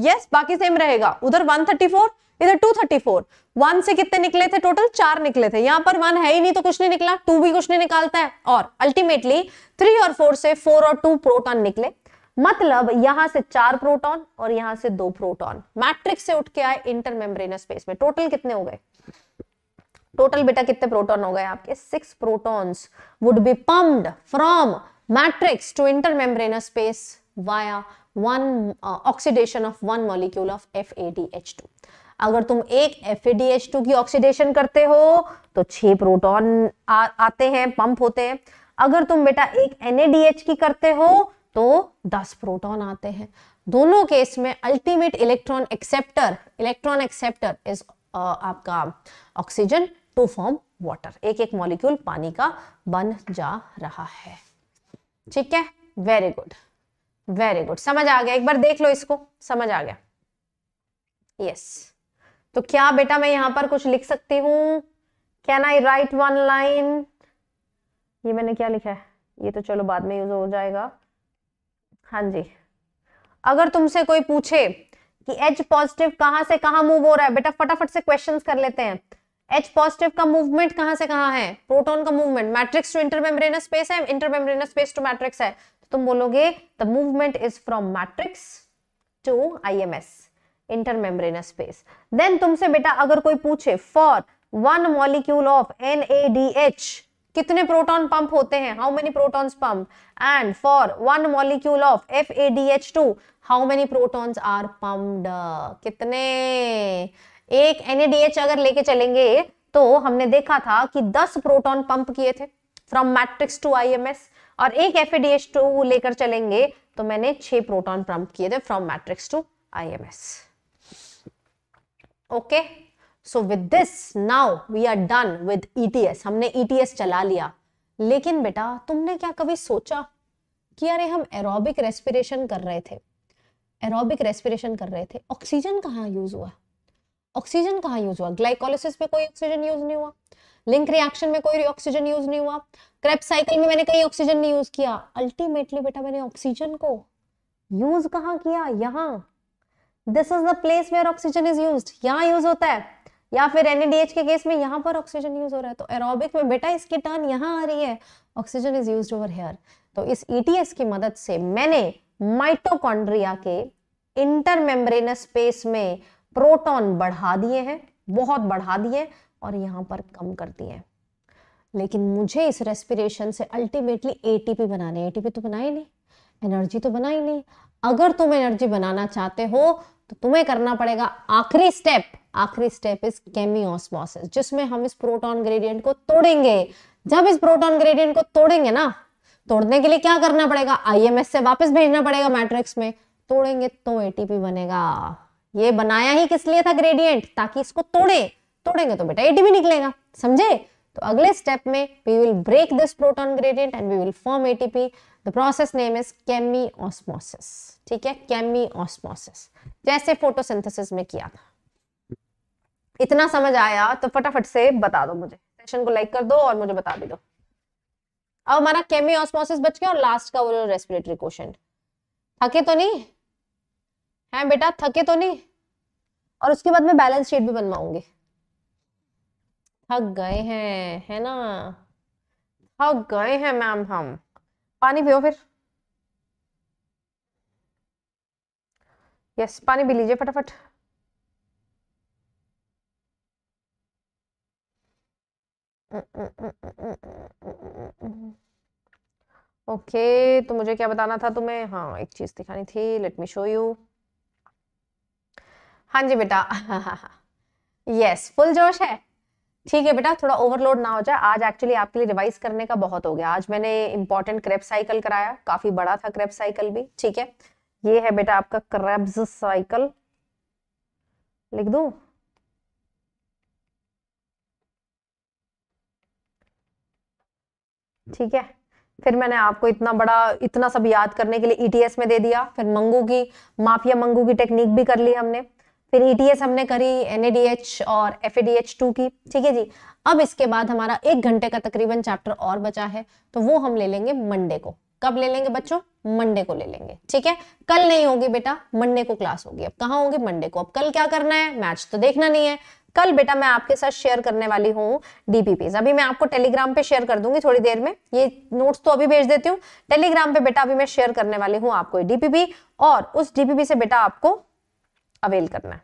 यस yes, बाकी सेम रहेगा उधर 134 इधर 234 वन से कितने निकले थे टोटल चार निकले थे यहाँ पर वन है ही नहीं तो कुछ नहीं निकला टू भी कुछ नहीं निकालता है और अल्टीमेटली थ्री और फोर से फोर और टू प्रोटॉन निकले मतलब यहां से चार प्रोटॉन और यहां से दो प्रोटॉन मैट्रिक्स से उठ के आए इंटर में स्पेस में टोटल कितने हो गए टोटल बेटा कितने प्रोटॉन हो गए आपके six protons would be pumped from matrix to inter intermembranous space via one uh, oxidation of one molecule of FADH2. अगर तुम एक FADH2 की ऑक्सीडेशन करते हो तो छह प्रोटॉन आते हैं पंप होते हैं अगर तुम बेटा एक NADH की करते हो तो दस प्रोटॉन आते हैं दोनों केस में ultimate electron acceptor electron acceptor is आपका ऑक्सीजन टू फॉर्म वाटर एक एक मॉलिक्यूल पानी का बन जा रहा है ठीक है वेरी गुड वेरी गुड समझ आ गया एक बार देख लो इसको समझ आ गया यस yes. तो क्या बेटा मैं यहां पर कुछ लिख सकती हूँ can I write one line ये मैंने क्या लिखा है ये तो चलो बाद में यूज हो जाएगा हाँ जी अगर तुमसे कोई पूछे कि एच पॉजिटिव कहां से कहां मूव हो रहा है बेटा फटाफट से क्वेश्चंस कर लेते हैं एच पॉजिटिव का मूवमेंट कहां से कहां है प्रोटॉन का movement matrix to intermembranous space है इंटरमेम्ब्रेनस स्पेस टू मैट्रिक्स है तुम बोलोगे the movement is from matrix to I M S intermembranous space then तुमसे बेटा अगर कोई पूछे for one molecule of N A D H कितने प्रोटॉन पंप होते हैं how many protons pump and for one molecule of F two how many protons are pumped कितने एक एच अगर लेके चलेंगे तो हमने देखा था कि 10 प्रोटॉन पंप किए थे फ्रॉम मैट्रिक्स टू आईएमएस और एक एफ टू लेकर चलेंगे तो मैंने छह प्रोटॉन प्रम्प किए थे from matrix to IMS okay so with this now we are done with ETS हमने ईटीएस e चला लिया लेकिन बेटा तुमने क्या कभी सोचा कि अरे हम एरोबिक रेस्पिरेशन कर रहे थे एरोबिक रेस्पिरेशन कर रहे थे ऑक्सीजन कहाँ यूज हुआ ऑक्सीजन कहाँ यूज हुआ ग्लाइकोलिस में कोई ऑक्सीजन यूज नहीं हुआ लिंक रिएक्शन में कोई ऑक्सीजन यूज नहीं हुआ क्रेप साइकिल में मैंने कहीं ऑक्सीजन नहीं यूज किया अल्टीमेटली बेटा मैंने ऑक्सीजन को यूज कहा किया यहाँ this is the place where oxygen is use यहाँ यूज होता है या फिर एनएडीएच के केस में यहाँ पर ऑक्सीजन यूज हो रहा है तो एरोबिक में बेटा इसकी टर्न यहाँ आ रही है oxygen is use over here तो इस ईटीएस e की मदद से मैंने माइटोकॉन्ड्रिया के इंटरमेम्ब्रेनस स्पेस में प्रोटॉन बढ़ा दिए हैं बहुत बढ़ा दिए और यहाँ पर कम करती है लेकिन मुझे इस रेस्पिरेशन से अल्टीमेटली एटीपी बनाने एटीपी तो ही नहीं एनर्जी तो बना ही नहीं अगर तुम एनर्जी बनाना चाहते हो तो तुम्हें करना पड़ेगा आखिरी स्टेप आखिरी स्टेप इज केमियोस्मोसिस जिसमें हम इस प्रोटॉन ग्रेडियंट को तोड़ेंगे जब इस प्रोटॉन ग्रेडियंट को तोड़ेंगे ना तोड़ने के लिए क्या करना पड़ेगा आईएमएस से वापस भेजना पड़ेगा मैट्रिक्स में तोड़ेंगे तो एटीपी बनेगा ये बनाया ही किस लिए था ग्रेडियंट ताकि इसको तोड़े तोड़ेंगे तो बेटा एटीपी निकलेगा समझे तो अगले स्टेप में we will break this proton gradient and we will form ATP the process name is chemiosmosis ठीक है केमी ऑस्मोसिस जैसे फोटोसिंथेसिस में किया था इतना समझ आया तो फटाफट से बता दो मुझे सेशन को लाइक कर दो और मुझे बता भी दो अब हमारा केमी ऑस्मोसिस बच गया और लास्ट का वो रेस्पिरेटरी क्वेश्चन थके तो नहीं है बेटा थके तो नहीं और उसके बाद मैं बैलेंस शीट भी बनवाऊंगी थक गए हैं है ना थक गए हैं मैम हम पानी पियो फिर यस पानी पी लीजिए फटाफट ओके तो मुझे क्या बताना था तुम्हें हाँ एक चीज़ दिखानी थी लेट मी शो यू हाँ जी बेटा यस फुल जोश है ठीक है बेटा थोड़ा ओवरलोड ना हो जाए आज एक्चुअली आपके लिए रिवाइज करने का बहुत हो गया आज मैंने इंपॉर्टेंट क्रेप साइकिल कराया काफी बड़ा था क्रेप साइकिल भी ठीक है ये है बेटा आपका क्रेब्स साइकिल लिख दू ठीक है फिर मैंने आपको इतना बड़ा इतना सब याद करने के लिए ईटीएस e में दे दिया फिर मंगू की माफिया मंगू की टेक्निक भी कर ली हमने फिर ई e हमने करी एन और एफ टू की ठीक है जी अब इसके बाद हमारा एक घंटे का तकरीबन चैप्टर और बचा है तो वो हम ले लेंगे मंडे को कब ले लेंगे बच्चों मंडे को ले लेंगे ठीक है कल नहीं होगी बेटा मंडे को क्लास होगी अब कहाँ होगी मंडे को अब कल क्या करना है मैच तो देखना नहीं है कल बेटा मैं आपके साथ शेयर करने वाली हूँ डीपीपीज अभी मैं आपको टेलीग्राम पे शेयर कर दूंगी थोड़ी देर में ये नोट्स तो अभी भेज देती हूँ टेलीग्राम पे बेटा अभी मैं शेयर करने वाली हूँ आपको डीपीपी और उस डीपीपी से बेटा आपको अवेल करना है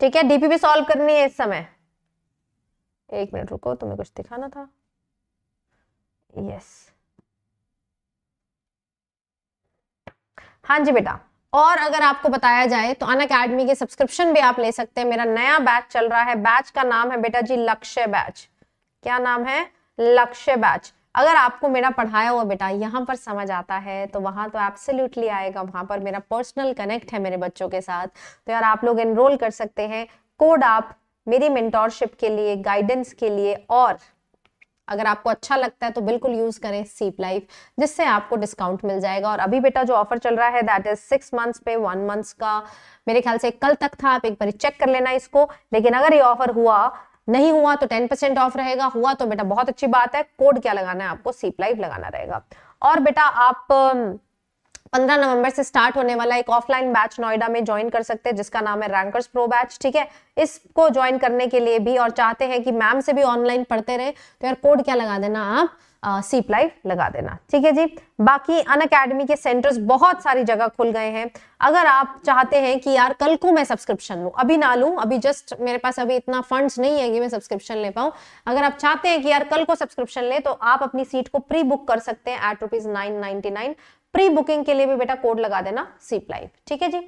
ठीक है डीपीपी सॉल्व करनी है इस समय एक मिनट रुको तुम्हें कुछ दिखाना था यस हाँ जी बेटा और अगर आपको बताया जाए तो अन अकेडमी के सब्सक्रिप्शन भी आप ले सकते हैं मेरा नया बैच चल रहा है बैच का नाम है बेटा जी लक्ष्य बैच क्या नाम है लक्ष्य बैच अगर आपको मेरा पढ़ाया हुआ बेटा यहाँ पर समझ आता है तो वहां तो एब्सोल्युटली आएगा वहां पर मेरा पर्सनल कनेक्ट है मेरे बच्चों के साथ तो यार आप लोग एनरोल कर सकते हैं कोड आप मेरी मेंटोरशिप के लिए गाइडेंस के लिए और अगर आपको अच्छा लगता है तो बिल्कुल यूज करें सीप लाइफ जिससे आपको डिस्काउंट मिल जाएगा और अभी बेटा जो ऑफर चल रहा है दैट इज सिक्स मंथ्स पे वन मंथ्स का मेरे ख्याल से कल तक था आप एक बार चेक कर लेना इसको लेकिन अगर ये ऑफर हुआ नहीं हुआ तो टेन परसेंट ऑफ रहेगा हुआ तो बेटा बहुत अच्छी बात है कोड क्या लगाना है आपको सीप लाइव लगाना रहेगा और बेटा आप पंद्रह नवंबर से स्टार्ट होने वाला एक ऑफलाइन बैच नोएडा में ज्वाइन कर सकते हैं जिसका नाम है रैंकर्स प्रो बैच ठीक है इसको ज्वाइन करने के लिए भी और चाहते हैं कि मैम से भी ऑनलाइन पढ़ते रहे तो यार कोड क्या लगा देना आप सीप लाइफ लगा देना ठीक है जी बाकी अन अकेडमी के सेंटर्स बहुत सारी जगह खुल गए हैं अगर आप चाहते हैं कि यार कल को मैं सब्सक्रिप्शन लूँ अभी ना लूँ अभी जस्ट मेरे पास अभी इतना फंड्स नहीं है कि मैं सब्सक्रिप्शन ले पाऊँ अगर आप चाहते हैं कि यार कल को सब्सक्रिप्शन ले तो आप अपनी सीट को प्री बुक कर सकते हैं eight rupees nine ninety nine pre booking के लिए भी बेटा कोड लगा देना सीप लाइफ ठीक है जी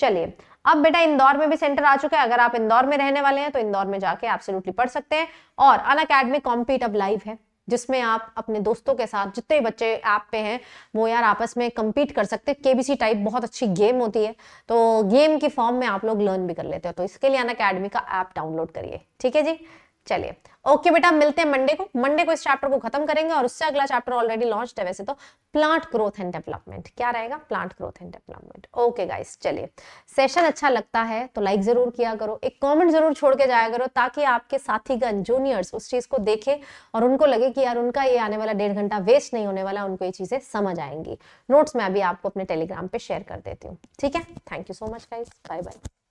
चलिए अब बेटा इंदौर में भी सेंटर आ चुका है अगर आप इंदौर में रहने वाले हैं तो इंदौर में जाके एब्सोल्युटली पढ़ सकते हैं और अन अकेडमी कॉम्पीट अब लाइव है जिसमें आप अपने दोस्तों के साथ जितने बच्चे ऐप पे हैं वो यार आपस में कम्पीट कर सकते हैं केबीसी टाइप बहुत अच्छी गेम होती है तो गेम की फॉर्म में आप लोग लर्न भी कर लेते हो तो इसके लिए अन अकेडमी का ऐप डाउनलोड करिए ठीक है जी चलिए ओके बेटा मिलते हैं मंडे को मंडे को इस चैप्टर को खत्म करेंगे और उससे अगला चैप्टर ऑलरेडी लॉन्च है वैसे तो प्लांट ग्रोथ एंड डेवलपमेंट क्या रहेगा plant growth and development okay guys चलिए सेशन अच्छा लगता है तो लाइक जरूर किया करो एक कॉमेंट जरूर छोड़ के जाया करो ताकि आपके साथीगण जूनियर्स उस चीज को देखे और उनको लगे कि यार उनका ये आने वाला डेढ़ घंटा वेस्ट नहीं होने वाला उनको ये चीजें समझ आएंगी नोट्स मैं अभी आपको अपने टेलीग्राम पे शेयर कर देती हूँ ठीक है thank you so much guys bye bye